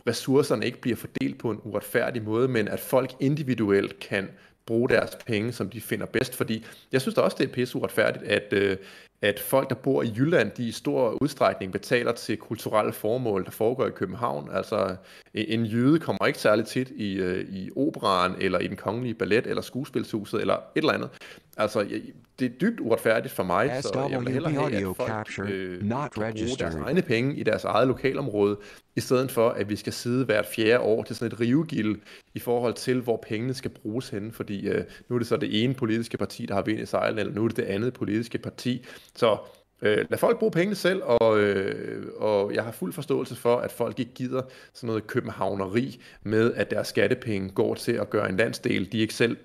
ressourcerne ikke bliver fordelt på en uretfærdig måde, men at folk individuelt kan bruge deres penge, som de finder bedst. Fordi jeg synes da også, det er pisse uretfærdigt, at, øh, at folk, der bor i Jylland, de i stor udstrækning betaler til kulturelle formål, der foregår i København. Altså en jøde kommer ikke særlig tit i, øh, i operan, eller i den kongelige ballet, eller skuespilshuset, eller et eller andet. Altså, jeg, det er dybt uretfærdigt for mig, As så jeg vil hellere have, at folk capture, øh, not bruger deres egne penge i deres eget lokalområde, i stedet for, at vi skal sidde hvert fjerde år til sådan et rivegild i forhold til, hvor pengene skal bruges henne, fordi øh, nu er det så det ene politiske parti, der har vind i sejlen, eller nu er det det andet politiske parti. Så Øh, lad folk bruge pengene selv, og, øh, og jeg har fuld forståelse for, at folk ikke gider sådan noget københavneri med, at deres skattepenge går til at gøre en landsdel, de ikke selv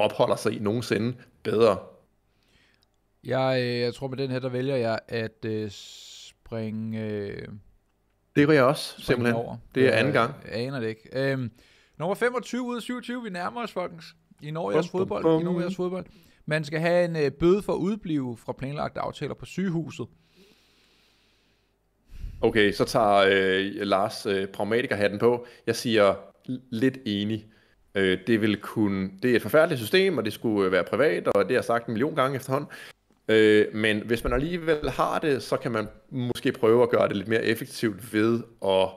opholder sig i nogensinde bedre. Jeg, øh, jeg tror med den her, der vælger jeg at øh, springe... Øh, det gør jeg også, simpelthen. Over. Det er øh, anden gang. Jeg aner det ikke. Øhm, nummer 25 ud af 27, vi nærmer os, folkens. I når jeres fodbold. Bum. I når jeres fodbold. Man skal have en øh, bøde for at udblive fra planlagte aftaler på sygehuset. Okay, så tager øh, Lars øh, pragmatikerhatten på. Jeg siger lidt enig. Øh, det, vil kunne, det er et forfærdeligt system, og det skulle øh, være privat, og det har jeg sagt en million gange efterhånden. Øh, men hvis man alligevel har det, så kan man måske prøve at gøre det lidt mere effektivt ved at,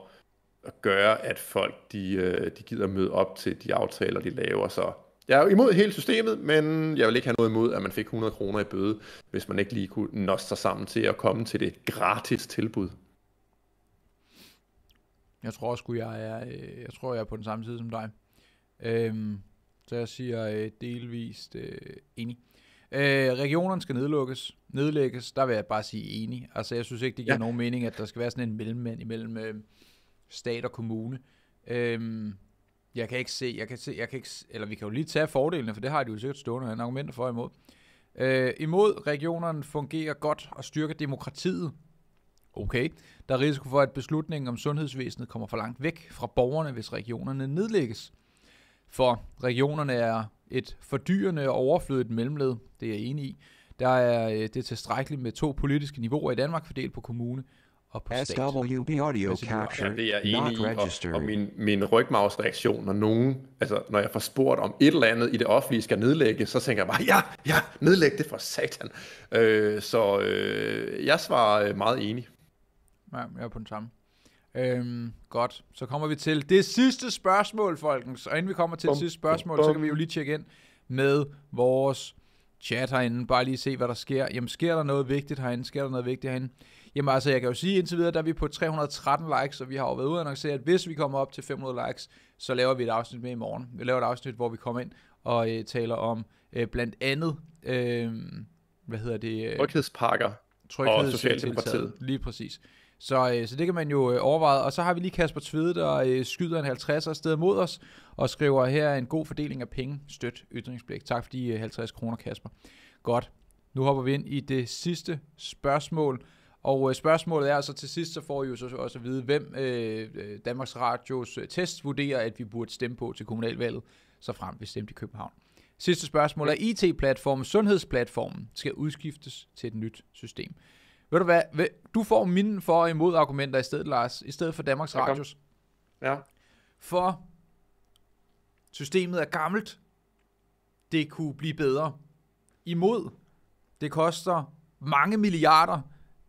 at gøre, at folk de, øh, de gider møde op til de aftaler, de laver. Så jeg er imod hele systemet, men jeg vil ikke have noget imod, at man fik 100 kroner i bøde, hvis man ikke lige kunne noste sig sammen til at komme til det gratis tilbud. Jeg tror også, jeg er, øh, jeg tror, jeg er på den samme side som dig. Øhm, så jeg siger øh, delvist øh, enig. Øh, regionerne skal nedlukkes, nedlægges, der vil jeg bare sige enig. Altså jeg synes ikke, det giver ja. nogen mening, at der skal være sådan en mellemmand imellem øh, stat og kommune. Øhm, jeg kan ikke se, jeg kan se, jeg kan ikke, eller vi kan jo lige tage fordelene, for det har de jo sikkert stående en argumenter for imod. Øh, imod regionerne fungerer godt og styrker demokratiet. Okay, der er risiko for, at beslutningen om sundhedsvæsenet kommer for langt væk fra borgerne, hvis regionerne nedlægges for regionerne er et fordyrende og overflødigt mellemled, det er jeg enig i. Der er øh, det er tilstrækkeligt med to politiske niveauer i Danmark fordelt på kommune og på stat. SWB audio altså, capture, ja, det er jeg enig i, og, og min, min rygmavsreaktion, når nogen, altså når jeg får spurgt om et eller andet i det offentlige skal nedlægge, så tænker jeg bare, ja, ja, nedlæg det for satan. Øh, så øh, jeg svarer øh, meget enig. Ja, jeg er på den samme. Øhm, godt, så kommer vi til det sidste spørgsmål, folkens. Og inden vi kommer til bum, det sidste spørgsmål, bum, bum. så kan vi jo lige tjekke ind med vores chat herinde. Bare lige se, hvad der sker. Jamen, sker der noget vigtigt herinde? Sker der noget vigtigt herinde? Jamen altså, jeg kan jo sige indtil videre, der er vi på 313 likes, og vi har jo været ude og at hvis vi kommer op til 500 likes, så laver vi et afsnit med i morgen. Vi laver et afsnit, hvor vi kommer ind og øh, taler om øh, blandt andet, øh, hvad hedder det? Øh, Tryghedspakker og Socialdemokratiet. Lige præcis. Så, øh, så det kan man jo øh, overveje. Og så har vi lige Kasper Tvede, der øh, skyder en 50 afsted mod os, og skriver her en god fordeling af penge, støt, ytringsblik. Tak for de øh, 50 kroner, Kasper. Godt. Nu hopper vi ind i det sidste spørgsmål. Og øh, spørgsmålet er så altså, til sidst, så får I jo så også at vide, hvem øh, øh Danmarks Radios øh, test vurderer, at vi burde stemme på til kommunalvalget, så frem vi stemte i København. Sidste spørgsmål er IT-platformen, sundhedsplatformen, skal udskiftes til et nyt system. Ved du hvad? Du får mine for og imod argumenter i stedet, Lars. I stedet for Danmarks okay. Radios. Ja. For systemet er gammelt. Det kunne blive bedre. Imod. Det koster mange milliarder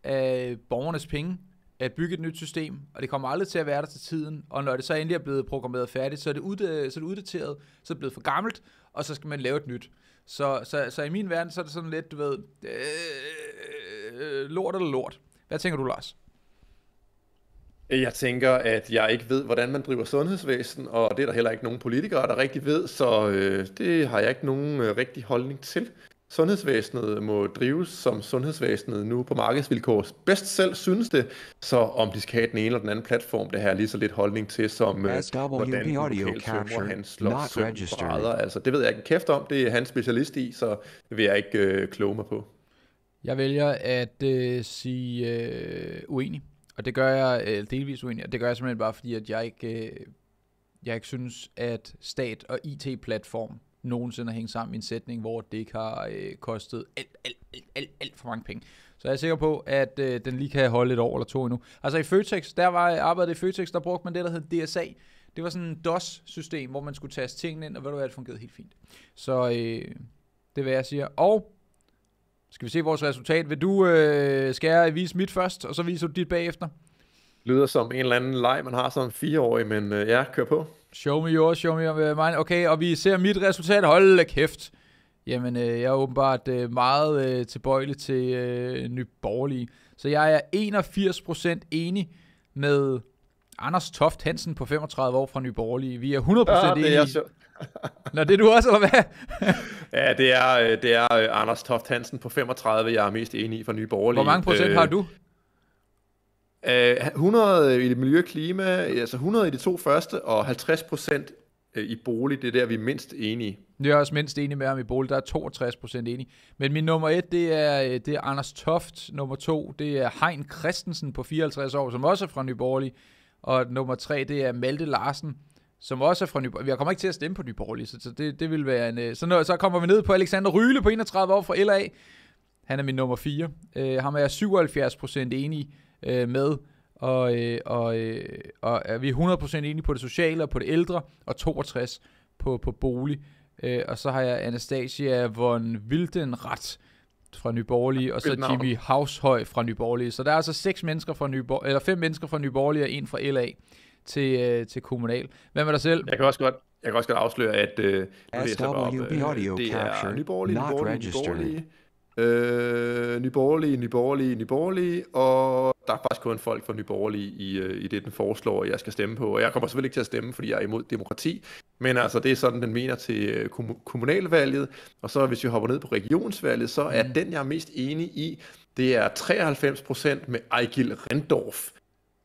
af borgernes penge at bygge et nyt system, og det kommer aldrig til at være der til tiden, og når det så endelig er blevet programmeret færdigt, så er det, ud, så er det uddateret, så er det blevet for gammelt, og så skal man lave et nyt. Så, så, så i min verden, så er det sådan lidt, du ved, øh, øh, lort eller lort. Hvad tænker du, Lars? Jeg tænker, at jeg ikke ved, hvordan man driver sundhedsvæsen, og det er der heller ikke nogen politikere, der rigtig ved, så øh, det har jeg ikke nogen øh, rigtig holdning til. Sundhedsvæsenet må drives, som sundhedsvæsenet nu på markedsvilkår bedst selv synes det, så om de skal have den ene eller den anden platform, det har er lige så lidt holdning til, som øh, hvordan lokalsømmer han slår altså det ved jeg ikke kæft om, det er han specialist i, så det vil jeg ikke øh, kloge mig på. Jeg vælger at øh, sige øh, uenig. Og det gør jeg øh, delvis uenig. Og det gør jeg simpelthen bare fordi, at jeg ikke, øh, jeg ikke synes, at stat og IT-platform nogensinde har hængt sammen i en sætning, hvor det ikke har øh, kostet alt, alt, alt, alt, alt for mange penge. Så jeg er sikker på, at øh, den lige kan holde et år eller to endnu. Altså i Føtex, der var jeg arbejdet i Føtex, der brugte man det, der hed DSA. Det var sådan en DOS-system, hvor man skulle tage tingene ind, og ved du hvad, det fungerede helt fint. Så øh, det er, hvad jeg siger. Og skal vi se vores resultat? Vil du øh, skære vise mit først, og så viser du dit bagefter? Lyder som en eller anden leg, man har som fireårig, men øh, ja, kør på. Show me yours, show me øh, mine. Okay, og vi ser mit resultat. Hold kæft. Jamen, øh, jeg er åbenbart øh, meget øh, tilbøjelig til øh, nyborgerlige. Så jeg er 81% enig med Anders Toft Hansen på 35 år fra Nye Borgerlige. Vi er 100% ja, enige. Det er Nå, det er du også, eller hvad? ja, det er, øh, det er øh, Anders Toft Hansen på 35, jeg er mest enig i fra Nye Borgerlige. Hvor mange procent øh, har du? 100 øh, i det miljø klima, altså 100 i de to første, og 50 procent i bolig, det er der, vi er mindst enige. Jeg er også mindst enige med ham i bolig, der er 62 procent enige. Men min nummer et, det er, det er Anders Toft. Nummer to, det er Hein Christensen på 54 år, som også er fra Nyborgerlig. Og nummer tre, det er Malte Larsen, som også er fra Nyborg. Vi kommer ikke til at stemme på Nyborg, så det, det vil være en... Øh, så, når, så kommer vi ned på Alexander Ryle på 31 år fra LA. Han er min nummer 4. Uh, øh, ham er jeg 77% enig uh, med, og, uh, og, uh, og er vi er 100% enige på det sociale og på det ældre, og 62 på, på bolig. Uh, og så har jeg Anastasia von Wildenrath, fra Nyborg, og så Jimmy Haushøj fra Nyborg. Så der er altså seks mennesker fra Nyborg, eller fem mennesker fra Nyborg og en fra LA til, øh, til kommunal. Hvem er der selv? Jeg kan også godt, jeg kan også godt afsløre, at øh, nu læser op, øh, det er Nyborg, Nyborg, Nyborg, Øh, Nyborgerlige, Nyborgerlige, Nyborgerlige, og der er faktisk kun folk fra Nyborgerlige i, øh, i det, den foreslår, jeg skal stemme på. Og jeg kommer selvfølgelig ikke til at stemme, fordi jeg er imod demokrati, men altså det er sådan, den mener til øh, kommunalvalget. Og så hvis vi hopper ned på regionsvalget, så er mm. den, jeg er mest enig i, det er 93 med Ejgil Rendorf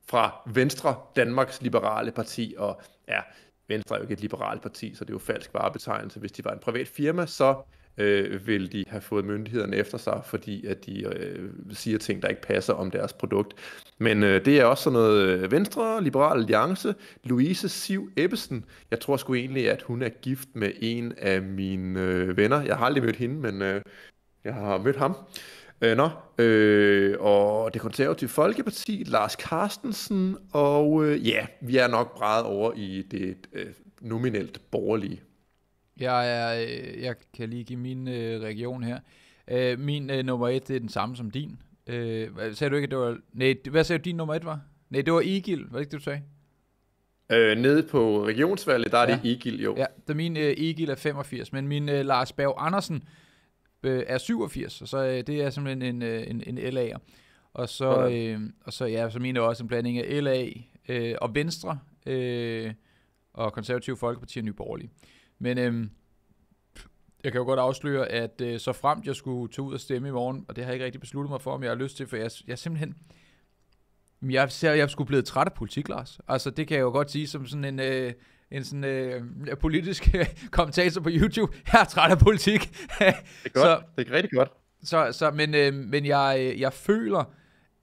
fra Venstre, Danmarks Liberale Parti, og ja, Venstre er jo ikke et liberalt parti, så det er jo falsk varebetegnelse. Hvis de var en privat firma, så øh, vil de have fået myndighederne efter sig, fordi at de øh, siger ting, der ikke passer om deres produkt. Men øh, det er også sådan noget øh, Venstre, Liberal Alliance, Louise Siv Ebbesen. Jeg tror sgu egentlig, at hun er gift med en af mine øh, venner. Jeg har aldrig mødt hende, men øh, jeg har mødt ham. Øh, nå, øh, og det konservative Folkeparti, Lars Carstensen, og øh, ja, vi er nok bredt over i det øh, nominelt borgerlige. Jeg, er, øh, jeg kan lige give min øh, region her. Øh, min øh, nummer et det er den samme som din. Øh, hvad, sagde du ikke, at det var... Nej, hvad sagde du, din nummer et var? Nej, det var Egil, var det ikke det, du sagde? Øh, nede på regionsvalget, der ja. er det Egil, jo. Ja, der min øh, Egil er 85, men min øh, Lars Berg Andersen øh, er 87, og så øh, det er simpelthen en, øh, en, en, en LA'er. Og så, øh, og så, ja, så min er også en blanding af LA øh, og Venstre øh, og Konservative Folkeparti og Nye Borgerlige. Øh, men øhm, jeg kan jo godt afsløre, at øh, så fremt jeg skulle tage ud og stemme i morgen, og det har jeg ikke rigtig besluttet mig for, om jeg har lyst til, for jeg, jeg simpelthen... Jeg ser, jeg skulle blevet træt af politik, Lars. Altså, det kan jeg jo godt sige som sådan en... Øh, en sådan øh, politisk øh, kommentator på YouTube. Jeg er træt af politik. det er godt. Så, det er rigtig godt. Så, så, men øh, men jeg, øh, jeg føler,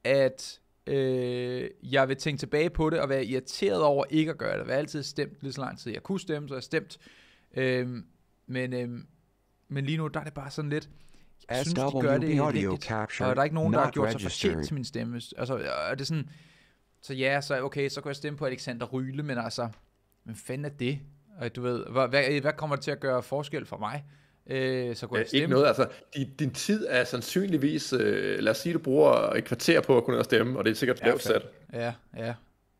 at øh, jeg vil tænke tilbage på det og være irriteret over ikke at gøre det. Jeg har altid stemt lidt så lang tid, jeg kunne stemme, så jeg stemt. stemt Øhm, men, øhm, men lige nu, der er det bare sådan lidt, jeg synes, de gør det rigtigt, og der er ikke nogen, der har gjort sig fortjent til min stemme. Altså, er det sådan, så ja, så okay, så kan jeg stemme på Alexander Ryle, men altså, men fanden er det? Og du ved, hvad, hvad, hvad kommer det til at gøre forskel for mig? Øh, så kunne jeg stemme. Ikke noget, altså din, din tid er sandsynligvis, øh, lad os sige, du bruger et kvarter på at kunne stemme, og det er sikkert lavt sat. Ja, ja.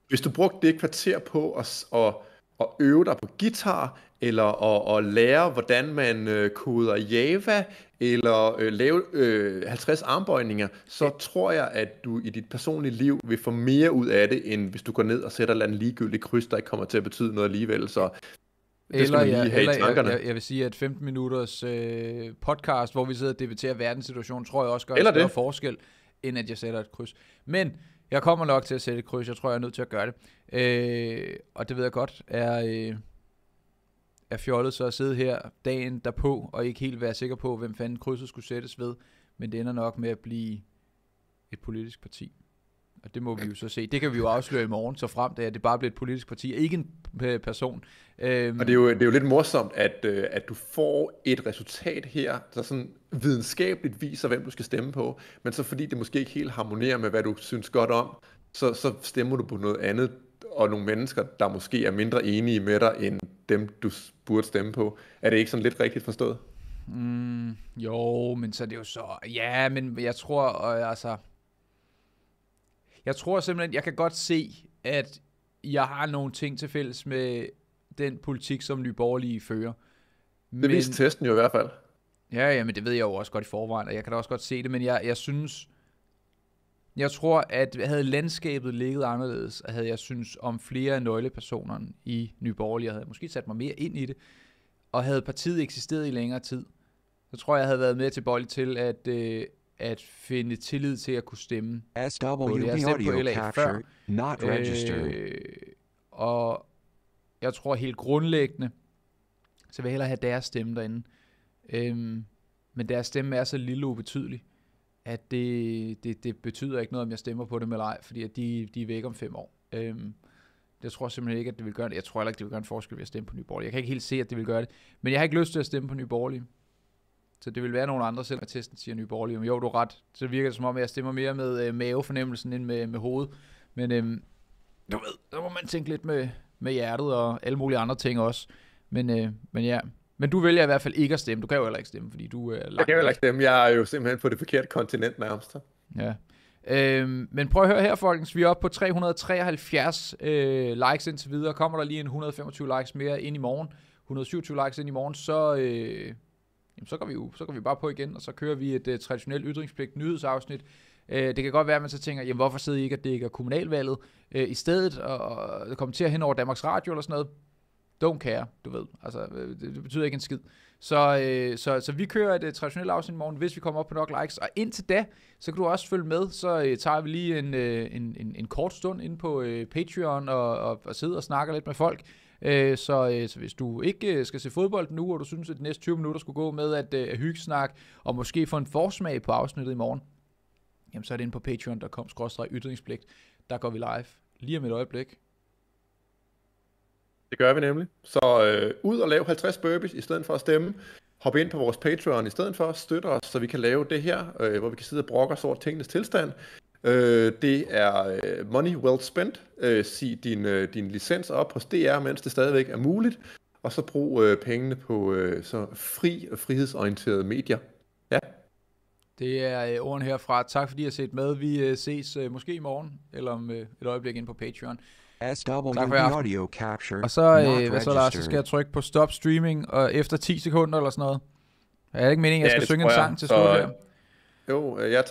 Hvis du brugte det kvarter på at, at at øve dig på guitar, eller at, at lære, hvordan man øh, koder Java, eller øh, lave øh, 50 armbøjninger, så ja. tror jeg, at du i dit personlige liv vil få mere ud af det, end hvis du går ned og sætter et eller ligegyldigt kryds, der ikke kommer til at betyde noget alligevel. Så det eller, lige ja, have eller i tankerne. Jeg, jeg, jeg vil sige, at 15 minutters øh, podcast, hvor vi sidder og debatterer verdenssituationen, tror jeg også gør en større forskel, end at jeg sætter et kryds. Men jeg kommer nok til at sætte et kryds. Jeg tror, jeg er nødt til at gøre det. Øh, og det ved jeg godt er, øh, er fjollet så at sidde her dagen derpå, og ikke helt være sikker på, hvem fanden krydset skulle sættes ved. Men det ender nok med at blive et politisk parti. Og det må vi jo så se. Det kan vi jo afsløre i morgen, så frem til, at det bare bliver et politisk parti, ikke en øh, person. Øhm. Og det er, jo, det er jo lidt morsomt, at, øh, at du får et resultat her, der sådan videnskabeligt viser, hvem du skal stemme på, men så fordi det måske ikke helt harmonerer med, hvad du synes godt om, så, så stemmer du på noget andet, og nogle mennesker, der måske er mindre enige med dig, end dem, du burde stemme på. Er det ikke sådan lidt rigtigt forstået? Mm, jo, men så er det jo så... Ja, men jeg tror, øh, altså... Jeg tror simpelthen, jeg kan godt se, at jeg har nogle ting til fælles med den politik, som Nye Borgerlige fører. Men, det viste testen jo i hvert fald. Ja, ja, men det ved jeg jo også godt i forvejen, og jeg kan da også godt se det, men jeg, jeg synes, jeg tror, at havde landskabet ligget anderledes, og havde jeg synes om flere af nøglepersonerne i Nye Borgerlige, og havde måske sat mig mere ind i det, og havde partiet eksisteret i længere tid, så tror jeg, jeg havde været mere tilbøjelig til at, øh, at finde tillid til at kunne stemme. SWB Audio LA Capture, før. not registered. Øh, og jeg tror helt grundlæggende, så vil jeg hellere have deres stemme derinde. Øhm, men deres stemme er så lille og ubetydelig, at det, det, det betyder ikke noget, om jeg stemmer på dem eller ej, fordi at de, de er væk om fem år. Øhm, jeg tror simpelthen ikke, at det vil gøre det. Jeg tror heller ikke, det vil gøre en forskel ved at stemme på Nye Borgerlige. Jeg kan ikke helt se, at det vil gøre det. Men jeg har ikke lyst til at stemme på Nye Borgerlige. Så det vil være nogle andre, selvom testen siger Nye Borgerlige. Men jo, du er ret. Så virker det som om, jeg stemmer mere med øh, mavefornemmelsen end med, med hovedet. Men øhm, du ved, der må man tænke lidt med, med hjertet og alle mulige andre ting også. Men, øh, men ja, men du vælger i hvert fald ikke at stemme. Du kan jo heller ikke stemme, fordi du er langt Jeg kan jo heller ikke stemme. Jeg er jo simpelthen på det forkerte kontinent nærmest. Ja. Øhm, men prøv at høre her, folkens. Vi er oppe på 373 øh, likes indtil videre. Kommer der lige en 125 likes mere ind i morgen, 127 likes ind i morgen, så, øh, jamen, så, går vi, så går vi bare på igen, og så kører vi et uh, traditionelt ytringspligt nyhedsafsnit. Uh, det kan godt være, at man så tænker, jamen, hvorfor sidder I ikke ikke er kommunalvalget uh, i stedet, og, og kommenterer hen over Danmarks Radio eller sådan noget don't care, du ved. Altså, det, det betyder ikke en skid. Så, øh, så, så vi kører et uh, traditionelt afsnit i morgen, hvis vi kommer op på nok likes. Og indtil da, så kan du også følge med. Så øh, tager vi lige en, øh, en, en, en kort stund ind på øh, Patreon og, og, og sidder og snakker lidt med folk. Øh, så, øh, så hvis du ikke øh, skal se fodbold nu, og du synes, at de næste 20 minutter skulle gå med at, øh, at hygge snak, og måske få en forsmag på afsnittet i morgen, jamen så er det inde på patreon.com ytringspligt. Der går vi live lige om et øjeblik. Det gør vi nemlig. Så øh, ud og lave 50 burpees i stedet for at stemme. Hop ind på vores Patreon i stedet for, støtter os, så vi kan lave det her, øh, hvor vi kan sidde og brokke os over tingenes tilstand. Øh, det er øh, money well spent. Øh, sig din, øh, din licens op hos DR, mens det stadigvæk er muligt. Og så brug øh, pengene på øh, så fri og frihedsorienterede medier. Ja. Det er øh, ordene herfra. Tak fordi I har set med. Vi øh, ses øh, måske i morgen, eller om øh, et øjeblik ind på Patreon. tak for audio capture, og så, øh, hvad så Lars, så skal jeg trykke på stop streaming, og efter 10 sekunder eller sådan noget. Er det ikke meningen, at jeg ja, skal synge en sang til slut her? Øh, jo, øh, jeg